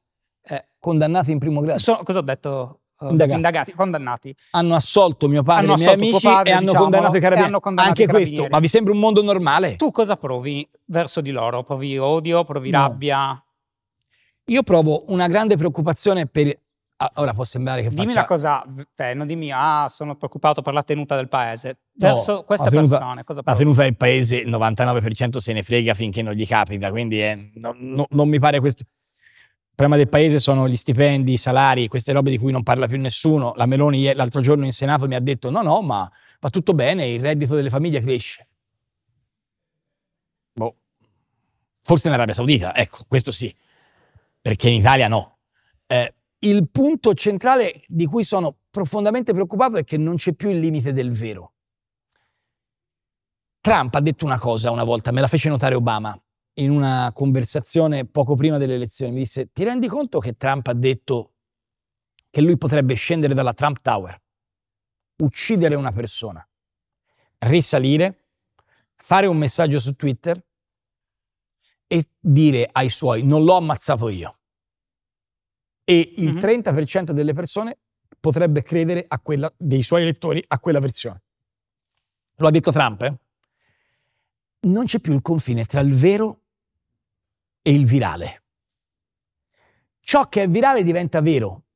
eh, condannati in primo grado. Sono, cosa ho detto? Eh, indagati. indagati. condannati. Hanno assolto mio padre hanno miei amici padre, e, hanno diciamo, condannato i carabinieri. Hanno condannato Anche carabinieri. questo, ma vi sembra un mondo normale? Tu cosa provi verso di loro? Provi odio, provi no. rabbia? Io provo una grande preoccupazione per... Ah, ora può sembrare che faccia... Dimmi una cosa, te, non dimmi, ah, sono preoccupato per la tenuta del paese. Verso no, queste tenuta, persone cosa provi? La tenuta del paese, il 99% se ne frega finché non gli capita, quindi eh, no, non mi pare questo... Il problema del paese sono gli stipendi, i salari, queste robe di cui non parla più nessuno. La Meloni l'altro giorno in Senato mi ha detto no, no, ma va tutto bene, il reddito delle famiglie cresce. Boh. Forse in Arabia Saudita, ecco, questo sì, perché in Italia no. Eh, il punto centrale di cui sono profondamente preoccupato è che non c'è più il limite del vero. Trump ha detto una cosa una volta, me la fece notare Obama in una conversazione poco prima delle elezioni, mi disse, ti rendi conto che Trump ha detto che lui potrebbe scendere dalla Trump Tower, uccidere una persona, risalire, fare un messaggio su Twitter e dire ai suoi non l'ho ammazzato io. E il mm-hmm. 30% delle persone potrebbe credere a quella dei suoi elettori a quella versione. Lo ha detto Trump, eh? Non c'è più il confine tra il vero e il virale. Ciò che è virale diventa vero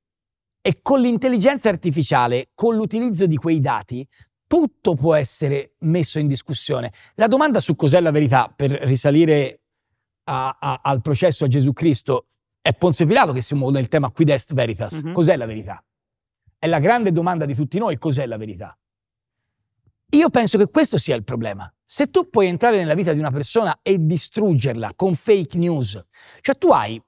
e con l'intelligenza artificiale, con l'utilizzo di quei dati, tutto può essere messo in discussione. La domanda su cos'è la verità, per risalire a, a, al processo a Gesù Cristo, è Ponzio Pilato che si muove nel tema qui est veritas, mm-hmm. cos'è la verità? È la grande domanda di tutti noi, cos'è la verità? Io penso che questo sia il problema. Se tu puoi entrare nella vita di una persona e distruggerla con fake news, cioè tu hai,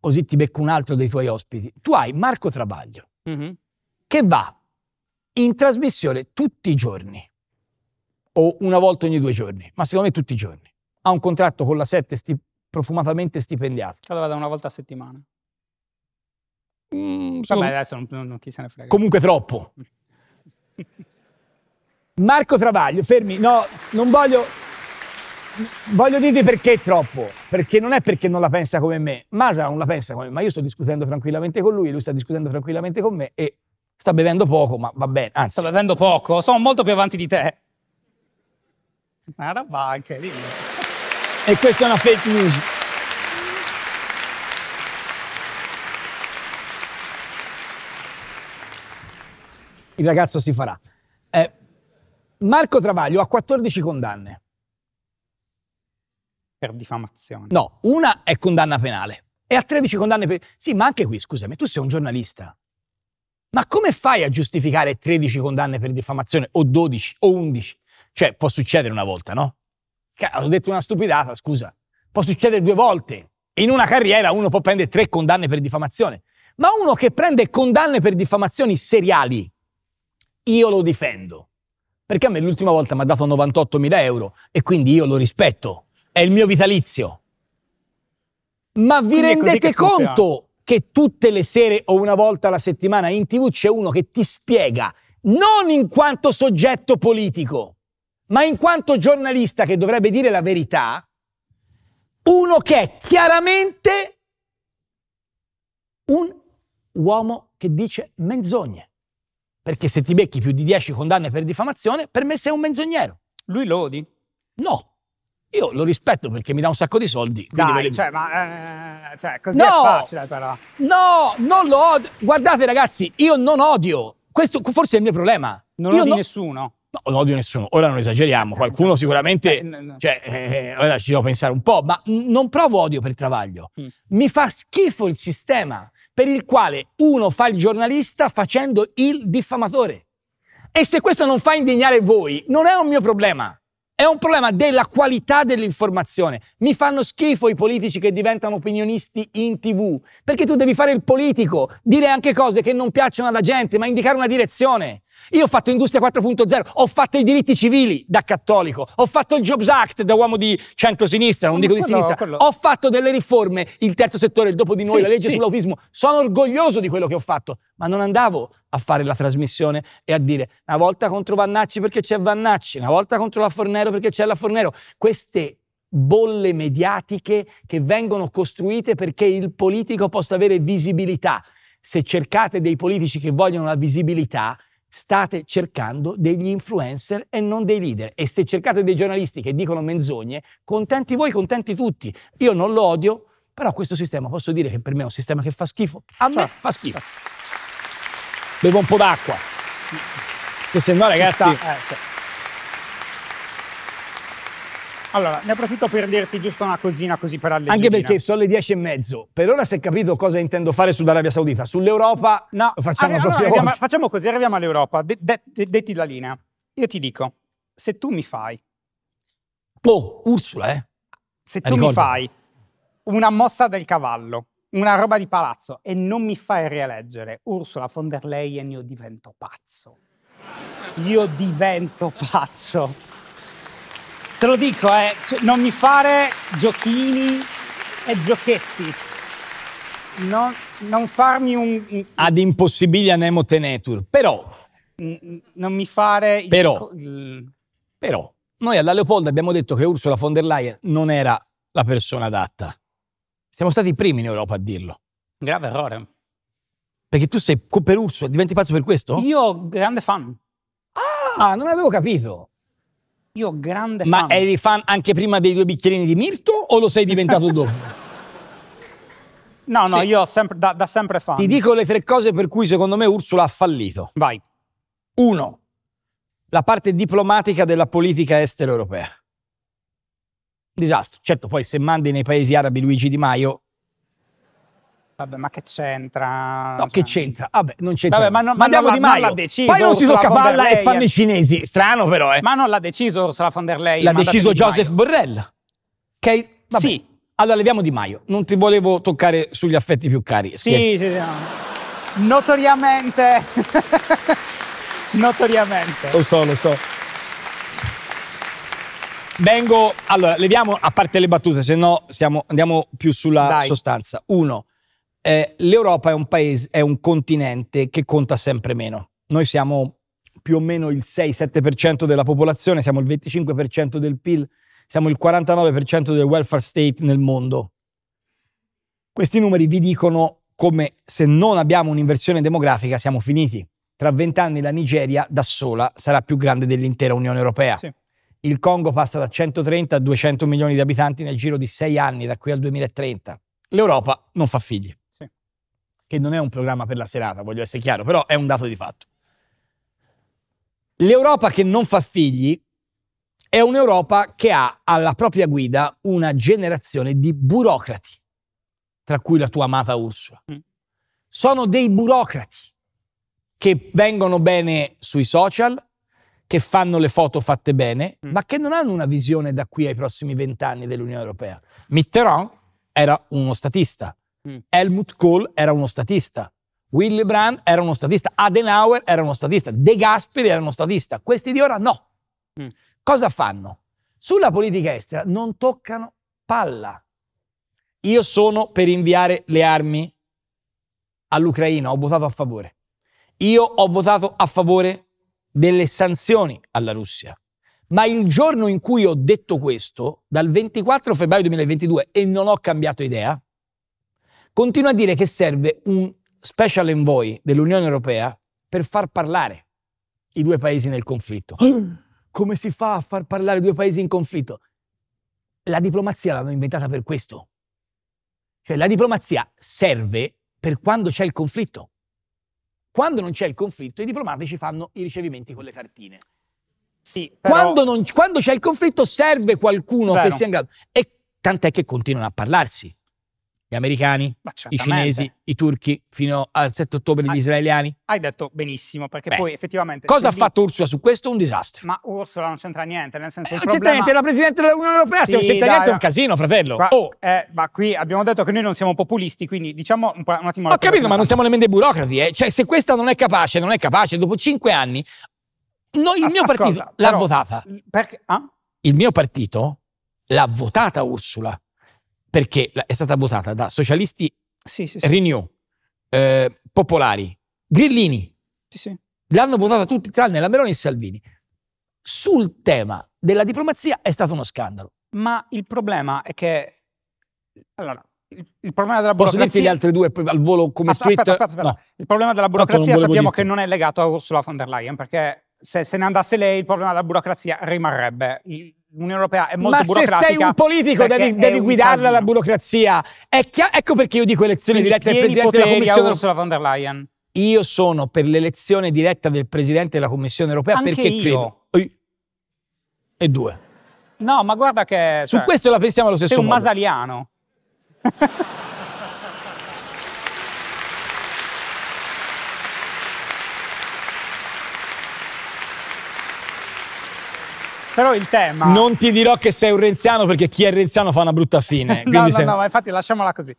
così ti becco un altro dei tuoi ospiti, tu hai Marco Travaglio mm-hmm. che va in trasmissione tutti i giorni o una volta ogni due giorni, ma secondo me tutti i giorni. Ha un contratto con la 7 sti- profumatamente stipendiato. Allora vada una volta a settimana. Mm, Vabbè, adesso non, non, chi se ne frega. Comunque troppo. Marco Travaglio, fermi, no, non voglio... Voglio dirvi perché troppo, perché non è perché non la pensa come me. Masa non la pensa come me, ma io sto discutendo tranquillamente con lui, lui sta discutendo tranquillamente con me e sta bevendo poco, ma va bene. Anzi, sta bevendo poco, sono molto più avanti di te. Una roba incredibile. E questa è una fake news. Il ragazzo si farà. Eh, Marco Travaglio ha 14 condanne. Per diffamazione. No, una è condanna penale. E ha 13 condanne per... Sì, ma anche qui, scusami, tu sei un giornalista. Ma come fai a giustificare 13 condanne per diffamazione o 12 o 11? Cioè, può succedere una volta, no? Ho detto una stupidata, scusa. Può succedere due volte. In una carriera uno può prendere tre condanne per diffamazione. Ma uno che prende condanne per diffamazioni seriali, io lo difendo. Perché a me l'ultima volta mi ha dato 98.000 euro e quindi io lo rispetto. È il mio vitalizio. Ma vi quindi rendete che conto che tutte le sere o una volta alla settimana in tv c'è uno che ti spiega, non in quanto soggetto politico, ma in quanto giornalista che dovrebbe dire la verità, uno che è chiaramente un uomo che dice menzogne. Perché se ti becchi più di 10 condanne per diffamazione, per me sei un menzognero. Lui lo odi? No. Io lo rispetto perché mi dà un sacco di soldi. Dai, le... cioè, ma eh, cioè, così no, è facile però. No, non lo odio. Guardate ragazzi, io non odio. Questo forse è il mio problema. Non io odi no... nessuno. No, non odio nessuno. Ora non esageriamo. Qualcuno eh, sicuramente... Eh, no, no. Cioè, eh, ora ci devo pensare un po', ma non provo odio per travaglio. Mm. Mi fa schifo il sistema per il quale uno fa il giornalista facendo il diffamatore. E se questo non fa indignare voi, non è un mio problema. È un problema della qualità dell'informazione. Mi fanno schifo i politici che diventano opinionisti in tv, perché tu devi fare il politico, dire anche cose che non piacciono alla gente, ma indicare una direzione. Io ho fatto Industria 4.0, ho fatto i diritti civili da cattolico, ho fatto il Jobs Act da uomo di centro-sinistra, non dico quello, di sinistra, quello. ho fatto delle riforme, il terzo settore, il dopo di noi, sì, la legge sì. sull'autismo. Sono orgoglioso di quello che ho fatto, ma non andavo a fare la trasmissione e a dire una volta contro Vannacci perché c'è Vannacci, una volta contro la Fornero perché c'è la Fornero. Queste bolle mediatiche che vengono costruite perché il politico possa avere visibilità. Se cercate dei politici che vogliono la visibilità, state cercando degli influencer e non dei leader. E se cercate dei giornalisti che dicono menzogne, contenti voi, contenti tutti. Io non lo odio, però questo sistema posso dire che per me è un sistema che fa schifo. A Ciao. me fa schifo. Bevo un po' d'acqua. Che se no, ragazzi. Sta, eh, cioè. Allora, ne approfitto per dirti giusto una cosina così per alleggerire. Anche perché sono le 10 e mezzo. Per ora si è capito cosa intendo fare sull'Arabia Saudita. Sull'Europa no, facciamo allora, prossima allora, volta. Facciamo così, arriviamo all'Europa. De, de, de, detti la linea. Io ti dico, se tu mi fai... Oh, Ursula, eh? Se eh, tu mi fai una mossa del cavallo, una roba di palazzo, e non mi fai rieleggere Ursula von der Leyen, io divento pazzo. Io divento pazzo. Te lo dico, eh, cioè, non mi fare giochini e giochetti. Non, non farmi un... Ad impossibilia nemo tenetur, però... Mm, mm, non mi fare... Però, però, noi alla Leopolda abbiamo detto che Ursula von der Leyen non era la persona adatta. Siamo stati i primi in Europa a dirlo. Grave errore. Perché tu sei per Ursula, diventi pazzo per questo? Io grande fan. Ah, non avevo capito. Io grande Ma fan. eri fan anche prima dei due bicchierini di Mirto o lo sei diventato dopo? No, no, sì. io sempre, da, da, sempre fan. Ti dico le tre cose per cui secondo me Ursula ha fallito. Vai. Uno, la parte diplomatica della politica estera europea. Disastro. Certo, poi se mandi nei paesi arabi Luigi Di Maio, Vabbè, ma che c'entra? No, cioè... che c'entra? Vabbè, non c'entra. Vabbè, ma, non, ma, ma non, di l'ha deciso. Poi non si tocca palla e fanno i cinesi. Strano però, eh. Ma non l'ha deciso Ursula von der Leyen. L'ha deciso Joseph Borrell. Ok? Sì. Allora leviamo Di Maio. Non ti volevo toccare sugli affetti più cari. Scherzi. Sì, sì, sì. Notoriamente. Notoriamente. Lo so, lo so. Vengo, allora, leviamo a parte le battute, se no siamo, andiamo più sulla Dai. sostanza. Uno, eh, l'Europa è un paese, è un continente che conta sempre meno. Noi siamo più o meno il 6-7% della popolazione, siamo il 25% del PIL, siamo il 49% del welfare state nel mondo. Questi numeri vi dicono come se non abbiamo un'inversione demografica siamo finiti. Tra vent'anni la Nigeria da sola sarà più grande dell'intera Unione Europea. Sì. Il Congo passa da 130 a 200 milioni di abitanti nel giro di sei anni, da qui al 2030. L'Europa non fa figli che non è un programma per la serata, voglio essere chiaro, però è un dato di fatto. L'Europa che non fa figli è un'Europa che ha alla propria guida una generazione di burocrati, tra cui la tua amata Ursula. Mm. Sono dei burocrati che vengono bene sui social, che fanno le foto fatte bene, mm. ma che non hanno una visione da qui ai prossimi vent'anni dell'Unione Europea. Mitterrand era uno statista, Mm. Helmut Kohl era uno statista. Willy Brandt era uno statista. Adenauer era uno statista. De Gasperi era uno statista. Questi di ora no. Mm. Cosa fanno? Sulla politica estera non toccano palla. Io sono per inviare le armi all'Ucraina, ho votato a favore. Io ho votato a favore delle sanzioni alla Russia. Ma il giorno in cui ho detto questo, dal 24 febbraio 2022, e non ho cambiato idea, continua a dire che serve un special envoy dell'Unione Europea per far parlare i due paesi nel conflitto. Come si fa a far parlare due paesi in conflitto? La diplomazia l'hanno inventata per questo. Cioè la diplomazia serve per quando c'è il conflitto. Quando non c'è il conflitto, i diplomatici fanno i ricevimenti con le cartine. Sì, però... quando, non, quando c'è il conflitto serve qualcuno Vero. che sia in grado. E tant'è che continuano a parlarsi gli americani, i cinesi, i turchi, fino al 7 ottobre gli hai, israeliani? Hai detto benissimo, perché Beh, poi effettivamente... Cosa ha fatto Ursula su questo? Un disastro. Ma Ursula non c'entra niente, nel senso... Eh, non c'entra problema... niente, la Presidente dell'Unione Europea, sì, se non c'entra dai, niente è un casino, fratello. Qua, oh. eh, ma qui abbiamo detto che noi non siamo populisti, quindi diciamo un, un attimo... Ho capito, ma non siamo nemmeno dei burocrati, eh? Cioè, se questa non è capace, non è capace, dopo cinque anni... No, il As mio ascolta, partito l'ha votata. Perché? Ah? Il mio partito l'ha votata Ursula perché è stata votata da socialisti sì, sì, sì. Renew, eh, popolari, grillini. L'hanno votata tutti tranne la Meloni e Salvini. Sul tema della diplomazia è stato uno scandalo. Ma il problema è che... Allora, il problema della burocrazia... Posso dirti gli altri due al volo come aspetta, aspetta, aspetta, aspetta. No. Il problema della burocrazia sappiamo dirti. che non è legato a Ursula von der Leyen, perché se se ne andasse lei il problema della burocrazia rimarrebbe l'Unione Europea è molto Ma burocratica. Ma se sei un politico devi, devi guidarla la burocrazia. ecco perché io dico elezione diretta dirette del Presidente della Commissione. Ursula von der Leyen. Io sono per l'elezione diretta del Presidente della Commissione Europea Anche perché io. credo... E due. No, ma guarda che... Su cioè, questo la pensiamo allo stesso sei un modo. masaliano. Però il tema... Non ti dirò che sei un renziano perché chi è renziano fa una brutta fine. no, no, sei... no, ma infatti lasciamola così.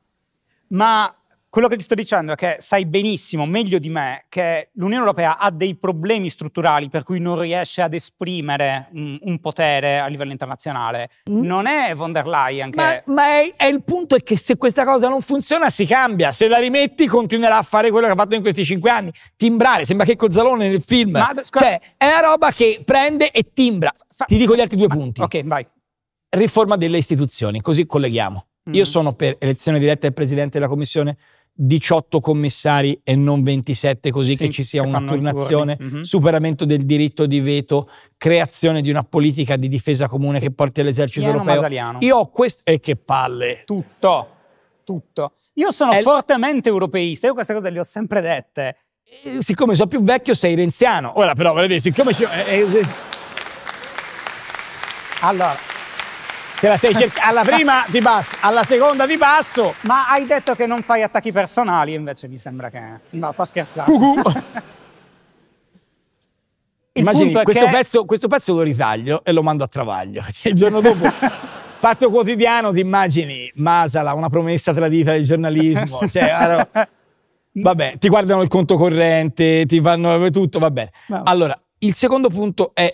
Ma quello che ti sto dicendo è che sai benissimo, meglio di me, che l'Unione Europea ha dei problemi strutturali per cui non riesce ad esprimere un, mm, un potere a livello internazionale. Mm. Non è von der Leyen che... Ma, ma è, è, il punto è che se questa cosa non funziona si cambia, se la rimetti continuerà a fare quello che ha fatto in questi cinque anni, timbrare, sembra che Cozzalone nel film. Ma, scusa, cioè, è una roba che prende e timbra. Fa, ti dico gli altri due ma, punti. Ok, vai. Riforma delle istituzioni, così colleghiamo. Mm. Io sono per elezione diretta del Presidente della Commissione 18 commissari e non 27 così sì, che ci sia che una turnazione, mm-hmm. superamento del diritto di veto, creazione di una politica di difesa comune che porti all'esercito Piano europeo. Masaliano. Io ho questo e eh, che palle. Tutto, tutto. Io sono È fortemente l- europeista, io queste cose le ho sempre dette. E, eh, siccome sono più vecchio sei renziano. Ora però, vedete, siccome ci... Eh, allora, Te la sei cercata. Alla prima di basso, alla seconda di basso. Ma hai detto che non fai attacchi personali, invece mi sembra che. No, sta scherzando. Cucù. Immagini, questo, che... pezzo, questo pezzo lo ritaglio e lo mando a travaglio. Cioè, il giorno dopo, fatto quotidiano, ti immagini Masala, una promessa tradita del giornalismo. Cioè, vabbè, ti guardano il conto corrente, ti fanno eh, tutto, va bene. Allora, il secondo punto è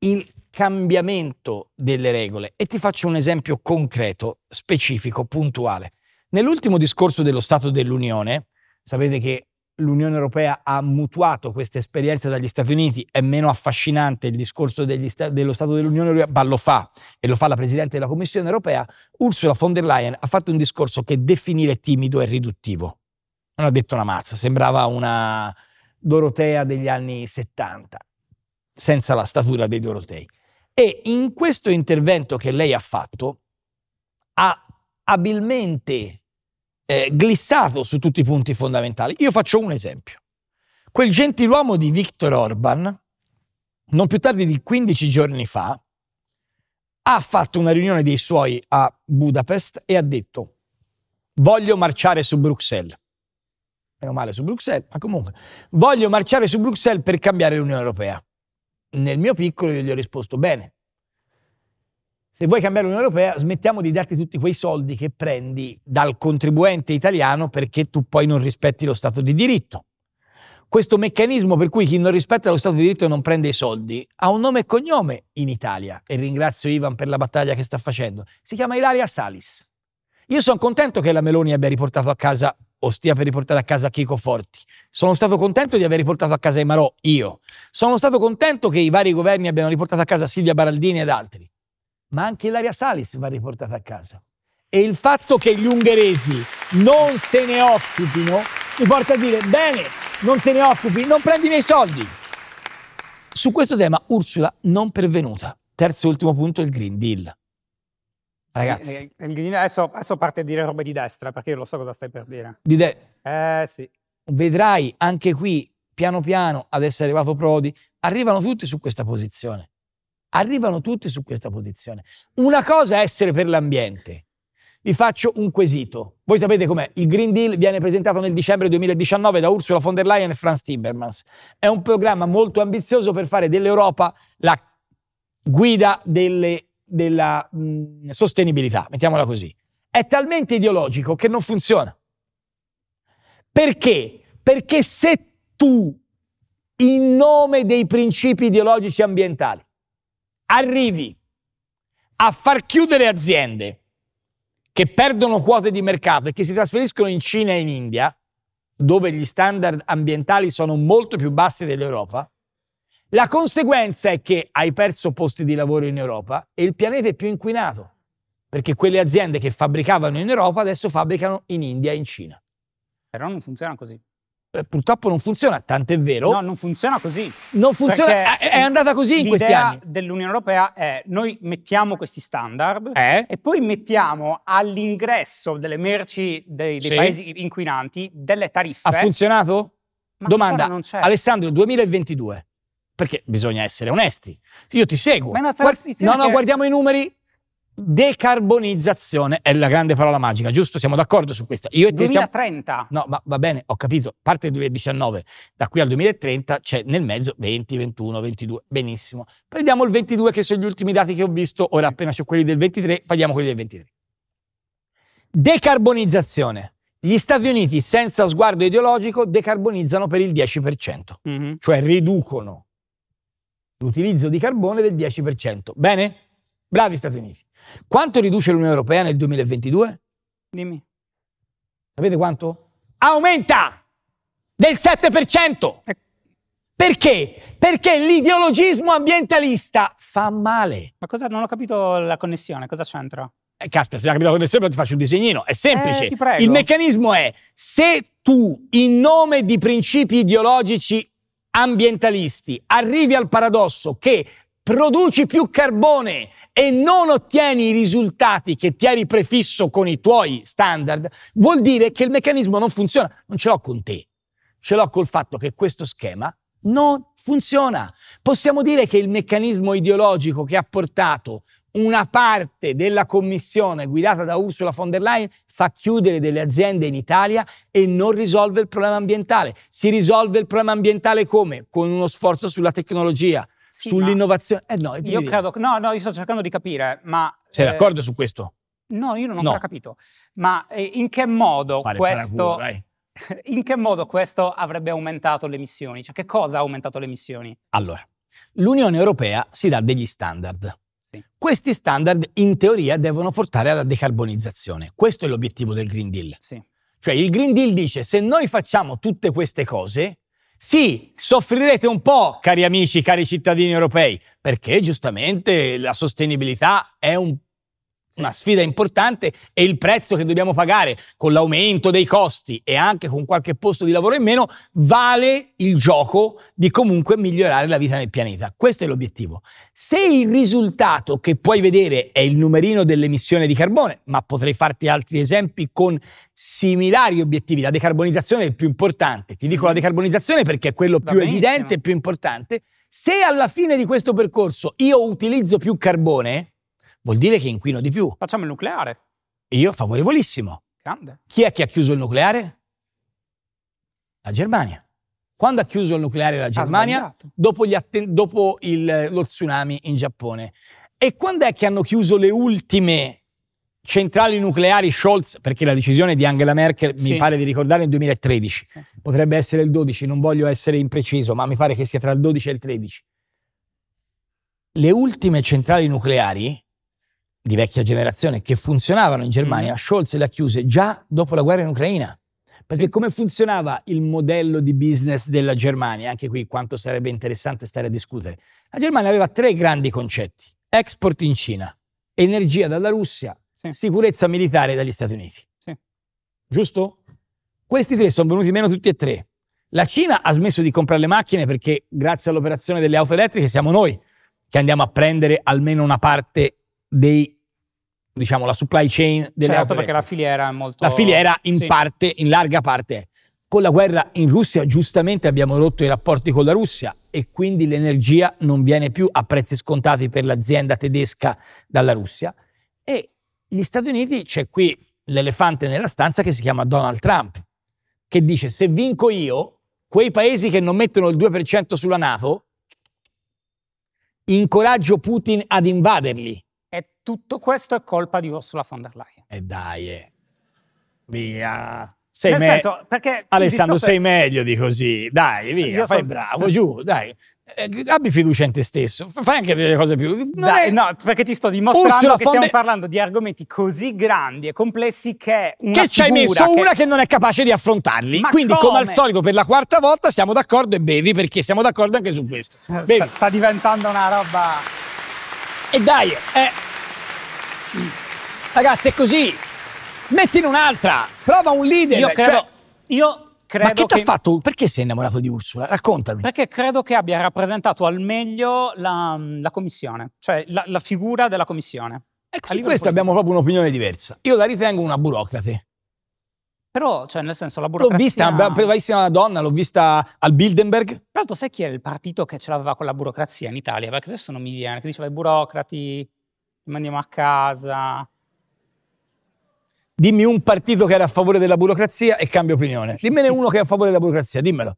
il cambiamento delle regole. E ti faccio un esempio concreto, specifico, puntuale. Nell'ultimo discorso dello Stato dell'Unione, sapete che l'Unione Europea ha mutuato questa esperienza dagli Stati Uniti, è meno affascinante il discorso sta- dello Stato dell'Unione Europea, ma lo fa, e lo fa la Presidente della Commissione Europea, Ursula von der Leyen ha fatto un discorso che definire timido e riduttivo. Non ha detto una mazza, sembrava una Dorotea degli anni 70, senza la statura dei Dorotei. E in questo intervento che lei ha fatto, ha abilmente eh, glissato su tutti i punti fondamentali. Io faccio un esempio. Quel gentiluomo di Viktor Orban, non più tardi di 15 giorni fa, ha fatto una riunione dei suoi a Budapest e ha detto voglio marciare su Bruxelles. Meno male su Bruxelles, ma comunque voglio marciare su Bruxelles per cambiare l'Unione Europea nel mio piccolo io gli ho risposto bene. Se vuoi cambiare l'Unione Europea, smettiamo di darti tutti quei soldi che prendi dal contribuente italiano perché tu poi non rispetti lo Stato di diritto. Questo meccanismo per cui chi non rispetta lo Stato di diritto non prende i soldi ha un nome e cognome in Italia, e ringrazio Ivan per la battaglia che sta facendo. Si chiama Ilaria Salis. Io sono contento che la Meloni abbia riportato a casa o stia per riportare a casa Chico Forti. Sono stato contento di aver riportato a casa i Marò io. Sono stato contento che i vari governi abbiano riportato a casa Silvia Baraldini ed altri. Ma anche Ilaria Salis va riportata a casa. E il fatto che gli ungheresi non se ne occupino mi porta a dire, bene, non te ne occupi, non prendi i miei soldi. Su questo tema Ursula non pervenuta. Terzo e ultimo punto, il Green Deal. Ragazzi. Eh, eh, il, il, il, adesso, adesso, parte a dire robe di destra, perché io lo so cosa stai per dire. Di de- eh sì. Vedrai anche qui, piano piano, adesso è arrivato Prodi, arrivano tutti su questa posizione. Arrivano tutti su questa posizione. Una cosa è essere per l'ambiente. Vi faccio un quesito. Voi sapete com'è? Il Green Deal viene presentato nel dicembre 2019 da Ursula von der Leyen e Franz Timmermans. È un programma molto ambizioso per fare dell'Europa la guida delle della mh, mm, sostenibilità, mettiamola così, è talmente ideologico che non funziona. Perché? Perché se tu, in nome dei principi ideologici ambientali, arrivi a far chiudere aziende che perdono quote di mercato e che si trasferiscono in Cina e in India, dove gli standard ambientali sono molto più bassi dell'Europa, la conseguenza è che hai perso posti di lavoro in Europa e il pianeta è più inquinato, perché quelle aziende che fabbricavano in Europa adesso fabbricano in India e in Cina. Però non funziona così. Eh, purtroppo non funziona, tant'è vero. No, non funziona così. Non funziona, è, andata così in questi anni. L'idea dell'Unione Europea è noi mettiamo questi standard eh? e poi mettiamo all'ingresso delle merci dei, dei sì. paesi inquinanti delle tariffe. Ha funzionato? Ma Domanda, Alessandro, 2022 perché bisogna essere onesti. Io ti seguo. Ma è una transizione. Guard- no, no, guardiamo i numeri. Decarbonizzazione è la grande parola magica, giusto? Siamo d'accordo su questo. Io e 2030. Siamo... No, ma va bene, ho capito. Parte del 2019, da qui al 2030 c'è nel mezzo 20, 21, 22. Benissimo. Prendiamo il 22 che sono gli ultimi dati che ho visto, ora appena c'è quelli del 23, facciamo quelli del 23. Decarbonizzazione. Gli Stati Uniti senza sguardo ideologico decarbonizzano per il 10%, mm-hmm. cioè riducono l'utilizzo di carbone del 10%. Bene? Bravi Stati Uniti. Quanto riduce l'Unione Europea nel 2022? Dimmi. Sapete quanto? Aumenta del 7%. Eh. Ecco. Perché? Perché l'ideologismo ambientalista fa male. Ma cosa? Non ho capito la connessione, cosa c'entra? Eh, caspita, se non hai capito la connessione ti faccio un disegnino, è semplice. Eh, Il meccanismo è se tu in nome di principi ideologici ambientalisti, arrivi al paradosso che produci più carbone e non ottieni i risultati che ti eri prefisso con i tuoi standard, vuol dire che il meccanismo non funziona. Non ce l'ho con te, ce l'ho col fatto che questo schema non funziona. Possiamo dire che il meccanismo ideologico che ha portato una parte della commissione guidata da Ursula von der Leyen fa chiudere delle aziende in Italia e non risolve il problema ambientale. Si risolve il problema ambientale come? Con uno sforzo sulla tecnologia, sì, sull'innovazione. Eh no, io credo, no, no, io sto cercando di capire, ma... Sei eh, d'accordo su questo? No, io non ho no. ancora capito. Ma eh, in che modo Fare questo... in che modo questo avrebbe aumentato le emissioni? Cioè, che cosa ha aumentato le emissioni? Allora, l'Unione Europea si dà degli standard questi standard in teoria devono portare alla decarbonizzazione. Questo è l'obiettivo del Green Deal. Sì. Cioè il Green Deal dice se noi facciamo tutte queste cose, sì, soffrirete un po', cari amici, cari cittadini europei, perché giustamente la sostenibilità è un una sfida importante e il prezzo che dobbiamo pagare con l'aumento dei costi e anche con qualche posto di lavoro in meno vale il gioco di comunque migliorare la vita nel pianeta. Questo è l'obiettivo. Se il risultato che puoi vedere è il numerino dell'emissione di carbone, ma potrei farti altri esempi con similari obiettivi, la decarbonizzazione è il più importante. Ti dico la mm-hmm. decarbonizzazione perché è quello più evidente e più importante. Se alla fine di questo percorso io utilizzo più carbone, Vuol dire che inquino di più. Facciamo il nucleare. Io favorevolissimo. Grande. Chi è che ha chiuso il nucleare? La Germania. Quando ha chiuso il nucleare la Germania? Dopo, atten- dopo il, lo tsunami in Giappone. E quando è che hanno chiuso le ultime centrali nucleari Scholz, perché la decisione di Angela Merkel sì. mi pare di ricordare nel 2013, sì. potrebbe essere il 12, non voglio essere impreciso, ma mi pare che sia tra il 12 e il 13. Le ultime centrali nucleari di vecchia generazione che funzionavano in Germania, mm. Scholz le ha chiuse già dopo la guerra in Ucraina. Perché sì. come funzionava il modello di business della Germania? Anche qui quanto sarebbe interessante stare a discutere. La Germania aveva tre grandi concetti. Export in Cina, energia dalla Russia, sì. sicurezza militare dagli Stati Uniti. Sì. Giusto? Questi tre sono venuti meno tutti e tre. La Cina ha smesso di comprare le macchine perché grazie all'operazione delle auto elettriche siamo noi che andiamo a prendere almeno una parte dei diciamo, la supply chain delle certo, auto perché la filiera è molto... La filiera in sì. parte, in larga parte è. Con la guerra in Russia giustamente abbiamo rotto i rapporti con la Russia e quindi l'energia non viene più a prezzi scontati per l'azienda tedesca dalla Russia. E gli Stati Uniti c'è qui l'elefante nella stanza che si chiama Donald Trump, che dice se vinco io, quei paesi che non mettono il 2% sulla Nato, incoraggio Putin ad invaderli tutto questo è colpa di Ursula von der Leyen. E eh, dai, eh. via. Sei Nel me- senso, perché Alessandro, sei è... meglio di così. Dai, via, Io fai sono... bravo, giù, dai. Eh, abbi fiducia in te stesso, fai anche delle cose più. Dai, è... No, perché ti sto dimostrando Ursula che stiamo de... parlando di argomenti così grandi e complessi che. Una che ci hai messo che... una che non è capace di affrontarli. Ma Quindi, come? come? al solito, per la quarta volta siamo d'accordo e bevi perché siamo d'accordo anche su questo. Eh, sta, sta diventando una roba. E dai, eh. Ragazzi, è così. Metti in un'altra. Prova un leader. Io credo... Cioè... Io credo Ma che, ti ha fatto? Perché sei innamorato di Ursula? Raccontami. Perché credo che abbia rappresentato al meglio la, la commissione, cioè la, la, figura della commissione. Ecco, su questo abbiamo proprio un'opinione diversa. Io la ritengo una burocrate. Però, cioè, nel senso, la burocrazia... L'ho vista, una bravissima donna, l'ho vista al Bilderberg. Tra l'altro, sai chi è il partito che ce l'aveva con la burocrazia in Italia? Perché adesso non mi viene, che diceva i burocrati... Rimaniamo a casa. Dimmi un partito che era a favore della burocrazia e cambio opinione. Dimmene uno che è a favore della burocrazia, dimmelo.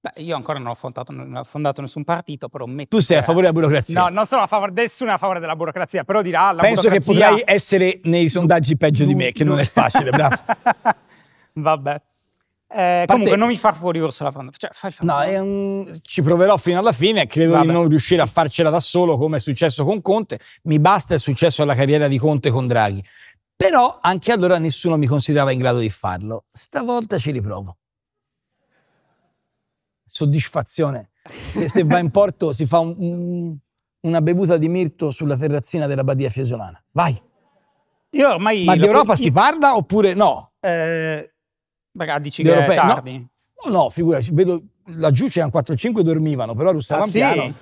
Beh, io ancora non ho, fondato, non ho fondato nessun partito, però metto... Tu sei a favore della burocrazia? No, non sono a favore, nessuno è a favore della burocrazia, però dirà la Penso burocrazia... che potrai essere nei sondaggi peggio di me, che non è facile, bravo. Vabbè. Eh, comunque non mi fa fuori Ursula von cioè, fai No, ehm, ci proverò fino alla fine credo Vabbè. di non riuscire a farcela da solo come è successo con Conte. Mi basta il successo alla carriera di Conte con Draghi. Però anche allora nessuno mi considerava in grado di farlo. Stavolta ci riprovo. Soddisfazione. Se, se va in porto si fa un, un, una bevuta di mirto sulla terrazzina della Badia Fiesolana. Vai. Io ormai Ma di Europa si parla oppure no? Eh Beh, ah, dici che europei. è tardi. No, no, no figurati, vedo laggiù c'erano 4-5 dormivano, però rustavano ah, piano. Sì?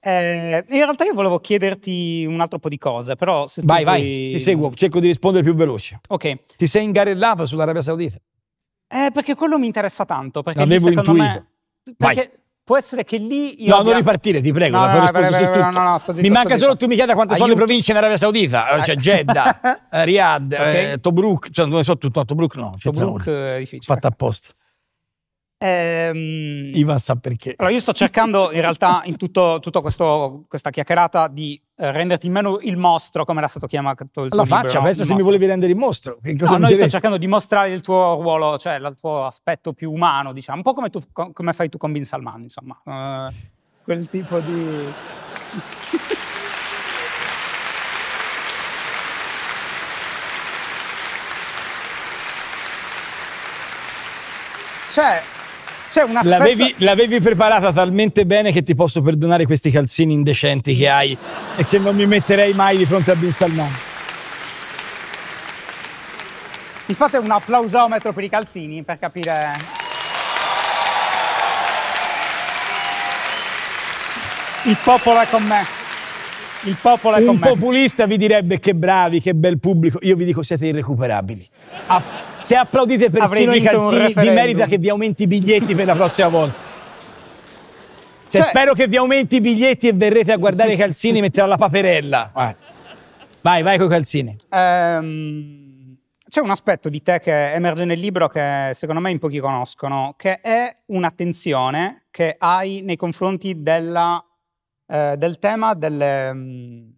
Eh, in realtà io volevo chiederti un altro po' di cose, però se Vai, vai, puoi... ti seguo, cerco di rispondere più veloce. Ok. Ti sei ingarellata sull'Arabia Saudita? Eh, perché quello mi interessa tanto, perché L'avevo secondo intuito. me... Perché... Vai. Può essere che lì io. No, abbia... non ripartire, ti prego. No, no, no, prego, prego, prego, no, no zitto, mi manca solo che tu mi chieda quante sono le province in Arabia Saudita. Eh, cioè eh. Jeddah, eh, Riyadh, okay. eh, Tobruk. Cioè, dove so tutto? No, Tobruk no. Tobruk è difficile. Fatta apposta. Ehm... Ivan sa perché. Allora, io sto cercando in realtà in tutta questa chiacchierata di eh, renderti meno il mostro, come era stato chiamato il tuo Alla libro, faccia, adesso se mi volevi rendere il mostro. Che cosa no, noi sto cercando di mostrare il tuo ruolo, cioè il tuo aspetto più umano, diciamo, un po' come, tu, come fai tu con Bin Salman, insomma. Uh, quel tipo di... cioè, c'è una aspetto... l'avevi, l'avevi preparata talmente bene che ti posso perdonare questi calzini indecenti che hai e che non mi metterei mai di fronte a Bin Salman. Mi fate un applausometro per i calzini per capire... Il popolo è con me. Il popolo è con Un populista vi direbbe che bravi, che bel pubblico. Io vi dico siete irrecuperabili. A- se applaudite persino i calzini, vi merita che vi aumenti i biglietti per la prossima volta. Cioè, cioè, spero che vi aumenti i biglietti e verrete a guardare i calzini mentre alla paperella. Vai, vai, vai con i calzini. Ehm. C'è un aspetto di te che emerge nel libro che secondo me in pochi conoscono, che è un'attenzione che hai nei confronti della eh, del tema delle, mm,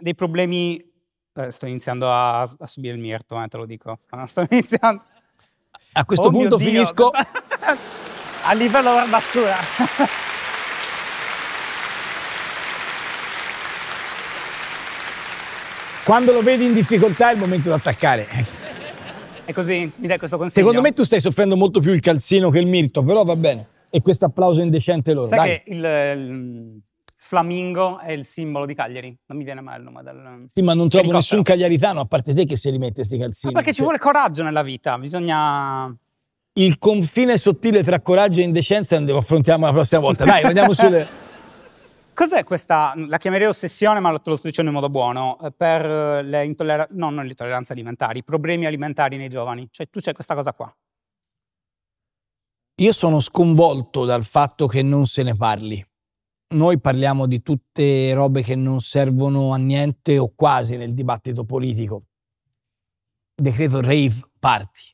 dei problemi... Eh, sto iniziando a, a, subire il mirto, eh, te lo dico. Sto iniziando... A questo oh punto finisco... a livello barbascura. Quando lo vedi in difficoltà è il momento di attaccare. È così, mi dai questo consiglio. Secondo me tu stai soffrendo molto più il calzino che il mirto, però va bene. E questo applauso indecente loro. Sai dai. che il Flamingo è il simbolo di Cagliari. Non mi viene mai il nome del. Sì, ma non trovo nessun cagliaritano a parte te che si rimette questi calzini. Ma perché ci cioè vuole coraggio nella vita, bisogna. Il confine sottile tra coraggio e indecenza lo affrontiamo la prossima volta. Dai, andiamo sulle. Cos'è questa? La chiamerei ossessione, ma te lo sto dicendo in modo buono. Eh, per le intolleranze. No, non le intolleranze alimentari, i problemi alimentari nei giovani. Cioè, tu c'è questa cosa qua. Io sono sconvolto dal fatto che non se ne parli noi parliamo di tutte robe che non servono a niente o quasi nel dibattito politico. Decreto rave party.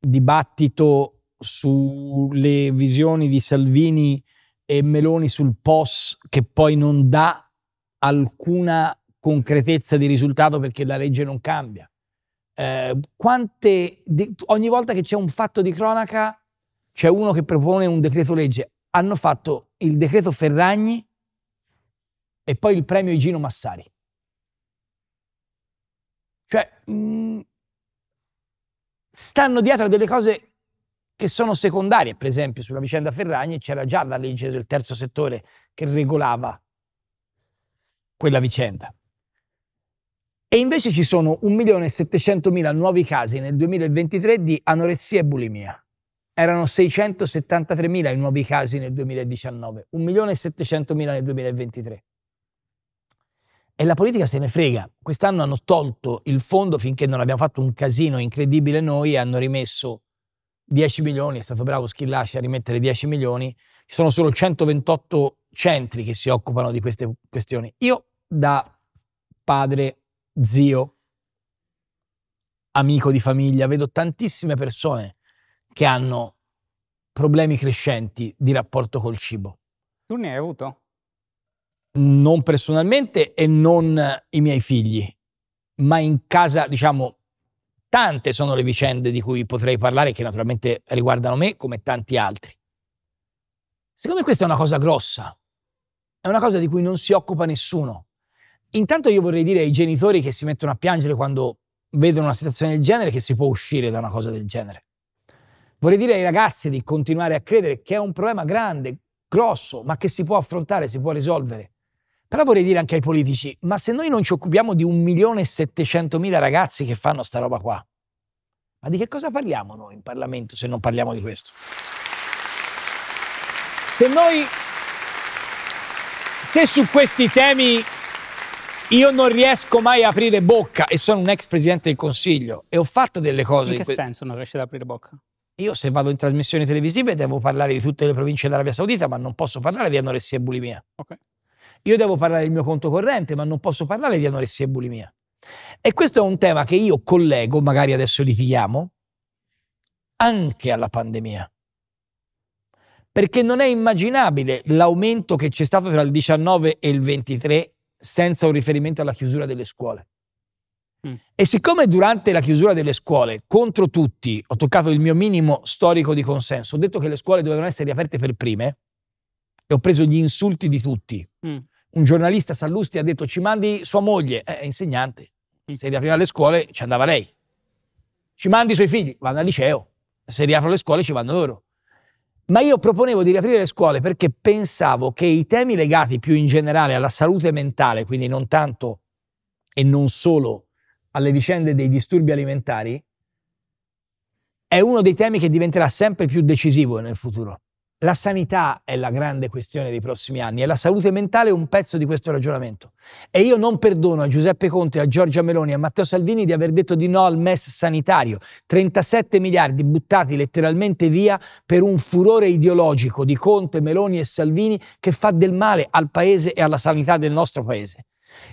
Dibattito sulle visioni di Salvini e Meloni sul POS che poi non dà alcuna concretezza di risultato perché la legge non cambia. Eh, quante, di, ogni volta che c'è un fatto di cronaca c'è uno che propone un decreto legge hanno fatto il decreto Ferragni e poi il premio Igino Massari. Cioè, mh, mm, stanno dietro a delle cose che sono secondarie. Per esempio, sulla vicenda Ferragni c'era già la legge del terzo settore che regolava quella vicenda. E invece ci sono 1.700.000 nuovi casi nel 2023 di anoressia e bulimia erano 673.000 i nuovi casi nel 2019, 1.700.000 nel 2023. E la politica se ne frega. Quest'anno hanno tolto il fondo finché non abbiamo fatto un casino incredibile noi e hanno rimesso 10 milioni, è stato bravo Schillaci a rimettere 10 milioni. Ci sono solo 128 centri che si occupano di queste questioni. Io da padre, zio, amico di famiglia, vedo tantissime persone che hanno problemi crescenti di rapporto col cibo. Tu ne hai avuto? Non personalmente e non i miei figli, ma in casa, diciamo, tante sono le vicende di cui potrei parlare che naturalmente riguardano me come tanti altri. Secondo me questa è una cosa grossa, è una cosa di cui non si occupa nessuno. Intanto io vorrei dire ai genitori che si mettono a piangere quando vedono una situazione del genere che si può uscire da una cosa del genere. Vorrei dire ai ragazzi di continuare a credere che è un problema grande, grosso, ma che si può affrontare, si può risolvere. Però vorrei dire anche ai politici, ma se noi non ci occupiamo di 1.700.000 ragazzi che fanno sta roba qua, ma di che cosa parliamo noi in Parlamento se non parliamo di questo? Se noi, se su questi temi io non riesco mai a aprire bocca e sono un ex presidente del Consiglio e ho fatto delle cose... In che in que- senso non riesci ad aprire bocca? Io se vado in trasmissioni televisive devo parlare di tutte le province dell'Arabia Saudita, ma non posso parlare di anoressia e bulimia. Okay. Io devo parlare del mio conto corrente, ma non posso parlare di anoressia e bulimia. E questo è un tema che io collego, magari adesso litighiamo, anche alla pandemia. Perché non è immaginabile l'aumento che c'è stato tra il 19 e il 23 senza un riferimento alla chiusura delle scuole. Mm. E siccome durante la chiusura delle scuole, contro tutti, ho toccato il mio minimo storico di consenso, ho detto che le scuole dovevano essere riaperte per prime e ho preso gli insulti di tutti. Mm. Un giornalista Sallusti ha detto ci mandi sua moglie, eh, è insegnante, mm. se riapriva le scuole ci andava lei. Ci mandi i suoi figli, vanno al liceo, se riaprono le scuole ci vanno loro. Ma io proponevo di riaprire le scuole perché pensavo che i temi legati più in generale alla salute mentale, quindi non tanto e non solo alle vicende dei disturbi alimentari è uno dei temi che diventerà sempre più decisivo nel futuro. La sanità è la grande questione dei prossimi anni e la salute mentale è un pezzo di questo ragionamento. E io non perdono a Giuseppe Conte, a Giorgia Meloni, e a Matteo Salvini di aver detto di no al MES sanitario. 37 miliardi buttati letteralmente via per un furore ideologico di Conte, Meloni e Salvini che fa del male al paese e alla sanità del nostro paese.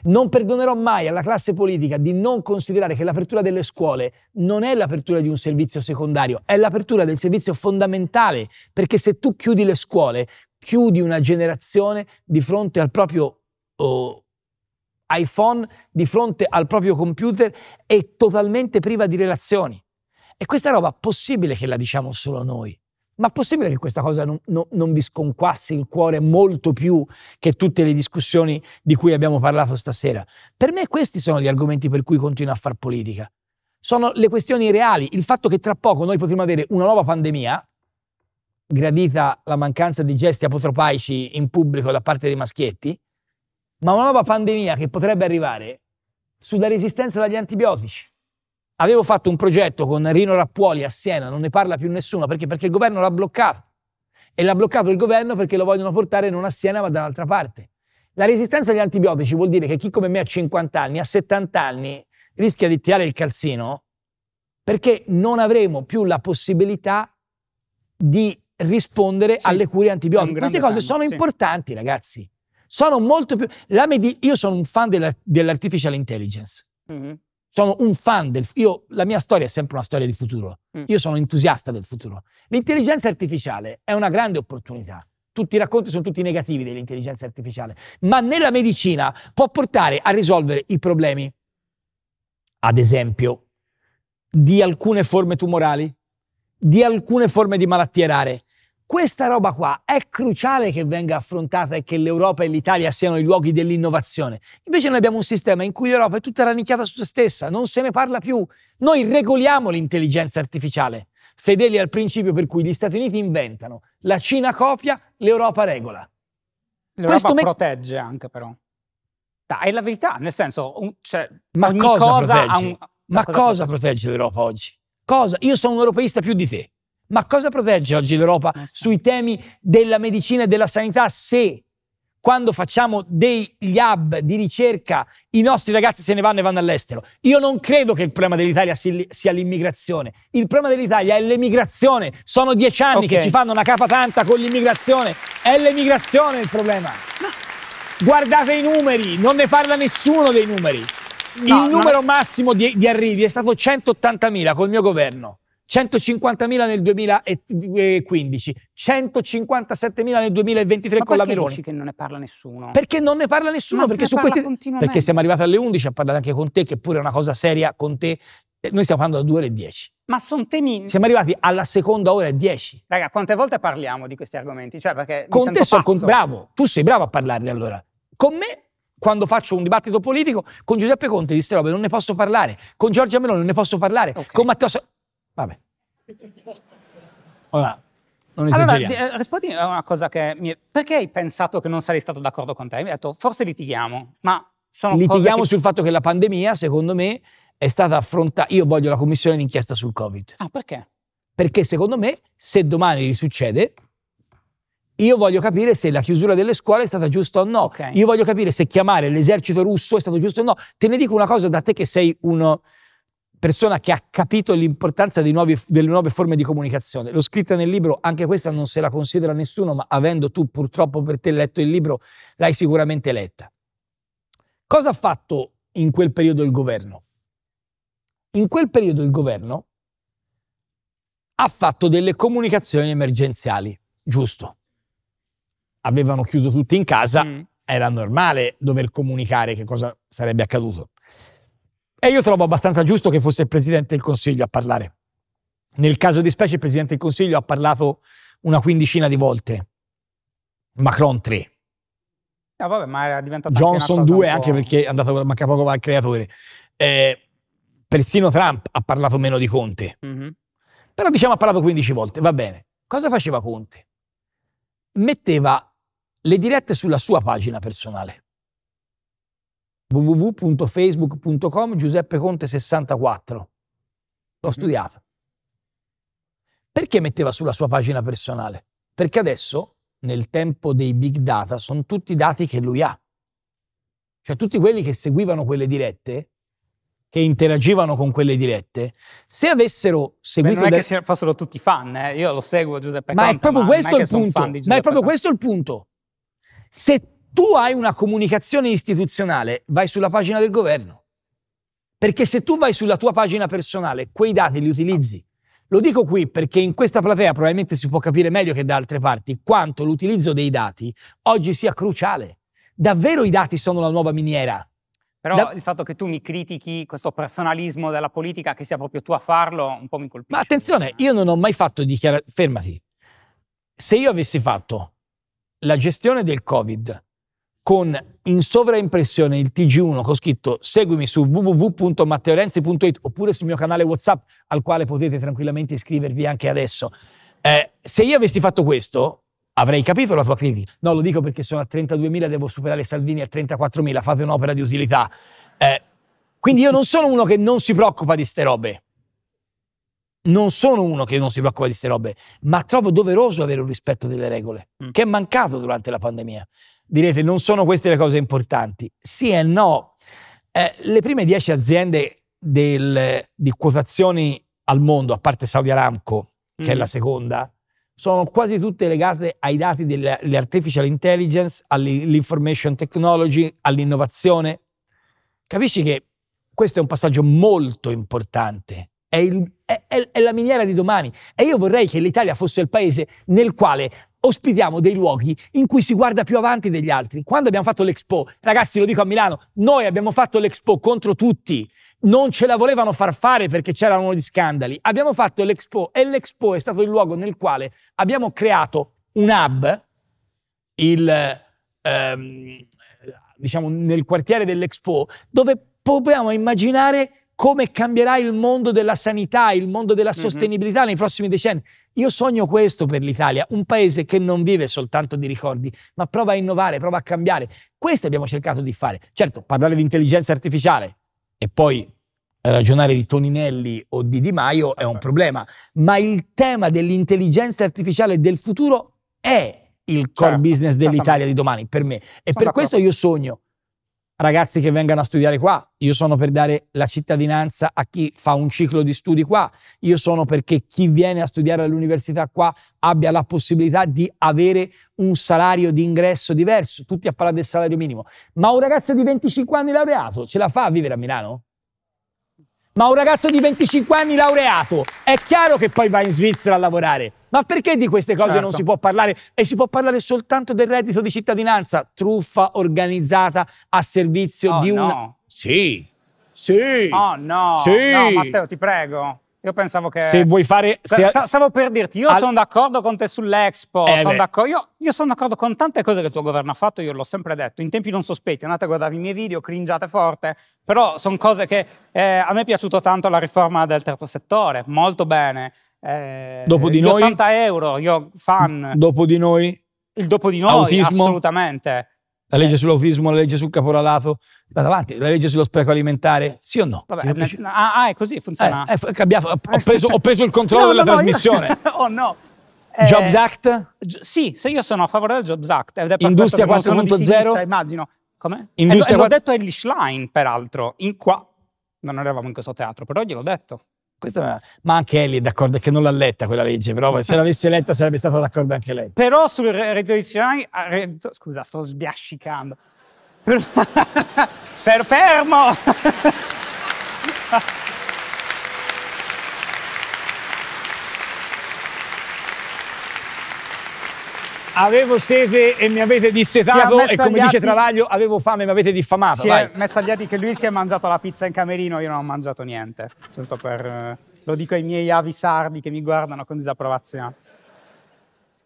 Non perdonerò mai alla classe politica di non considerare che l'apertura delle scuole non è l'apertura di un servizio secondario, è l'apertura del servizio fondamentale, perché se tu chiudi le scuole, chiudi una generazione di fronte al proprio oh, iPhone, di fronte al proprio computer e totalmente priva di relazioni. E questa roba possibile che la diciamo solo noi. Ma è possibile che questa cosa non, no, non vi sconquassi il cuore molto più che tutte le discussioni di cui abbiamo parlato stasera? Per me questi sono gli argomenti per cui continuo a far politica. Sono le questioni reali, il fatto che tra poco noi potremo avere una nuova pandemia, gradita la mancanza di gesti apotropaici in pubblico da parte dei maschietti, ma una nuova pandemia che potrebbe arrivare sulla resistenza agli antibiotici Avevo fatto un progetto con Rino Rappuoli a Siena, non ne parla più nessuno perché? perché il governo l'ha bloccato. E l'ha bloccato il governo perché lo vogliono portare non a Siena ma da un'altra parte. La resistenza agli antibiotici vuol dire che chi come me ha 50 anni, a 70 anni, rischia di tirare il calzino perché non avremo più la possibilità di rispondere sì, alle cure antibiotiche. Queste cose danno, sono sì. importanti, ragazzi. Sono molto più... Medi... Io sono un fan della... dell'artificial intelligence. Mm-hmm sono un fan del futuro. La mia storia è sempre una storia di futuro. Mm. Io sono entusiasta del futuro. L'intelligenza artificiale è una grande opportunità. Tutti i racconti sono tutti negativi dell'intelligenza artificiale, ma nella medicina può portare a risolvere i problemi, ad esempio, di alcune forme tumorali, di alcune forme di malattie rare, questa roba qua è cruciale che venga affrontata e che l'Europa e l'Italia siano i luoghi dell'innovazione. Invece noi abbiamo un sistema in cui l'Europa è tutta rannicchiata su se stessa, non se ne parla più. Noi regoliamo l'intelligenza artificiale, fedeli al principio per cui gli Stati Uniti inventano, la Cina copia, l'Europa regola. L'Europa me- protegge anche però. Da, è la verità, nel senso, un, cioè, ma cosa, cosa protegge? Un, ma cosa, cosa protegge l'Europa oggi? Cosa? Io sono un europeista più di te. Ma cosa protegge oggi l'Europa eh, sui temi della medicina e della sanità se quando facciamo degli hub di ricerca i nostri ragazzi se ne vanno e vanno all'estero? Io non credo che il problema dell'Italia sia l'immigrazione. Il problema dell'Italia è l'emigrazione. Sono dieci anni okay. che ci fanno una capa tanta con l'immigrazione. È l'emigrazione il problema. Guardate i numeri, non ne parla nessuno dei numeri. No, il numero no. massimo di, di arrivi è stato 180.000 col mio governo. 150.000 nel 2015, 157.000 nel 2023 Ma con la Meloni. Perché che non ne parla nessuno? Perché non ne parla nessuno? Perché, ne parla questi, perché, siamo arrivati alle 11 a parlare anche con te, che pure è una cosa seria con te. Eh, noi stiamo parlando da 2 ore e 10. Ma sono temi. Siamo arrivati alla seconda ora e 10. Raga, quante volte parliamo di questi argomenti? Cioè, perché con te sono. Con, bravo, tu sei bravo a parlarne allora. Con me quando faccio un dibattito politico, con Giuseppe Conte di queste robe non ne posso parlare, con Giorgia Meloni non ne posso parlare, okay. con Matteo Salvini Vabbè. Ora, non esageriamo. Allora, eh, rispondi a una cosa che mi... È... Perché hai pensato che non sarei stato d'accordo con te? Mi hai detto, forse litighiamo, ma sono Litighiamo che... sul fatto che la pandemia, secondo me, è stata affrontata... Io voglio la commissione d'inchiesta sul Covid. Ah, perché? Perché secondo me, se domani risuccede, io voglio capire se la chiusura delle scuole è stata giusta o no. Okay. Io voglio capire se chiamare l'esercito russo è stato giusto o no. Te ne dico una cosa da te che sei uno persona che ha capito l'importanza nuovi, delle nuove forme di comunicazione. L'ho scritta nel libro, anche questa non se la considera nessuno, ma avendo tu purtroppo per te letto il libro, l'hai sicuramente letta. Cosa ha fatto in quel periodo il governo? In quel periodo il governo ha fatto delle comunicazioni emergenziali, giusto? Avevano chiuso tutti in casa, mm. era normale dover comunicare che cosa sarebbe accaduto. E io trovo abbastanza giusto che fosse il Presidente del Consiglio a parlare. Nel caso di specie il Presidente del Consiglio ha parlato una quindicina di volte, Macron tre. Ah, vabbè, ma era diventato Johnson 2 anche, perché è andato a manca poco al creatore. Eh, persino Trump ha parlato meno di Conte. Mm -hmm. Però diciamo ha parlato 15 volte, va bene. Cosa faceva Conte? Metteva le dirette sulla sua pagina personale www.facebook.com Giuseppe Conte 64. L'ho mm. studiato. Perché metteva sulla sua pagina personale? Perché adesso, nel tempo dei big data, sono tutti dati che lui ha. Cioè tutti quelli che seguivano quelle dirette, che interagivano con quelle dirette, se avessero seguito... Beh, non è del... che fossero tutti fan, eh? io lo seguo Giuseppe ma Conte, è ma questo Ma è proprio questo il punto. Se tu hai una comunicazione istituzionale, vai sulla pagina del governo. Perché se tu vai sulla tua pagina personale, quei dati li utilizzi. Lo dico qui perché in questa platea probabilmente si può capire meglio che da altre parti quanto l'utilizzo dei dati oggi sia cruciale. Davvero i dati sono la nuova miniera. Però da... il fatto che tu mi critichi questo personalismo della politica, che sia proprio tu a farlo, un po' mi colpisce. Ma attenzione, io non ho mai fatto dichiarazioni. Fermati. Se io avessi fatto la gestione del Covid con in sovraimpressione il TG1 che scritto seguimi su www.matteorenzi.it oppure sul mio canale WhatsApp al quale potete tranquillamente iscrivervi anche adesso. Eh, se io avessi fatto questo, avrei capito la tua critica. No, lo dico perché sono a 32.000, devo superare Salvini a 34.000, fate un'opera di utilità. Eh, quindi io non sono uno che non si preoccupa di ste robe. Non sono uno che non si preoccupa di ste robe, ma trovo doveroso avere un rispetto delle regole, mm. che è mancato durante la pandemia. Direte, non sono queste le cose importanti. Sì e no. Eh, le prime 10 aziende del, di quotazioni al mondo, a parte Saudi Aramco, che mm. è la seconda, sono quasi tutte legate ai dati dell'artificial intelligence, all'information technology, all'innovazione. Capisci che questo è un passaggio molto importante. È, il, è, è, è, la miniera di domani. E io vorrei che l'Italia fosse il paese nel quale ospitiamo dei luoghi in cui si guarda più avanti degli altri. Quando abbiamo fatto l'Expo, ragazzi, lo dico a Milano, noi abbiamo fatto l'Expo contro tutti. Non ce la volevano far fare perché c'erano gli scandali. Abbiamo fatto l'Expo e l'Expo è stato il luogo nel quale abbiamo creato un hub, il, ehm, diciamo nel quartiere dell'Expo, dove possiamo immaginare come cambierà il mondo della sanità, il mondo della mhm. sostenibilità mm-hmm. nei prossimi decenni. Io sogno questo per l'Italia, un paese che non vive soltanto di ricordi, ma prova a innovare, prova a cambiare. Questo abbiamo cercato di fare. Certo, parlare di intelligenza artificiale e poi eh, ragionare di Toninelli o di Di Maio è un problema, ma il tema dell'intelligenza artificiale del futuro è il core certo, business dell'Italia di domani per me e Sono per questo io sogno ragazzi che vengano a studiare qua, io sono per dare la cittadinanza a chi fa un ciclo di studi qua, io sono perché chi viene a studiare all'università qua abbia la possibilità di avere un salario di ingresso diverso, tutti a parlare del salario minimo, ma un ragazzo di 25 anni laureato ce la fa a vivere a Milano? Ma un ragazzo di 25 anni laureato, è chiaro che poi va in Svizzera a lavorare, ma perché di queste cose certo. non si può parlare? E si può parlare soltanto del reddito di cittadinanza, truffa organizzata a servizio oh, di una... No. Sì, sì. Oh no, sì. no Matteo ti prego. Io pensavo che. Se vuoi fare. Se, stavo per dirti, io al... sono d'accordo con te sull'Expo. Eh d'accordo. io, io sono d'accordo con tante cose che il tuo governo ha fatto, io l'ho sempre detto. In tempi non sospetti, andate a guardare i miei video, cringiate forte. Però sono cose che. Eh, a me è piaciuta tanto la riforma del terzo settore, molto bene. Eh, dopo di noi 80 euro, io fan. Dopo di noi? Il dopo di noi, autismo, assolutamente. La legge eh. sull'autismo, la legge sul caporalato, avanti. la legge sullo spreco alimentare, sì o no? Vabbè, ne, ah, ah, è così, funziona. Eh, è cambiato, ho, preso, ho preso il controllo no, della no, trasmissione. No, oh no. Eh, Jobs Act? Sì, se io sono a favore del Jobs Act. Industria 4.0? Immagino. Come? Eh, Industria e, 4... l'ho detto a Elish Line, peraltro, in qua. Non eravamo in questo teatro, però gliel'ho detto. Questa, ma anche Ellie è d'accordo che non l'ha letta quella legge, però se l'avesse letta sarebbe stata d'accordo anche lei. Però sul reddito dizionario, ah, reddito, scusa, sto sbiascicando. Per, fermo! Avevo sete e mi avete dissetato e come dice Travaglio avevo fame e mi avete diffamato. Si vai. è messo agli atti che lui si è mangiato la pizza in camerino, io non ho mangiato niente. Per, eh, lo dico ai miei avi sardi che mi guardano con disapprovazione.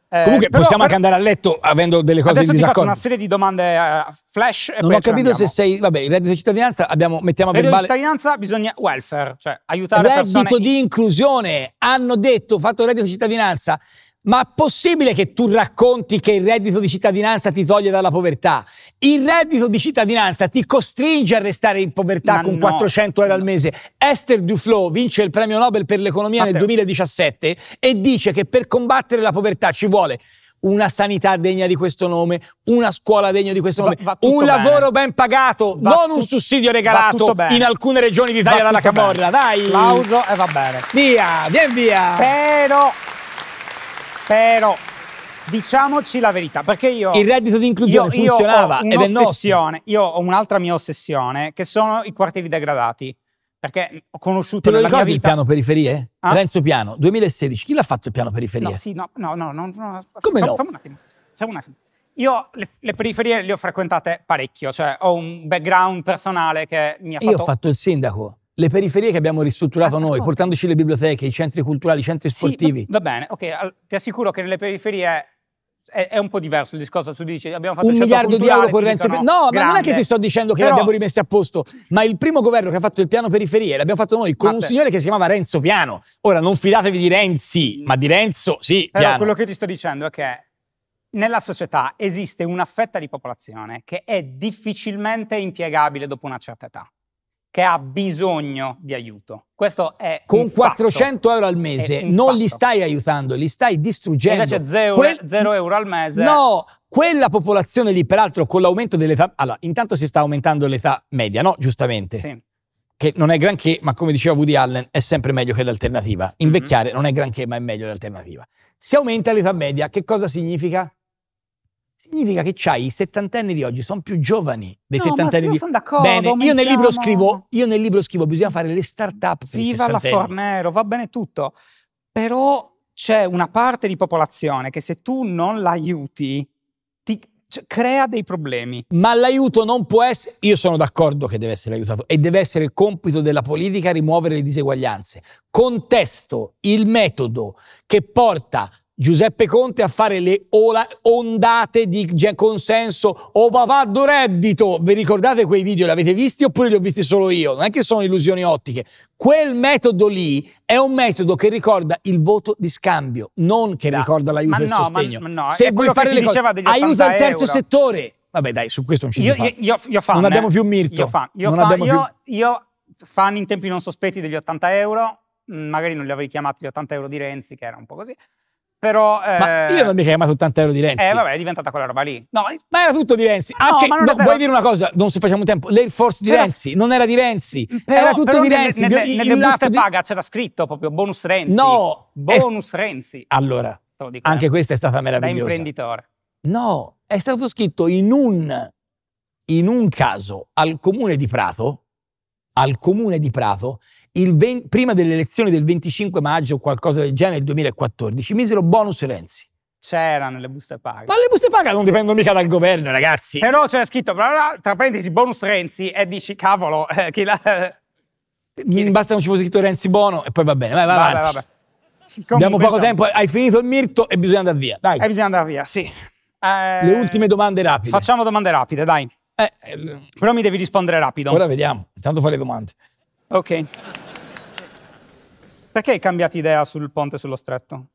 Eh, Comunque però, possiamo anche andare a letto avendo delle cose in disaccordo. Adesso ti una serie di domande uh, flash e Non ho capito se sei... Vabbè, il reddito di cittadinanza abbiamo, mettiamo a verbale... Il Reddito di cittadinanza bisogna... welfare, cioè aiutare reddito persone... Reddito di inclusione. Hanno detto, fatto il reddito di cittadinanza, ma è possibile che tu racconti che il reddito di cittadinanza ti toglie dalla povertà? Il reddito di cittadinanza ti costringe a restare in povertà Ma con no, 400 euro al mese. Esther Duflo vince il premio Nobel per l'economia Matteo. nel 2017 e dice che per combattere la povertà ci vuole una sanità degna di questo nome, una scuola degna di questo nome, va, va un lavoro ben pagato, va non tut- un sussidio regalato in alcune regioni d'Italia dalla Camorra. Bene. Dai! Applauso e va bene. Via, via via! Però però diciamoci la verità, perché io... Il reddito di inclusione io, funzionava io ed è nostro. Io ho un'altra mia ossessione, che sono i quartieri degradati. Perché ho conosciuto Te lo nella mia vita... il piano periferie? Ah? Renzo Piano, 2016. Chi l'ha fatto il piano periferie? No, sì, no, no, no. no, no. Come F no? Facciamo un attimo. Facciamo un attimo. Io le, le, periferie le ho frequentate parecchio, cioè ho un background personale che mi ha fatto... Io ho fatto il sindaco le periferie che abbiamo ristrutturato Ascolta. Ah, noi, portandoci le biblioteche, i centri culturali, i centri sportivi. Sì, va bene, ok, ti assicuro che nelle periferie è, è, un po' diverso il discorso. Tu dici abbiamo fatto un miliardo di euro con Renzi. No, grande. ma non è che ti sto dicendo che Però... li abbiamo rimessi a posto, ma il primo governo che ha fatto il piano periferie l'abbiamo fatto noi con un signore che si chiamava Renzo Piano. Ora non fidatevi di Renzi, mm. ma di Renzo sì. Però piano. quello che ti sto dicendo è che nella società esiste una fetta di popolazione che è difficilmente impiegabile dopo una certa età che ha bisogno di aiuto. Questo è Con 400 fatto. euro al mese non fatto. li stai aiutando, li stai distruggendo. E invece 0 que- euro al mese. No, quella popolazione lì, peraltro, con l'aumento dell'età... Allora, intanto si sta aumentando l'età media, no? Giustamente. Sì. Che non è granché, ma come diceva Woody Allen, è sempre meglio che l'alternativa. Mhm. Invecchiare mm-hmm. non è granché, ma è meglio l'alternativa. Si aumenta l'età media, che cosa significa? significa che c'hai i settantenni di oggi, sono più giovani dei no, settantenni di oggi. sono d'accordo. Bene, io nel, libro scrivo, io nel libro scrivo, bisogna fare le start-up per Viva la Fornero, va bene tutto. Però c'è una parte di popolazione che se tu non l'aiuti, ti crea dei problemi. Ma l'aiuto non può essere, io sono d'accordo che deve essere aiutato e deve essere il compito della politica rimuovere le diseguaglianze. Contesto il metodo che porta Giuseppe Conte a fare le ondate di consenso o papà reddito. Vi ricordate quei video? Li avete visti oppure li ho visti solo io? Non è che sono illusioni ottiche. Quel metodo lì è un metodo che ricorda il voto di scambio, non che da. ricorda l'aiuto e il no, sostegno. Ma, ma no, Se vuoi fare le cose, aiuta il terzo euro. settore. Vabbè, dai, su questo non ci io, io, io, io fan, Non abbiamo eh. più Mirto. Io fan, io, fan, più... io fan in tempi non sospetti degli 80 euro. Magari non li avrei chiamati gli 80 euro di Renzi, che era un po' così. Però, ma eh, io non mi chiamavo 80 di Renzi. Eh, vabbè, è diventata quella roba lì. No, ma era tutto di Renzi. No, Anche, no, vuoi dire una cosa? Non se facciamo tempo. L'Air Force di Renzi non era di Renzi, mm, però, era tutto di Renzi. Nelle, nelle, nelle buste di... paga c'era scritto proprio bonus Renzi. No, bonus Renzi. Allora, dico, anche eh. questa è stata meravigliosa. Da imprenditore. No, è stato scritto in un, in un caso al comune di Prato, al comune di Prato, 20, prima delle elezioni del 25 maggio o qualcosa del genere, nel 2014, misero bonus Renzi. C'era nelle buste paga. Ma le buste paga non dipendono mica dal governo, ragazzi. Però c'era scritto, tra parentesi, bonus Renzi, e dici, cavolo, eh, chi la... Chi... Basta che non ci fosse scritto Renzi Bono e poi va bene, vai, vai vabbè, avanti. Vabbè. Comunque, Abbiamo poco tempo, hai finito il mirto e bisogna andare via, dai. E bisogna andare via, sì. Eh, le ultime domande rapide. Facciamo domande rapide, dai. Eh, eh Però mi devi rispondere rapido. Ora vediamo, intanto fai le domande. Ok. Perché hai cambiato idea sul ponte sullo stretto?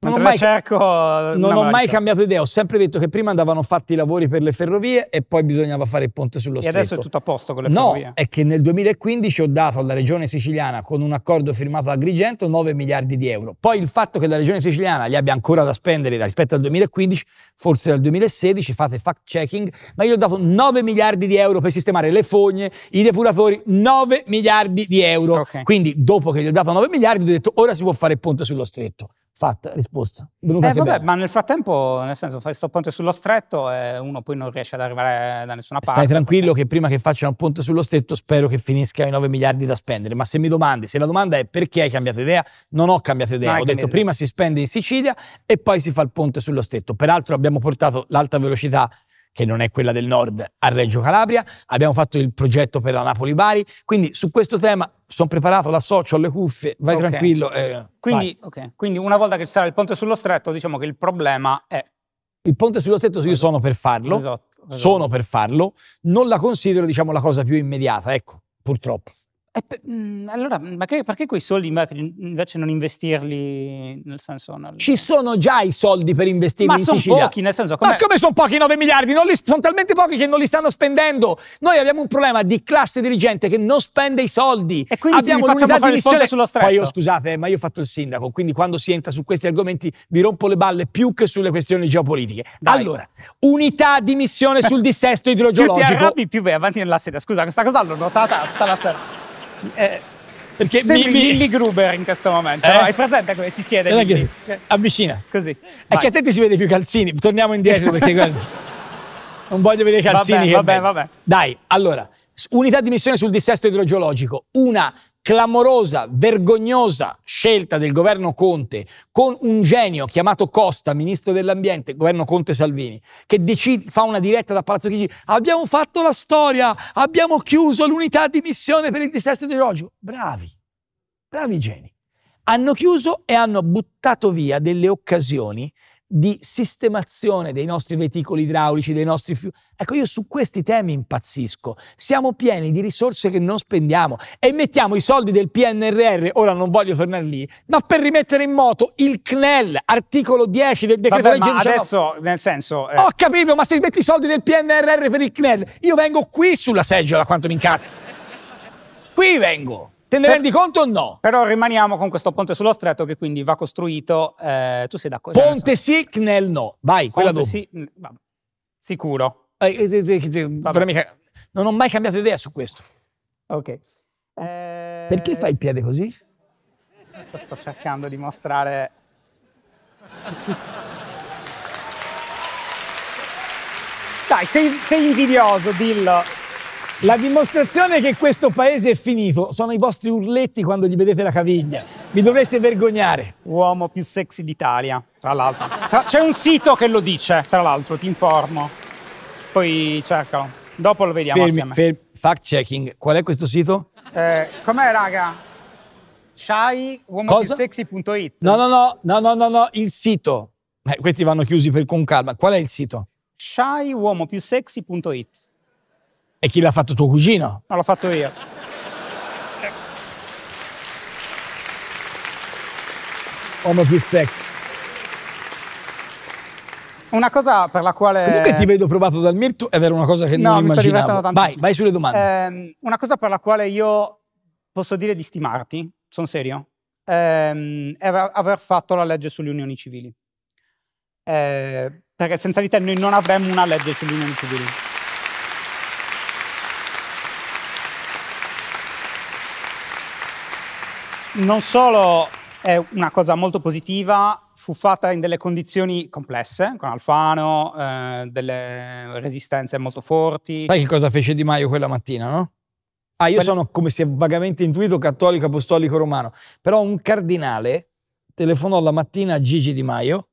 non, eh, ho mai, cerco, non ho mai, cambiato idea, ho sempre detto che prima andavano fatti i lavori per le ferrovie e poi bisognava fare il ponte sullo stretto. E adesso è tutto a posto con le no, ferrovie. No, è che nel 2015 ho dato alla regione siciliana con un accordo firmato da Agrigento 9 miliardi di euro. Poi il fatto che la regione siciliana li abbia ancora da spendere rispetto al 2015, forse dal 2016, fate fact checking, ma io ho dato 9 miliardi di euro per sistemare le fogne, i depuratori, 9 miliardi di euro. Okay. Quindi dopo che gli ho dato 9 miliardi ho detto ora si può fare il ponte sullo stretto Fatta, risposta. eh, vabbè, bene. ma nel frattempo, nel senso, fai sto ponte sullo stretto e uno poi non riesce ad arrivare da nessuna parte. Stai tranquillo che prima che facciano un ponte sullo stretto spero che finisca i 9 miliardi da spendere, ma se mi domandi, se la domanda è perché hai cambiato idea, non ho cambiato idea. ho detto idea. prima si spende in Sicilia e poi si fa il ponte sullo stretto. Peraltro abbiamo portato l'alta velocità che non è quella del nord, a Reggio Calabria. Abbiamo fatto il progetto per la Napoli-Bari. Quindi su questo tema sono preparato, l'associo alle cuffie, vai okay. tranquillo. Eh, quindi, vai. Okay. quindi una volta che ci sarà il ponte sullo stretto, diciamo che il problema è... Il ponte sullo stretto io sono per farlo, esatto, esatto. sono per farlo, non la considero diciamo la cosa più immediata, ecco, purtroppo. Per, mh, mm, allora, perché, mm, perché, quei soldi invece non investirli nel senso... Nel... Ci sono già i soldi per investirli Ma in Sicilia. Ma sono pochi, nel senso... Come... Ma come sono pochi 9 miliardi? Li, sono talmente pochi che non li stanno spendendo. Noi abbiamo un problema di classe dirigente che non spende i soldi. E quindi abbiamo un'unità di missione... sullo stretto. Poi io, scusate, ma io ho fatto il sindaco, quindi quando si entra su questi argomenti vi rompo le balle più che sulle questioni geopolitiche. Dai. Allora, unità di missione sul dissesto idrogeologico. Più ti arrabbi, più vai avanti nella sedia. Scusa, questa cosa l'ho notata stasera. Eh, perché Sembri mi, Lilli Gruber in questo momento, eh? no? Hai presente come si siede? Lilli? Che, avvicina. Così. È che a te ti si vede più calzini. Torniamo indietro perché guarda, non voglio vedere i calzini. Vabbè, vabbè, vabbè. Dai, allora, unità di missione sul dissesto idrogeologico. Una clamorosa, vergognosa scelta del governo Conte con un genio chiamato Costa, ministro dell'ambiente, governo Conte Salvini, che decide, fa una diretta da Palazzo Chigi, abbiamo fatto la storia, abbiamo chiuso l'unità di missione per il dissesto idrologico. Bravi, bravi geni. Hanno chiuso e hanno buttato via delle occasioni di sistemazione dei nostri veicoli idraulici, dei nostri fiumi. Ecco, io su questi temi impazzisco. Siamo pieni di risorse che non spendiamo e mettiamo i soldi del PNRR, ora non voglio tornare lì, ma per rimettere in moto il CNEL, articolo 10 del decreto Vabbè, legge ma adesso, nel senso... Eh. Ho capito, ma se metti i soldi del PNRR per il CNEL, io vengo qui sulla seggiola quanto mi incazzo. qui vengo. Te ne per... rendi conto o no? Però rimaniamo con questo ponte sullo stretto che quindi va costruito. Eh, tu sei d'accordo? Ponte sì, Knell no. Vai, quella dopo. Sì, mm, sicuro. Eh, eh, eh, non ho mai cambiato idea su questo. Ok. Eh... Perché fai il piede così? Lo sto cercando di mostrare. Dai, sei, sei invidioso, dillo. La dimostrazione che questo paese è finito sono i vostri urletti quando gli vedete la caviglia. Vi dovreste vergognare. Uomo più sexy d'Italia, tra l'altro. c'è un sito che lo dice, tra l'altro, ti informo. Poi cercalo. Dopo lo vediamo fermi, assieme. Fermi. Fact checking, qual è questo sito? Eh, com'è, raga? Shai, uomopissexy.it. No, no, no, no, no, no, no, il sito. Eh, questi vanno chiusi per, con calma. Qual è il sito? Shai, uomopissexy.it. E chi l'ha fatto tuo cugino? No, l'ho fatto io. Uomo più sexy. Una cosa per la quale. Comunque ti vedo provato dal Mirto ed era una cosa che no, non mi immaginavo. sto divertendo tantissimo. Vai, vai sulle domande. Eh, una cosa per la quale io posso dire di stimarti, sono serio, eh, è aver fatto la legge sulle unioni civili. Eh, perché senza di te noi non avremmo una legge sulle unioni civili. non solo è una cosa molto positiva, fu fatta in delle condizioni complesse, con Alfano, eh, delle resistenze molto forti. Sai che cosa fece Di Maio quella mattina, no? Ah, io sono, come si è vagamente intuito, cattolico, apostolico, romano. Però un cardinale telefonò la mattina a Gigi Di Maio,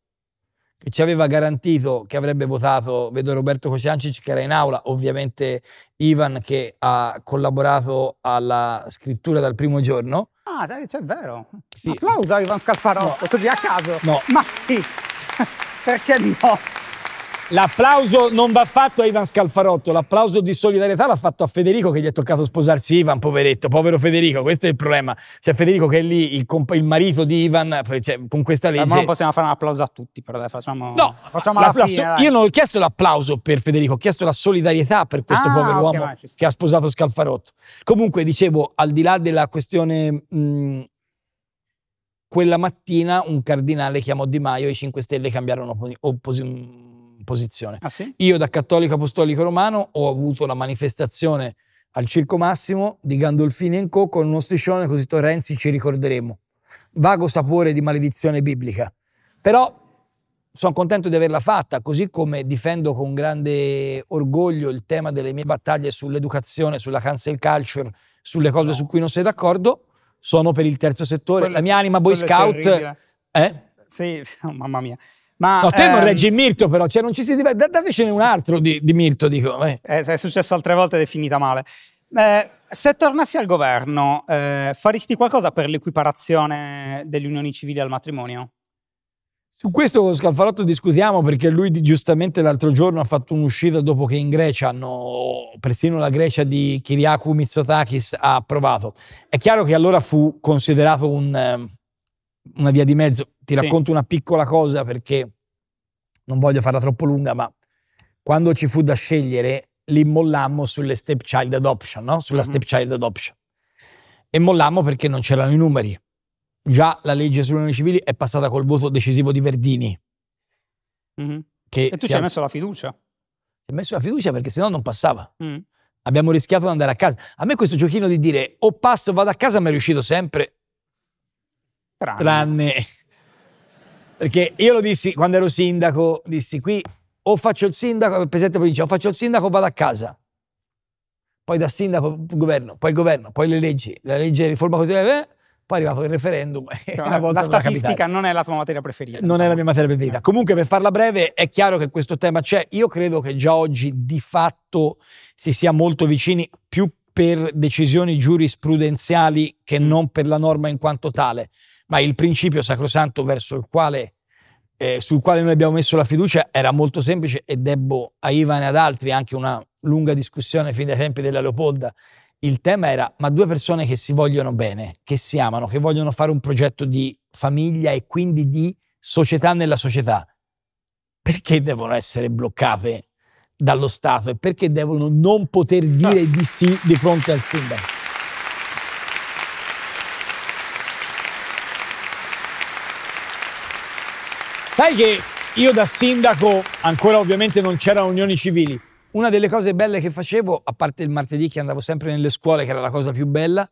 che ci aveva garantito che avrebbe votato, vedo Roberto Cociancic che era in aula, ovviamente Ivan che ha collaborato alla scrittura dal primo giorno, Ah, c'è vero. Sì. Applauso a Ivan Scalfarotto, no. così a caso. No. Ma sì, perché no? L'applauso non va fatto a Ivan Scalfarotto, l'applauso di solidarietà l'ha fatto a Federico che gli è toccato sposarsi Ivan, poveretto, povero Federico, questo è il problema. Cioè Federico che è lì, il, il marito di Ivan, cioè, con questa legge... Ma non possiamo fare un applauso a tutti, però dai, facciamo... No, facciamo la fine, Io non ho chiesto l'applauso per Federico, ho chiesto la solidarietà per questo ah, povero okay, uomo che ha sposato Scalfarotto. Comunque, dicevo, al di là della questione... Mh, quella mattina un cardinale chiamò Di Maio e i 5 Stelle cambiarono opposizione posizione. Ah, sì? Io da cattolico apostolico romano ho avuto la manifestazione al Circo Massimo di Gandolfini Co. con uno striscione così Renzi ci ricorderemo. Vago sapore di maledizione biblica. Però sono contento di averla fatta, così come difendo con grande orgoglio il tema delle mie battaglie sull'educazione, sulla cancel culture, sulle cose no. su cui non sei d'accordo. Sono per il terzo settore. Quella, la mia anima Boy Scout. Eh? Sì, mamma mia. Ma, no, te ehm... non reggi Mirto, però, cioè non ci si diverte. Datecene un altro di, di Mirto, dico. Eh, eh è successo altre volte ed è finita male. Eh, se tornassi al governo, eh, faresti qualcosa per l'equiparazione delle unioni civili al matrimonio? Su questo con Scalfarotto discutiamo perché lui giustamente l'altro giorno ha fatto un'uscita dopo che in Grecia hanno, persino la Grecia di Kiriakou Mitsotakis ha approvato. È chiaro che allora fu considerato un, ehm, una via di mezzo. Ti sì. racconto una piccola cosa perché non voglio farla troppo lunga, ma quando ci fu da scegliere, li mollammo sulle stepchild adoption, no? sulla mm-hmm. stepchild adoption. E mollammo perché non c'erano i numeri. Già la legge sulle unioni civili è passata col voto decisivo di Verdini. Mm-hmm. e tu ci hai messo la fiducia. Ci hai messo la fiducia perché sennò non passava. Mm. Abbiamo rischiato di andare a casa. A me questo giochino di dire o passo o vado a casa mi è riuscito sempre Tranne. Tranne. Perché io lo dissi quando ero sindaco, dissi qui o faccio il sindaco, il presidente provincia, o faccio il sindaco o vado a casa. Poi da sindaco governo, poi governo, poi le leggi, la legge di riforma così, eh, poi arriva il referendum. Cioè, la statistica non è la tua materia preferita. Non insomma. è la diciamo. mia materia preferita. Eh. Comunque, per farla breve, è chiaro che questo tema c'è. Io credo che già oggi di fatto si sia molto vicini più per decisioni giurisprudenziali che non per la norma in quanto tale ma il principio sacrosanto verso il quale, eh, sul quale noi abbiamo messo la fiducia era molto semplice e debbo a Ivan e ad altri anche una lunga discussione fin dai tempi della Leopolda. Il tema era ma due persone che si vogliono bene, che si amano, che vogliono fare un progetto di famiglia e quindi di società nella società, perché devono essere bloccate dallo Stato e perché devono non poter dire di sì di fronte al sindaco? Sai che io da sindaco ancora ovviamente non c'erano unioni civili. Una delle cose belle che facevo, a parte il martedì che andavo sempre nelle scuole, che era la cosa più bella,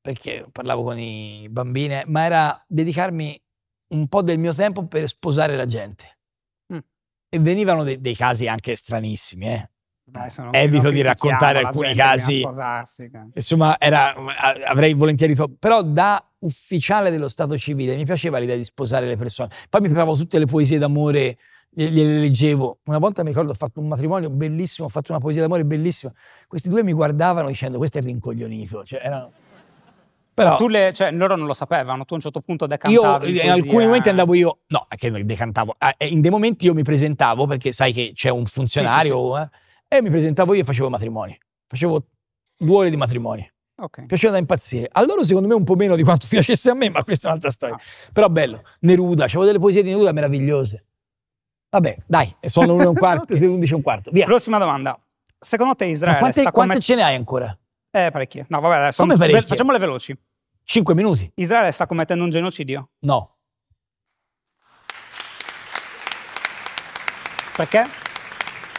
perché parlavo con i bambini, ma era dedicarmi un po' del mio tempo per sposare la gente. Mm. E venivano de dei casi anche stranissimi, eh. Dai, Evito di raccontare alcuni casi. Insomma, era, avrei volentieri. Però da ufficiale dello Stato civile, mi piaceva l'idea di sposare le persone. Poi mi preparavo tutte le poesie d'amore, gliele leggevo. Una volta mi ricordo ho fatto un matrimonio bellissimo, ho fatto una poesia d'amore bellissima. Questi due mi guardavano dicendo questo è rincoglionito. Cioè, erano... Però, tu le, cioè, loro non lo sapevano, tu a un certo punto decantavi. Io eh, in alcuni eh. momenti andavo io, no, è che decantavo, ah, eh, in dei momenti io mi presentavo perché sai che c'è un funzionario sì, sì, sì. Eh, e mi presentavo io e facevo matrimoni. Facevo due ore di matrimoni. Okay. Piaceva da impazzire. A loro secondo me un po' meno di quanto piacesse a me, ma questa è un'altra storia. Ah. Però bello, Neruda, c'avevo delle poesie di Neruda meravigliose. Vabbè, dai, sono l'1 e un quarto, okay. 11 e un quarto. Via. Prossima domanda. Secondo te Israele quante, sta quante ce ne hai ancora? Eh, parecchie. No, vabbè, adesso Come parecchie? facciamole veloci. 5 minuti. Israele sta commettendo un genocidio? No. Perché?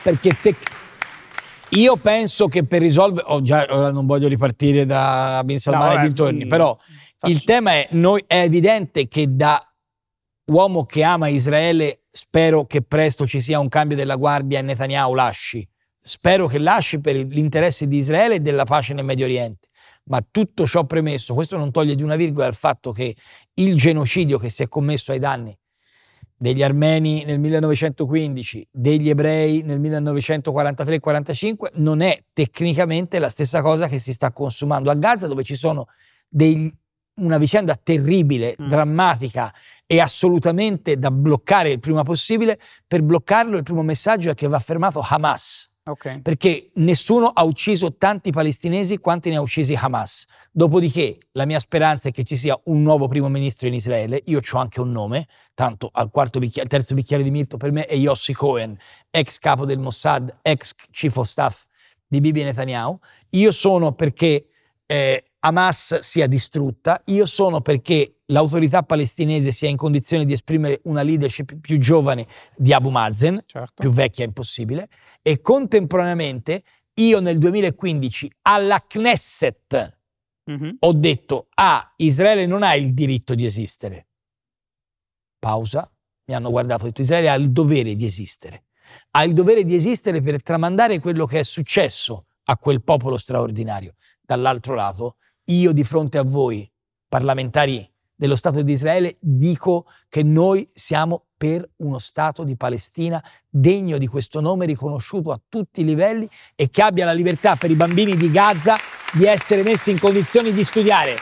Perché te io penso che per risolvere, oh, già, ora non voglio ripartire da Bin Salman no, e dintorni, però faccio. il tema è, noi, è evidente che da uomo che ama Israele spero che presto ci sia un cambio della guardia e Netanyahu lasci. Spero che lasci per l'interesse di Israele e della pace nel Medio Oriente. Ma tutto ciò premesso, questo non toglie di una virgola il fatto che il genocidio che si è commesso ai danni degli armeni nel 1915, degli ebrei nel 1943-45, non è tecnicamente la stessa cosa che si sta consumando a Gaza, dove ci sono dei, una vicenda terribile, mm. drammatica e assolutamente da bloccare il prima possibile. Per bloccarlo il primo messaggio è che va fermato Hamas. Okay. Perché nessuno ha ucciso tanti palestinesi quanti ne ha uccisi Hamas. Dopodiché la mia speranza è che ci sia un nuovo primo ministro in Israele, io ho anche un nome, tanto al, bicchiere, terzo bicchiere di mirto per me è Yossi Cohen, ex capo del Mossad, ex chief of staff di Bibi Netanyahu. Io sono perché eh, Hamas sia distrutta, io sono perché l'autorità palestinese sia in condizione di esprimere una leadership più giovane di Abu Mazen, certo. più vecchia è impossibile, e contemporaneamente io nel 2015 alla Knesset mm-hmm. ho detto ah, Israele non ha il diritto di esistere. Pausa, mi hanno guardato e ho detto Israele ha il dovere di esistere. Ha il dovere di esistere per tramandare quello che è successo a quel popolo straordinario. Dall'altro lato, io di fronte a voi, parlamentari dello Stato di Israele, dico che noi siamo per uno Stato di Palestina degno di questo nome, riconosciuto a tutti i livelli e che abbia la libertà per i bambini di Gaza di essere messi in condizioni di studiare.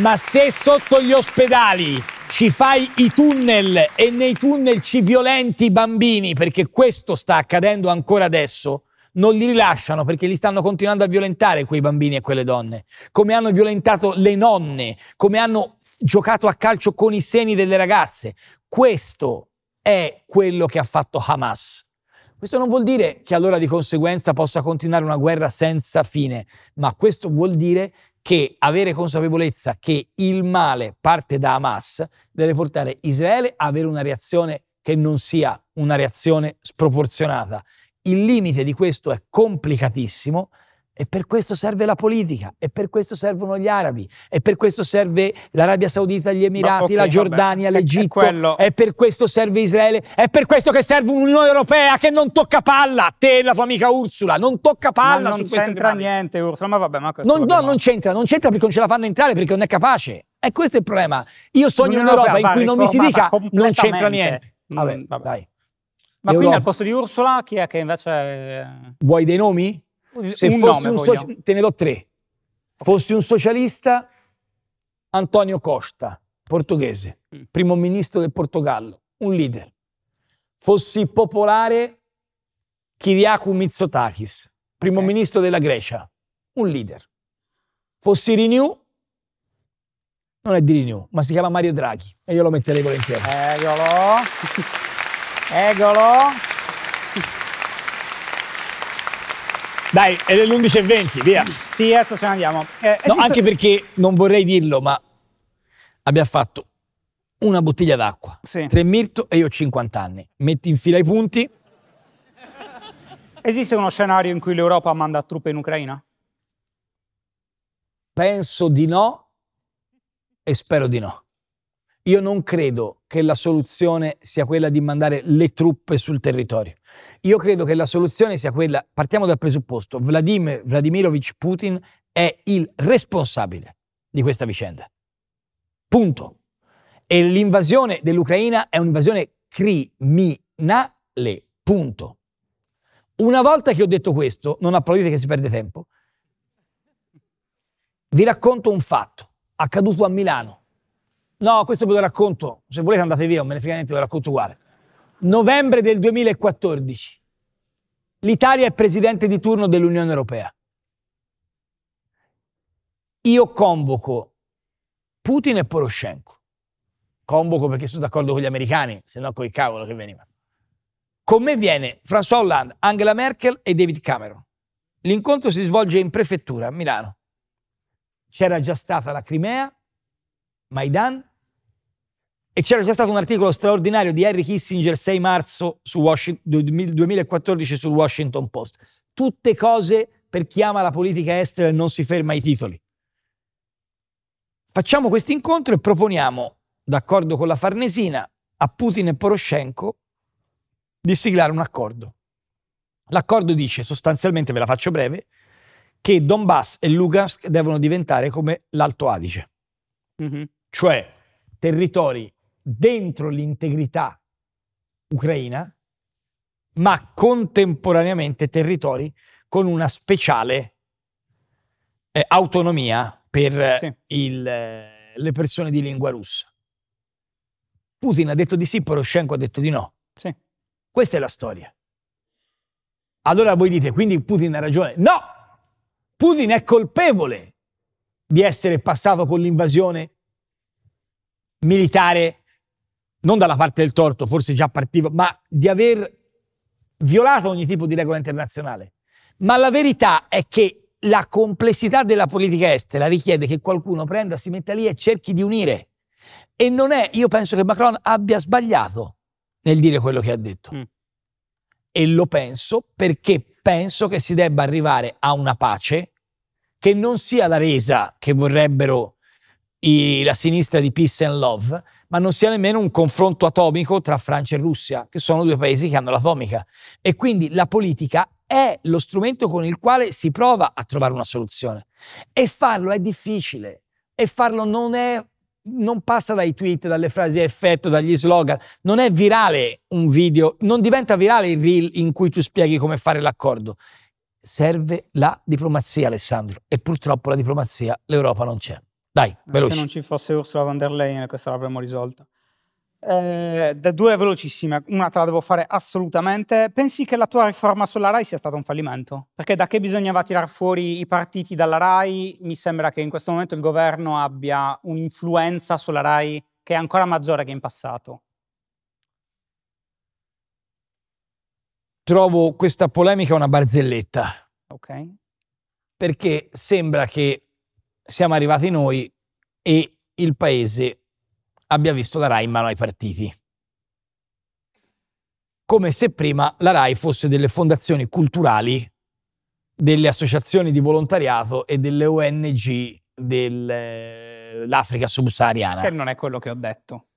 Ma se sotto gli ospedali ci fai i tunnel e nei tunnel ci violenti i bambini, perché questo sta accadendo ancora adesso, non li rilasciano perché li stanno continuando a violentare quei bambini e quelle donne, come hanno violentato le nonne, come hanno giocato a calcio con i seni delle ragazze. Questo è quello che ha fatto Hamas. Questo non vuol dire che allora di conseguenza possa continuare una guerra senza fine, ma questo vuol dire che avere consapevolezza che il male parte da Hamas deve portare Israele a avere una reazione che non sia una reazione sproporzionata il limite di questo è complicatissimo e per questo serve la politica, e per questo servono gli arabi, e per questo serve l'Arabia Saudita, gli Emirati, okay, la Giordania, vabbè. l'Egitto, e per questo serve Israele, è per questo che serve un'Unione Europea che non tocca palla, a te e la tua amica Ursula, non tocca palla ma non c'entra niente Ursula, ma vabbè, ma questo non, No, non c'entra, non c'entra perché non ce la fanno entrare, perché non è capace. E questo è il problema. Io sogno un'Europa in cui non mi si dica non c'entra niente. Vabbè, mm, vabbè. dai. Ma quindi al posto di Ursula chi è che invece... Eh, Vuoi dei nomi? Se un fossi nome, un so- te ne do tre. Okay. Fossi un socialista, Antonio Costa, portoghese, mm. primo ministro del Portogallo, un leader. Fossi popolare, Kiriakou Mitsotakis, primo okay. ministro della Grecia, un leader. Fossi Renew, non è di Renew, ma si chiama Mario Draghi e io lo metterei volentieri. Eh, io lo... Egolo. Dai, è delle 11.20, via. Sì, adesso ce ne andiamo. Eh, no, anche perché non vorrei dirlo, ma abbiamo fatto una bottiglia d'acqua, sì. tre mirto e io ho 50 anni. Metti in fila i punti. Esiste uno scenario in cui l'Europa manda truppe in Ucraina? Penso di no e spero di no. Io non credo che la soluzione sia quella di mandare le truppe sul territorio. Io credo che la soluzione sia quella, partiamo dal presupposto, Vladimir Vladimirovich Putin è il responsabile di questa vicenda. Punto. E l'invasione dell'Ucraina è un'invasione criminale. Punto. Una volta che ho detto questo, non applaudite che si perde tempo, vi racconto un fatto accaduto a Milano No, questo ve lo racconto. Se volete andate via, non me ne frega niente, ve lo racconto uguale. Novembre del 2014. L'Italia è presidente di turno dell'Unione Europea. Io convoco Putin e Poroshenko. Convoco perché sono d'accordo con gli americani, se no con il cavolo che veniva. Con me viene François Hollande, Angela Merkel e David Cameron. L'incontro si svolge in prefettura a Milano. C'era già stata la Crimea, Maidan e c'era già stato un articolo straordinario di Henry Kissinger 6 marzo su 2014 sul Washington Post. Tutte cose per chi ama la politica estera e non si ferma ai titoli. Facciamo questo incontro e proponiamo, d'accordo con la Farnesina, a Putin e Poroshenko di siglare un accordo. L'accordo dice, sostanzialmente ve la faccio breve, che Donbass e Lugansk devono diventare come l'Alto Adige, mm-hmm. cioè territori dentro l'integrità ucraina, ma contemporaneamente territori con una speciale eh, autonomia per eh, sì. il, eh, le persone di lingua russa. Putin ha detto di sì, Poroshenko ha detto di no. Sì. Questa è la storia. Allora voi dite, quindi Putin ha ragione? No! Putin è colpevole di essere passato con l'invasione militare non dalla parte del torto, forse già partiva, ma di aver violato ogni tipo di regola internazionale. Ma la verità è che la complessità della politica estera richiede che qualcuno prenda, si metta lì e cerchi di unire. E non è, io penso che Macron abbia sbagliato nel dire quello che ha detto. Mm. E lo penso perché penso che si debba arrivare a una pace che non sia la resa che vorrebbero i, la sinistra di Peace and Love, ma non sia nemmeno un confronto atomico tra Francia e Russia, che sono due paesi che hanno l'atomica. E quindi la politica è lo strumento con il quale si prova a trovare una soluzione. E farlo è difficile, e farlo non è non passa dai tweet, dalle frasi a effetto, dagli slogan, non è virale un video, non diventa virale il reel in cui tu spieghi come fare l'accordo. Serve la diplomazia, Alessandro, e purtroppo la diplomazia l'Europa non c'è. Dai, eh, veloci. Se non ci fosse Ursula von der Leyen, questa l'avremmo risolta. Eh, due velocissime, una te la devo fare assolutamente. Pensi che la tua riforma sulla RAI sia stata un fallimento? Perché da che bisognava tirar fuori i partiti dalla RAI, mi sembra che in questo momento il governo abbia un'influenza sulla RAI che è ancora maggiore che in passato. Trovo questa polemica una barzelletta. Ok. Perché sembra che siamo arrivati noi e il paese abbia visto la RAI in mano ai partiti. Come se prima la RAI fosse delle fondazioni culturali, delle associazioni di volontariato e delle ONG dell'Africa eh, subsahariana. Che non è quello che ho detto.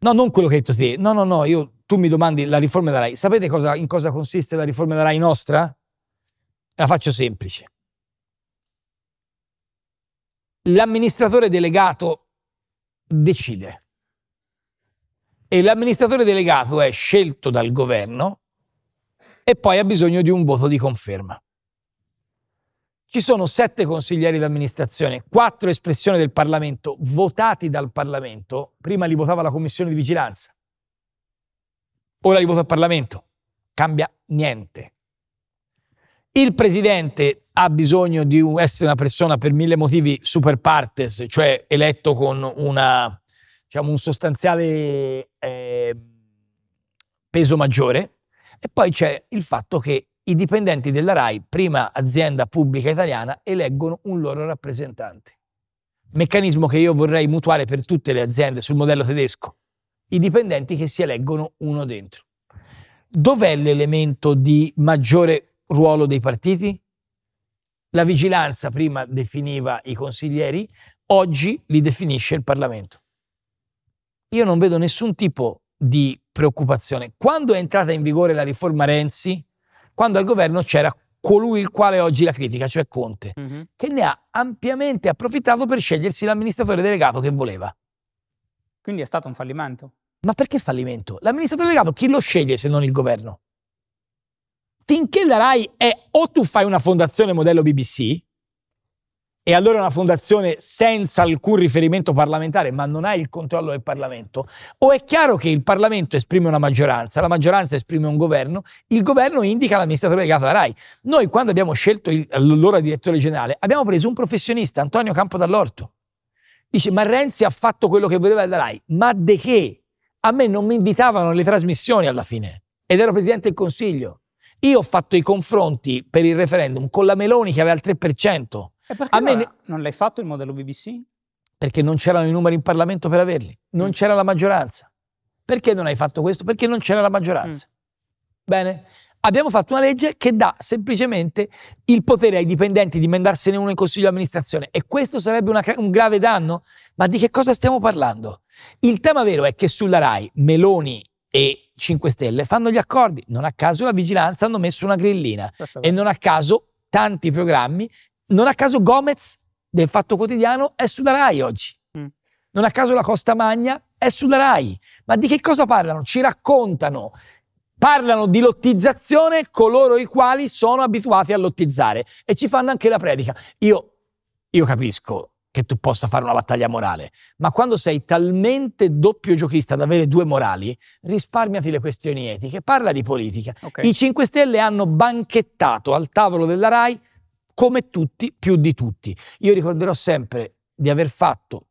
No, non quello che hai detto te. No, no, no, io, tu mi domandi la riforma della RAI. Sapete cosa, in cosa consiste la riforma della RAI nostra? La faccio semplice l'amministratore delegato decide e l'amministratore delegato è scelto dal governo e poi ha bisogno di un voto di conferma. Ci sono sette consiglieri d'amministrazione, quattro espressioni del Parlamento, votati dal Parlamento. Prima li votava la Commissione di Vigilanza, ora li vota il Parlamento. Cambia niente. Il presidente ha bisogno di essere una persona per mille motivi super partes, cioè eletto con una, diciamo, un sostanziale eh, peso maggiore. E poi c'è il fatto che i dipendenti della RAI, prima azienda pubblica italiana, eleggono un loro rappresentante. Meccanismo che io vorrei mutuare per tutte le aziende sul modello tedesco. I dipendenti che si eleggono uno dentro. Dov'è l'elemento di maggiore ruolo dei partiti? La vigilanza prima definiva i consiglieri, oggi li definisce il Parlamento. Io non vedo nessun tipo di preoccupazione. Quando è entrata in vigore la riforma Renzi, quando al governo c'era colui il quale oggi la critica, cioè Conte, mm-hmm. che ne ha ampiamente approfittato per scegliersi l'amministratore delegato che voleva. Quindi è stato un fallimento. Ma perché fallimento? L'amministratore delegato chi lo sceglie se non il governo? finché la RAI è o tu fai una fondazione modello BBC, e allora una fondazione senza alcun riferimento parlamentare, ma non hai il controllo del Parlamento, o è chiaro che il Parlamento esprime una maggioranza, la maggioranza esprime un governo, il governo indica l'amministratore legato alla RAI. Noi quando abbiamo scelto l'allora direttore generale abbiamo preso un professionista, Antonio Campo Dall'Orto. Dice, ma Renzi ha fatto quello che voleva la RAI, ma de che? A me non mi invitavano le trasmissioni alla fine, ed ero presidente del Consiglio. Io ho fatto i confronti per il referendum con la Meloni che aveva il 3%. E perché A me ne... non l'hai fatto il modello BBC? Perché non c'erano i numeri in Parlamento per averli, non mm. c'era la maggioranza. Perché non hai fatto questo? Perché non c'era la maggioranza. Mm. Bene? Abbiamo fatto una legge che dà semplicemente il potere ai dipendenti di mandarsene uno in consiglio di amministrazione e questo sarebbe una, un grave danno? Ma di che cosa stiamo parlando? Il tema vero è che sulla RAI Meloni e 5 Stelle fanno gli accordi. Non a caso la vigilanza hanno messo una grillina e non a caso tanti programmi. Non a caso Gomez del Fatto Quotidiano è sulla RAI oggi. Mm. Non a caso la Costa Magna è sulla RAI. Ma di che cosa parlano? Ci raccontano. Parlano di lottizzazione coloro i quali sono abituati a lottizzare e ci fanno anche la predica. Io, io capisco che tu possa fare una battaglia morale, ma quando sei talmente doppio giochista da avere due morali, risparmiati le questioni etiche, parla di politica. Okay. I 5 Stelle hanno banchettato al tavolo della RAI come tutti, più di tutti. Io ricorderò sempre di aver fatto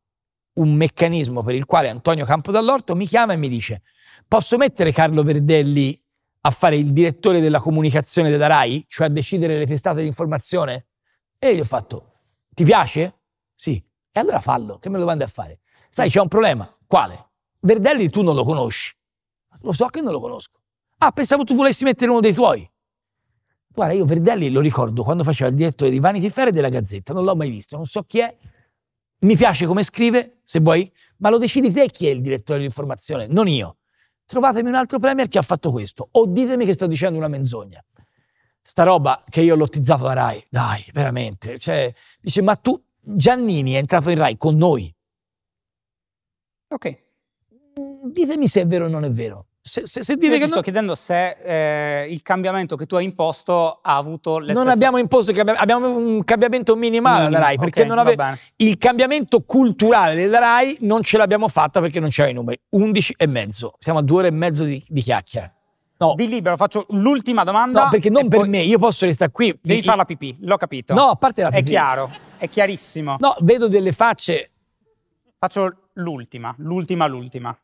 un meccanismo per il quale Antonio Campodall'Orto mi chiama e mi dice posso mettere Carlo Verdelli a fare il direttore della comunicazione della RAI, cioè a decidere le testate di informazione? E io gli ho fatto ti piace? Sì. E allora fallo, che me lo mandi a fare? Sai, c'è un problema. Quale? Verdelli tu non lo conosci. Lo so che non lo conosco. Ah, pensavo tu volessi mettere uno dei tuoi. Guarda, io Verdelli lo ricordo quando faceva il direttore di Vanity Fair e della Gazzetta, non l'ho mai visto, non so chi è, mi piace come scrive, se vuoi, ma lo decidi te chi è il direttore di informazione, non io. Trovatemi un altro premier che ha fatto questo, o ditemi che sto dicendo una menzogna. Sta roba che io ho lottizzato da Rai, dai, veramente. Cioè, dice, ma tu Giannini è entrato in Rai con noi. Ok. Ditemi se è vero o non è vero. Se, se, se dite Io che non... sto chiedendo se eh, il cambiamento che tu hai imposto ha avuto le Non stesse... abbiamo imposto, abbiamo un cambiamento minimale alla mm, Rai, perché okay, ave... il cambiamento culturale della Rai non ce l'abbiamo fatta perché non c'erano i numeri. 11 e mezzo, siamo a due ore e mezzo di, di chiacchiere. No. Vi libero, faccio l'ultima domanda. No, perché non per me, io posso restare qui. Devi fare la pipì, l'ho capito. No, a parte la pipì. È chiaro, è chiarissimo. No, vedo delle facce. Faccio l'ultima, l'ultima, l'ultima.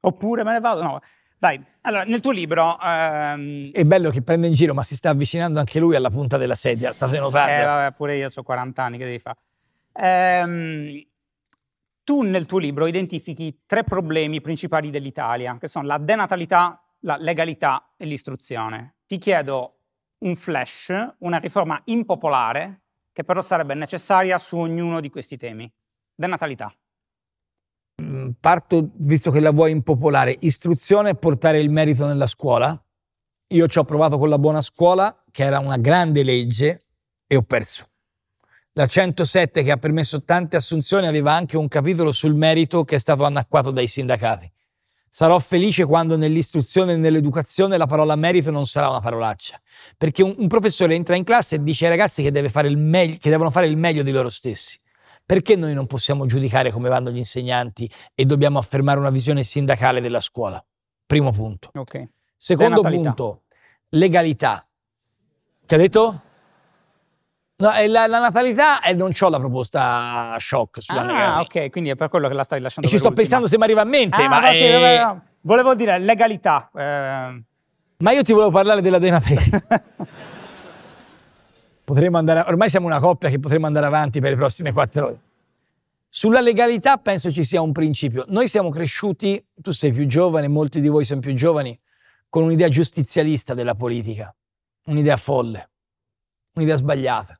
Oppure me ne vado? No. Dai, allora, nel tuo libro... Ehm... È bello che prende in giro, ma si sta avvicinando anche lui alla punta della sedia, state notando. Eh, vabbè, pure io ho 40 anni, che devi fare? Ehm, tu nel tuo libro identifichi tre problemi principali dell'Italia, che sono la denatalità, la legalità e l'istruzione. Ti chiedo un flash, una riforma impopolare che però sarebbe necessaria su ognuno di questi temi. Da natalità. Mm, parto, visto che la vuoi impopolare, istruzione e portare il merito nella scuola. Io ci ho provato con la buona scuola, che era una grande legge, e ho perso. La 107, che ha permesso tante assunzioni, aveva anche un capitolo sul merito che è stato annacquato dai sindacati. Sarò felice quando nell'istruzione e nell'educazione la parola merito non sarà una parolaccia. Perché un, un professore entra in classe e dice ai ragazzi che, deve fare me- che devono fare il meglio di loro stessi. Perché noi non possiamo giudicare come vanno gli insegnanti e dobbiamo affermare una visione sindacale della scuola? Primo punto. Okay. Secondo punto, legalità. Che ha detto? No, la, la, natalità è, non ho la proposta shock sulla ah, legalità. ok, quindi è per quello che la stai lasciando. E ci sto ultima. pensando se mi arriva a mente. Ah, ma okay, eh... Volevo dire legalità. Eh... Ma io ti volevo parlare della denatalità. potremmo andare, ormai siamo una coppia che potremmo andare avanti per le prossime quattro ore. Sulla legalità penso ci sia un principio. Noi siamo cresciuti, tu sei più giovane, molti di voi sono più giovani, con un'idea giustizialista della politica, un'idea folle, un'idea sbagliata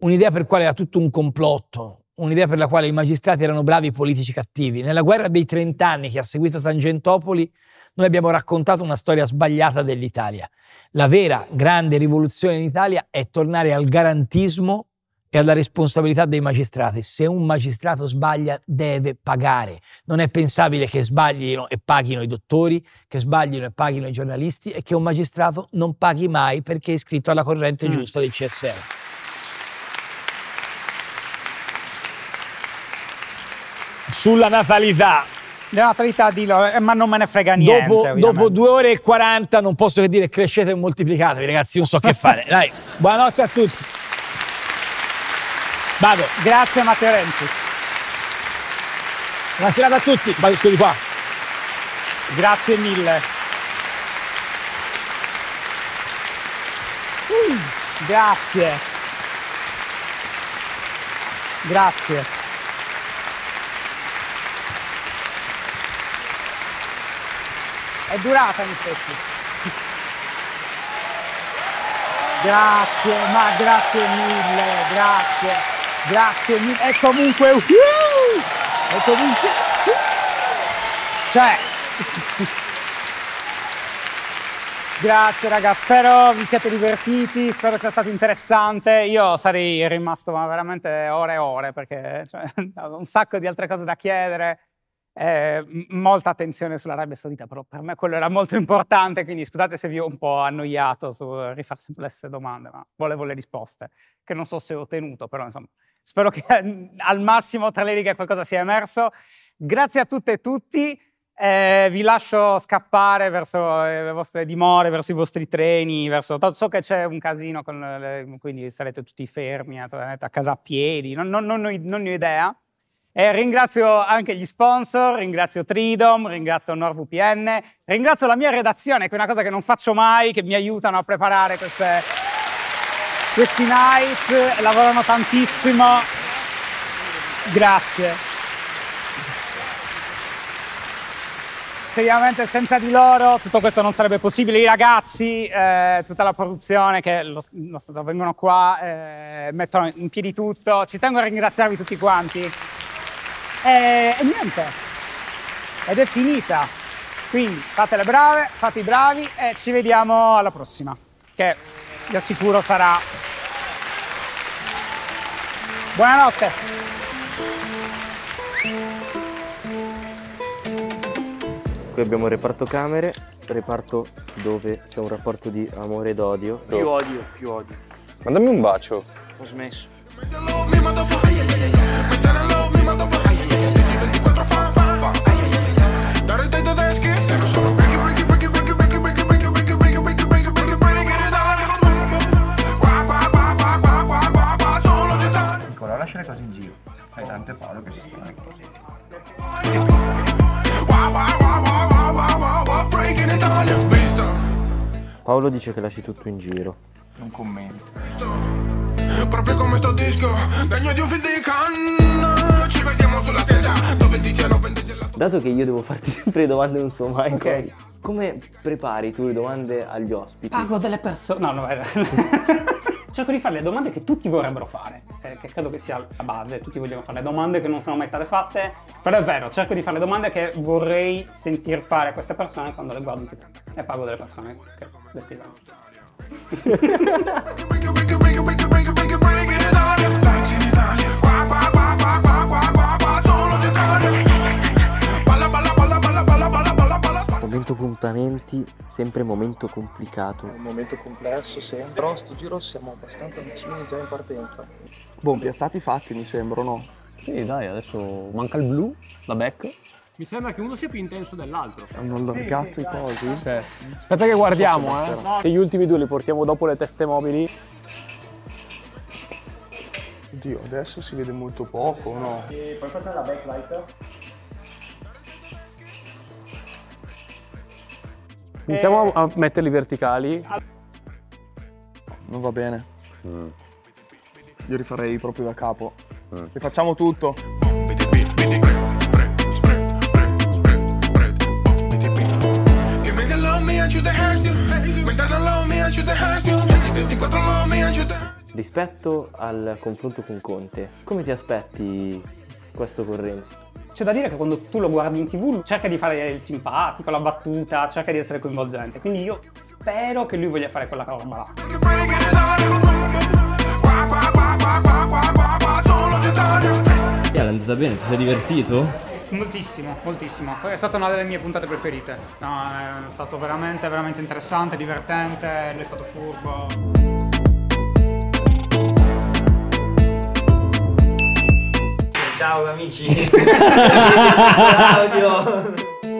un'idea per quale era tutto un complotto, un'idea per la quale i magistrati erano bravi e i politici cattivi. Nella guerra dei trent'anni che ha seguito Tangentopoli, noi abbiamo raccontato una storia sbagliata dell'Italia. La vera grande rivoluzione in Italia è tornare al garantismo e alla responsabilità dei magistrati. Se un magistrato sbaglia deve pagare. Non è pensabile che sbaglino e paghino i dottori, che sbaglino e paghino i giornalisti e che un magistrato non paghi mai perché è iscritto alla corrente mm. giusta del CSM. sulla natalità. La natalità di eh, ma non me ne frega niente. Dopo, dopo 2 ore e 40 non posso che dire crescete e moltiplicatevi, ragazzi, non so che fare. Dai, buonanotte a tutti. Vado. Grazie Matteo Renzi. Buonasera a tutti. Vado di qua. Grazie mille. Uh, grazie. Grazie. È durata in effetti. Grazie, ma grazie mille, grazie, grazie mille. E comunque, uh, e comunque, uh, cioè. Grazie ragazzi, spero vi siate divertiti, spero sia stato interessante. Io sarei rimasto veramente ore e ore perché cioè, un sacco di altre cose da chiedere. Eh, molta attenzione sull'Arabia Saudita, però per me quello era molto importante, quindi scusate se vi ho un po' annoiato su eh, rifare sempre le stesse domande, ma volevo le risposte, che non so se ho ottenuto, però insomma, spero che eh, al massimo tra le righe qualcosa sia emerso. Grazie a tutte e tutti. Eh, vi lascio scappare verso eh, le vostre dimore, verso i vostri treni, verso... so che c'è un casino, le... quindi sarete tutti fermi a, a casa a piedi, non, non, non, non ne ho idea. E ringrazio anche gli sponsor, ringrazio Tridom, ringrazio NordVPN, ringrazio la mia redazione, che è una cosa che non faccio mai, che mi aiutano a preparare queste, questi night, lavorano tantissimo. Grazie. Seriamente senza di loro tutto questo non sarebbe possibile. I ragazzi, eh, tutta la produzione che lo, lo, vengono qua, eh, mettono in piedi tutto. Ci tengo a ringraziarvi tutti quanti. E, eh, e niente, ed è finita. Quindi fate le brave, fate i bravi e ci vediamo alla prossima, che vi assicuro sarà... Buonanotte! Qui abbiamo il reparto camere, reparto dove c'è un rapporto di amore ed odio. Più odio, più odio. Mandami un bacio. Ho smesso. lascia le cose in giro. Hai tante Paolo che si stanno così. Paolo dice che lasci tutto in giro. Non commento. Proprio come sto disco, degno di un film di Ci vediamo sulla spiaggia dove il DJ Dato che io devo farti sempre le domande, non so mai. Ok. Come prepari tu le domande agli ospiti? Pago delle persone. No, no, vai. cerco di fare le domande che tutti vorrebbero fare, eh, che credo che sia la base, tutti vogliono fare le domande che non sono mai state fatte, però è vero, cerco di fare le domande che vorrei sentir fare a queste persone quando le guardo in tv e pago delle persone che le scrivono. Momento complimenti, sempre momento complicato. È un momento complesso sempre. Però sto giro siamo abbastanza vicini già in partenza. Buon piazzati fatti mi sembrano. Sì dai, adesso manca il blu, la back. Mi sembra che uno sia più intenso dell'altro. Hanno allargato sì, sì, i cosi. Sì. Aspetta che guardiamo, eh. Che gli ultimi due li portiamo dopo le teste mobili. Oddio, adesso si vede molto poco, no? E puoi portare la backlight? Iniziamo eh. a metterli verticali. Non va bene. Mm. Io rifarei proprio da capo. Mm. Rifacciamo tutto. Rispetto al confronto con Conte, come ti aspetti questo con Renzi? C'è da dire che quando tu lo guardi in tv cerca di fare il simpatico, la battuta, cerca di essere coinvolgente. Quindi io spero che lui voglia fare quella roba là. È andata bene, ti sei divertito? Moltissimo, moltissimo. È stata una delle mie puntate preferite. No, è stato veramente, veramente interessante, divertente, lui è stato furbo. Ciao amici. Claudio.